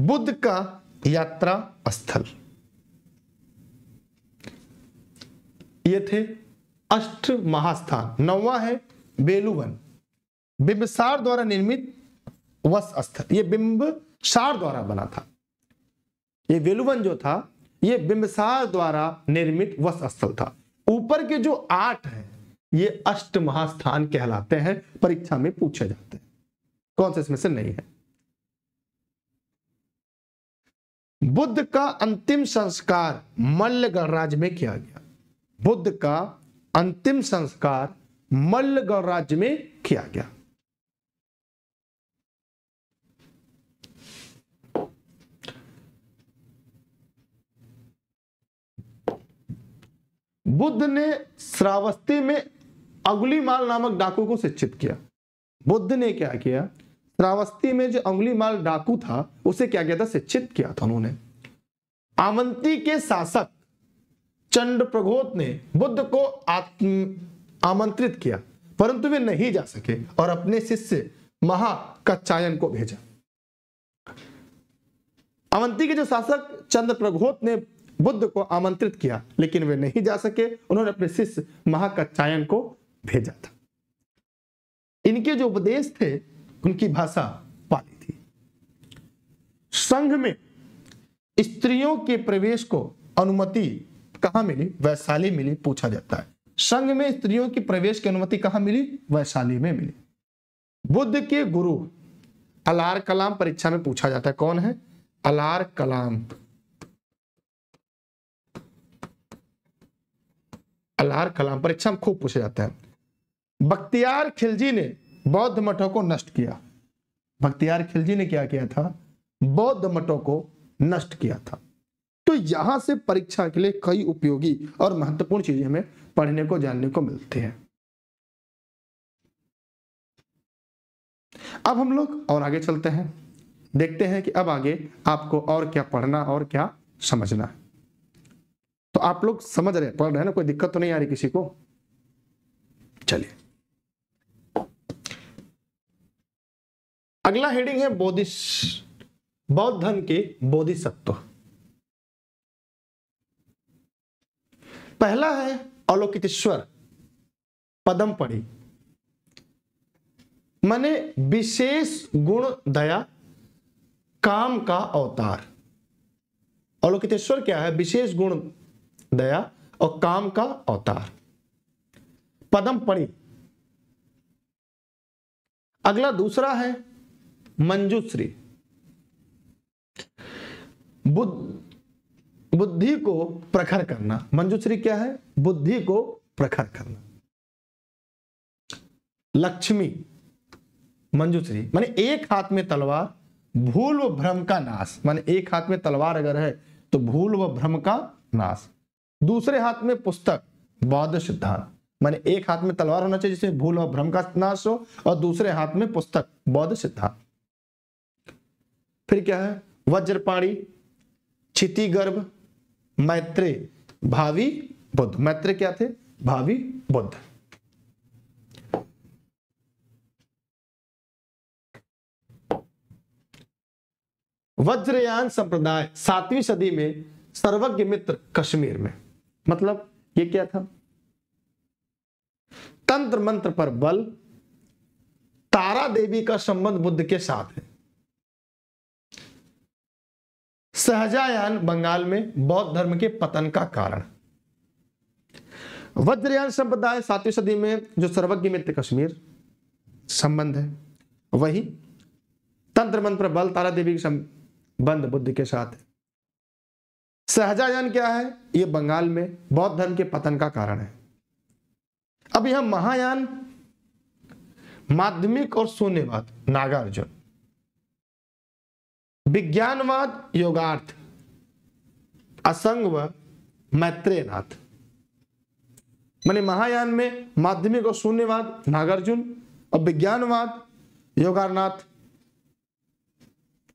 बुद्ध का यात्रा स्थल ये थे अष्ट महास्थान नौवा है बेलुवन बिंबसार द्वारा निर्मित वस स्थल ये बिंबसार द्वारा बना था ये वेलुवन जो था ये बिंबसार द्वारा निर्मित वस स्थल था ऊपर के जो आठ हैं ये अष्ट महास्थान कहलाते हैं परीक्षा में पूछे जाते हैं कौन से इसमें से नहीं है बुद्ध का अंतिम संस्कार मल्ल गणराज्य में किया गया बुद्ध का अंतिम संस्कार मल्ल गणराज्य में किया गया बुद्ध ने श्रावस्ती में अंगुली माल नामक डाकू को शिक्षित किया बुद्ध ने क्या किया श्रावस्ती में जो अंगुली माल डाकू था उसे क्या किया था शिक्षित किया था उन्होंने आमंती के शासक चंड प्रघोत ने बुद्ध को आत्म आमंत्रित किया परंतु वे नहीं जा सके और अपने शिष्य महा चायन को भेजा अवंती के जो शासक चंद्र प्रभोत ने बुद्ध को आमंत्रित किया लेकिन वे नहीं जा सके उन्होंने अपने शिष्य महाकच्चायन को भेजा था इनके जो उपदेश थे उनकी भाषा पाली थी संघ में स्त्रियों के प्रवेश को अनुमति कहां मिली वैशाली मिली पूछा जाता है संघ में स्त्रियों की प्रवेश की अनुमति कहां मिली वैशाली में मिली बुद्ध के गुरु अलार कलाम परीक्षा में पूछा जाता है कौन है अलार कलाम अलार कलाम परीक्षा में खूब पूछा जाता है बख्तियार खिलजी ने बौद्ध मठों को नष्ट किया बख्तियार खिलजी ने क्या किया था बौद्ध मठों को नष्ट किया था तो यहां से परीक्षा के लिए कई उपयोगी और महत्वपूर्ण चीजें हमें पढ़ने को जानने को मिलती है अब हम लोग और आगे चलते हैं देखते हैं कि अब आगे आपको और क्या पढ़ना और क्या समझना है तो आप लोग समझ रहे पढ़ रहे हैं ना कोई दिक्कत तो नहीं आ रही किसी को चलिए अगला हेडिंग है बोधिस बौद्ध धर्म के बोधिसत्व पहला है अलोकितेश्वर पदम पड़ी मैंने विशेष गुण दया काम का अवतार अलोकितेश्वर क्या है विशेष गुण दया और काम का अवतार पदम पड़ी अगला दूसरा है मंजूश्री बुद्ध बुद्धि को प्रखर करना मंजूश्री क्या है बुद्धि को प्रखर करना लक्ष्मी मंजूश्री माने एक हाथ में तलवार भूल व भ्रम का नाश माने एक हाथ में तलवार अगर है तो भूल व भ्रम का नाश दूसरे हाथ में पुस्तक बौद्ध सिद्धांत माने एक हाथ में तलवार होना चाहिए जिसमें भूल और भ्रम का नाश हो और दूसरे हाथ में पुस्तक बौद्ध सिद्धांत फिर क्या है वज्रपाणी क्षिति गर्भ मैत्रे भावी बुद्ध मैत्रे क्या थे भावी बुद्ध वज्रयान संप्रदाय सातवीं सदी में सर्वज्ञ मित्र कश्मीर में मतलब ये क्या था तंत्र मंत्र पर बल तारा देवी का संबंध बुद्ध के साथ है सहजायान बंगाल में बौद्ध धर्म के पतन का कारण वज्रयान संप्रदाय सातवीं सदी में जो सर्वज्ञ मित्र कश्मीर संबंध है वही तंत्र मंत्र बल तारा देवी का संबंध बुद्ध के साथ है सहजायन क्या है यह बंगाल में बौद्ध धर्म के पतन का कारण है अब यह महायान माध्यमिक और शून्यवाद नागार्जुन विज्ञानवाद योगार्थ असंग व मैत्रेयनाथ मान महायान में माध्यमिक और शून्यवाद नागार्जुन और विज्ञानवाद योगार्थ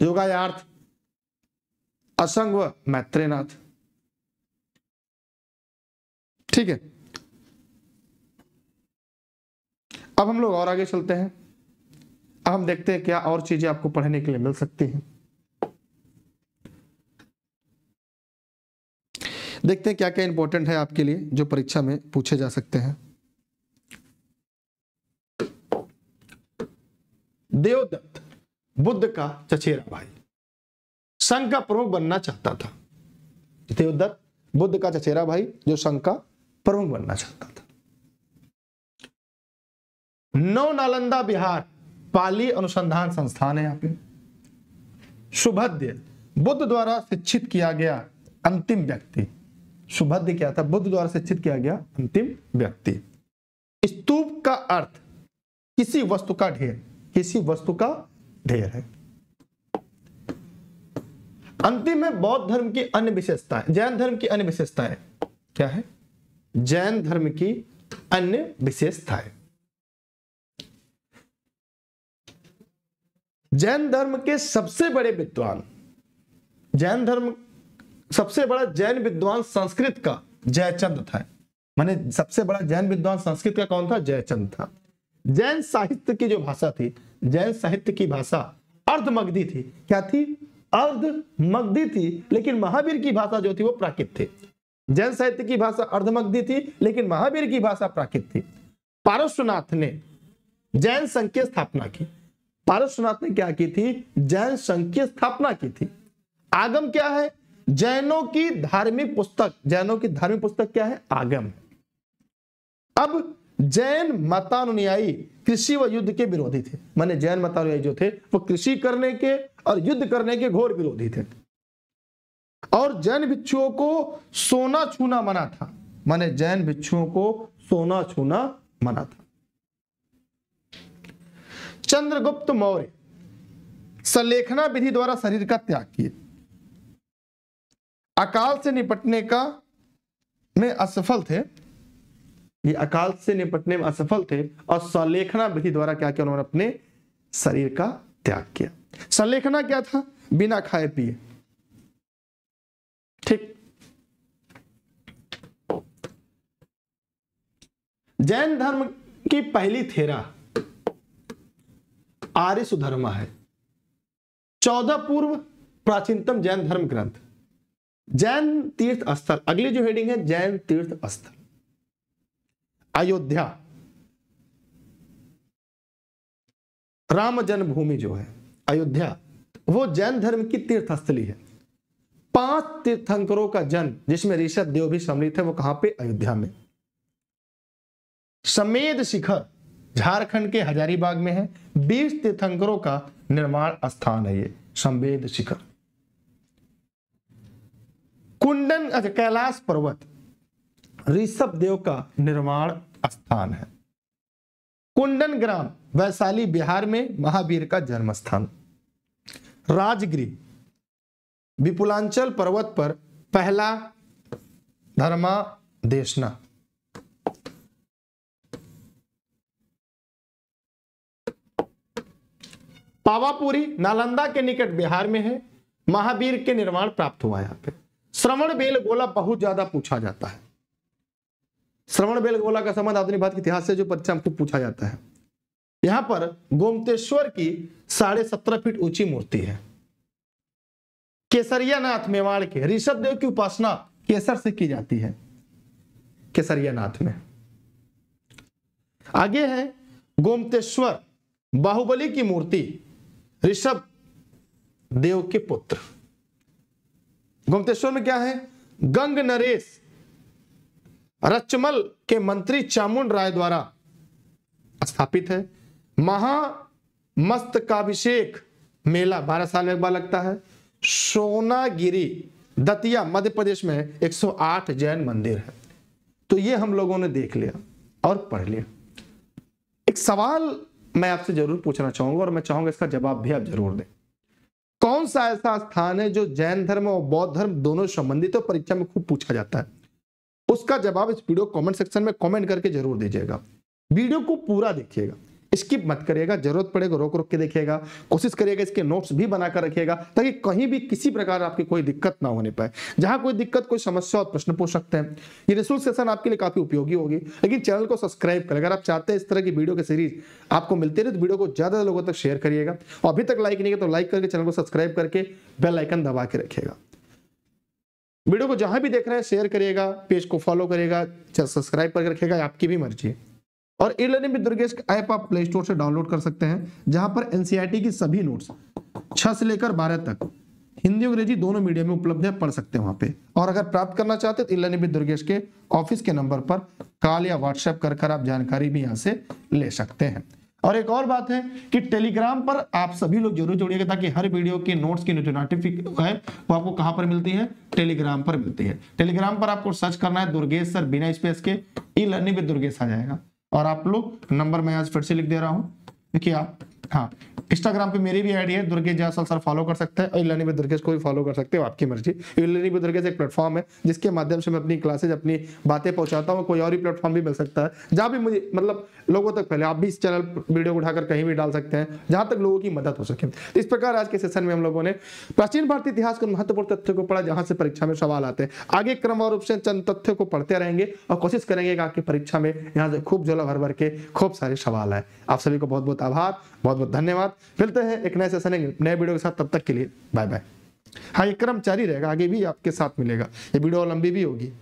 योगायार्थ असंग व मैत्रेनाथ ठीक है अब हम लोग और आगे चलते हैं अब हम देखते हैं क्या और चीजें आपको पढ़ने के लिए मिल सकती हैं देखते हैं क्या क्या इंपॉर्टेंट है आपके लिए जो परीक्षा में पूछे जा सकते हैं देवदत्त बुद्ध का चचेरा भाई संघ का प्रमुख बनना चाहता था देवदत्त बुद्ध का चचेरा भाई जो संघ का प्रमुख बनना चाहता था नौ नालंदा बिहार पाली अनुसंधान संस्थान है यहां पे सुभद्य बुद्ध द्वारा शिक्षित किया गया अंतिम व्यक्ति सुभद्य क्या था बुद्ध द्वारा शिक्षित किया गया अंतिम व्यक्ति स्तूप का अर्थ किसी वस्तु का ढेर किसी वस्तु का ढेर है अंतिम है बौद्ध धर्म की अन्य विशेषता है जैन धर्म की अन्य विशेषता है क्या है जैन धर्म की अन्य विशेषता जैन धर्म के सबसे बड़े विद्वान जैन धर्म सबसे बड़ा जैन विद्वान संस्कृत का जयचंद था माने सबसे बड़ा जैन विद्वान संस्कृत का कौन था जयचंद था जैन साहित्य की जो भाषा थी जैन साहित्य की भाषा अर्धमग्धी थी क्या थी अर्ध मग्धी थी लेकिन महावीर की भाषा जो थी वो प्राकृत थी जैन साहित्य की भाषा अर्धमग्धी थी लेकिन महावीर की भाषा प्राकृत थी पारश्वनाथ ने जैन संघ की स्थापना की पारस्वनाथ ने क्या की थी जैन संघ की स्थापना की थी आगम क्या है जैनों की धार्मिक पुस्तक जैनों की धार्मिक पुस्तक क्या है आगम अब जैन मतानुयायी कृषि व युद्ध के विरोधी थे माने जैन मतानुयायी जो थे वो कृषि करने के और युद्ध करने के घोर विरोधी थे और जैन भिक्षुओं को सोना छूना मना था माने जैन भिक्षुओं को सोना छूना मना था चंद्रगुप्त मौर्य संलेखना विधि द्वारा शरीर का त्याग किए अकाल से निपटने का में असफल थे ये अकाल से निपटने में असफल थे और संलेखना विधि द्वारा क्या किया उन्होंने अपने शरीर का त्याग किया संलेखना क्या था बिना खाए पिए ठीक जैन धर्म की पहली थेरा आर्य सुधर्म है चौदह पूर्व प्राचीनतम जैन धर्म ग्रंथ जैन तीर्थ स्थल अगली जो हेडिंग है जैन तीर्थ स्थल अयोध्या राम जन्मभूमि जो है अयोध्या वो जैन धर्म की तीर्थस्थली है पांच तीर्थंकरों का जन्म जिसमें ऋषभ देव भी सम्मिलित है वो कहां पे अयोध्या में समेद शिखर झारखंड के हजारीबाग में है बीस तीर्थंकरों का निर्माण स्थान है ये संवेद शिखर कुंडन अच्छा, कैलाश पर्वत ऋषभ देव का निर्माण स्थान है कुंडन ग्राम वैशाली बिहार में महावीर का जन्म स्थान राजगिरी विपुलांचल पर्वत पर पहला धर्मा देशना पावापुरी नालंदा के निकट बिहार में है महावीर के निर्माण प्राप्त हुआ यहां पे श्रवण बेल गोला बहुत ज्यादा पूछा जाता है श्रवण बेलगोला का संबंध आधुनिक भारत के इतिहास से जो परीक्षा हमको पूछा जाता है यहां पर गोमतेश्वर की साढ़े सत्रह फीट ऊंची मूर्ति है केसरियानाथ मेवाड़ के ऋषभ देव की उपासना केसर से की जाती है केसरियानाथ में आगे है गोमतेश्वर बाहुबली की मूर्ति ऋषभ देव के पुत्र गोमतेश्वर में क्या है गंग नरेश रचमल के मंत्री चामुंड राय द्वारा स्थापित है महामस्त काभिषेक मेला बारह साल में एक बार लगता है सोनागिरी दतिया मध्य प्रदेश में 108 जैन मंदिर है तो ये हम लोगों ने देख लिया और पढ़ लिया एक सवाल मैं आपसे जरूर पूछना चाहूंगा और मैं चाहूंगा इसका जवाब भी आप जरूर दें कौन सा ऐसा स्थान है जो जैन धर्म और बौद्ध धर्म दोनों संबंधित तो परीक्षा में खूब पूछा जाता है उसका जवाब इस वीडियो कमेंट सेक्शन में कमेंट करके जरूर दीजिएगा वीडियो को पूरा देखिएगा स्किप मत करिएगा जरूरत पड़ेगा रोक रोक के देखिएगा कोशिश करिएगा इसके नोट्स भी बनाकर रखिएगा ताकि कहीं भी किसी प्रकार आपकी कोई दिक्कत ना होने पाए जहां कोई दिक्कत कोई समस्या और प्रश्न पूछ सकते हैं ये रिसोर्स सेशन आपके लिए काफी उपयोगी होगी लेकिन चैनल को सब्सक्राइब करें अगर आप चाहते हैं इस तरह की वीडियो की सीरीज आपको मिलती रहे तो वीडियो को ज्यादा लोगों तक शेयर करिएगा और अभी तक लाइक नहीं किया तो लाइक करके चैनल को सब्सक्राइब करके बेलाइकन दबा के रखिएगा वीडियो को जहां भी देख रहे हैं शेयर करिएगा पेज को फॉलो करेगा सब्सक्राइब करके रखेगा आपकी भी मर्जी और e learning with Durgesh app आप प्ले स्टोर से डाउनलोड कर सकते हैं जहां पर एनसीईआरटी e की सभी नोट्स छह से लेकर बारह तक हिंदी अंग्रेजी दोनों मीडियम में उपलब्ध है पढ़ सकते हैं वहां पे और अगर प्राप्त करना चाहते तो इलानी भी दुर्गेश के ऑफिस के नंबर पर कॉल या व्हाट्सएप कर कर आप जानकारी भी यहाँ से ले सकते हैं और एक और बात है कि टेलीग्राम पर आप सभी लोग जरूर जुड़िएगा ताकि हर वीडियो के नोट्स की जो नोटिफिकेशन है वो आपको कहां पर मिलती है टेलीग्राम पर मिलती है टेलीग्राम पर आपको सर्च करना है दुर्गेश सर बिना स्पेस के ई लर्निंग पे दुर्गेश आ जाएगा और आप लोग नंबर मैं आज फिर से लिख दे रहा हूँ देखिए आप हाँ इंस्टाग्राम पे मेरी भी आईडी है दुर्गेश जायसवाल सर फॉलो कर सकते हैं और इलानी दुर्गेश को भी फॉलो कर सकते हो आपकी मर्जी इलानी दुर्गेश एक प्लेटफॉर्म है जिसके माध्यम से मैं अपनी क्लासेज अपनी बातें पहुंचाता हूँ कोई और ही प्लेटफॉर्म भी मिल सकता है जहाँ भी मुझे मतलब लोगों तक पहले आप भी इस चैनल वीडियो उठाकर कहीं भी डाल सकते हैं जहाँ तक लोगों की मदद हो सके तो इस प्रकार आज के सेशन में हम लोगों ने प्राचीन भारतीय इतिहास के महत्वपूर्ण तथ्य को पढ़ा जहाँ से परीक्षा में सवाल आते हैं आगे क्रम और रूप से चंद तथ्य को पढ़ते रहेंगे और कोशिश करेंगे कि आपकी परीक्षा में यहाँ से खूब जोला भर भर के खूब सारे सवाल आए आप सभी को बहुत बहुत आभार बहुत बहुत धन्यवाद मिलते हैं एक नए सेशन नए वीडियो के साथ तब तक के लिए बाय बाय हाँ ये क्रम जारी रहेगा आगे भी आपके साथ मिलेगा ये वीडियो लंबी भी होगी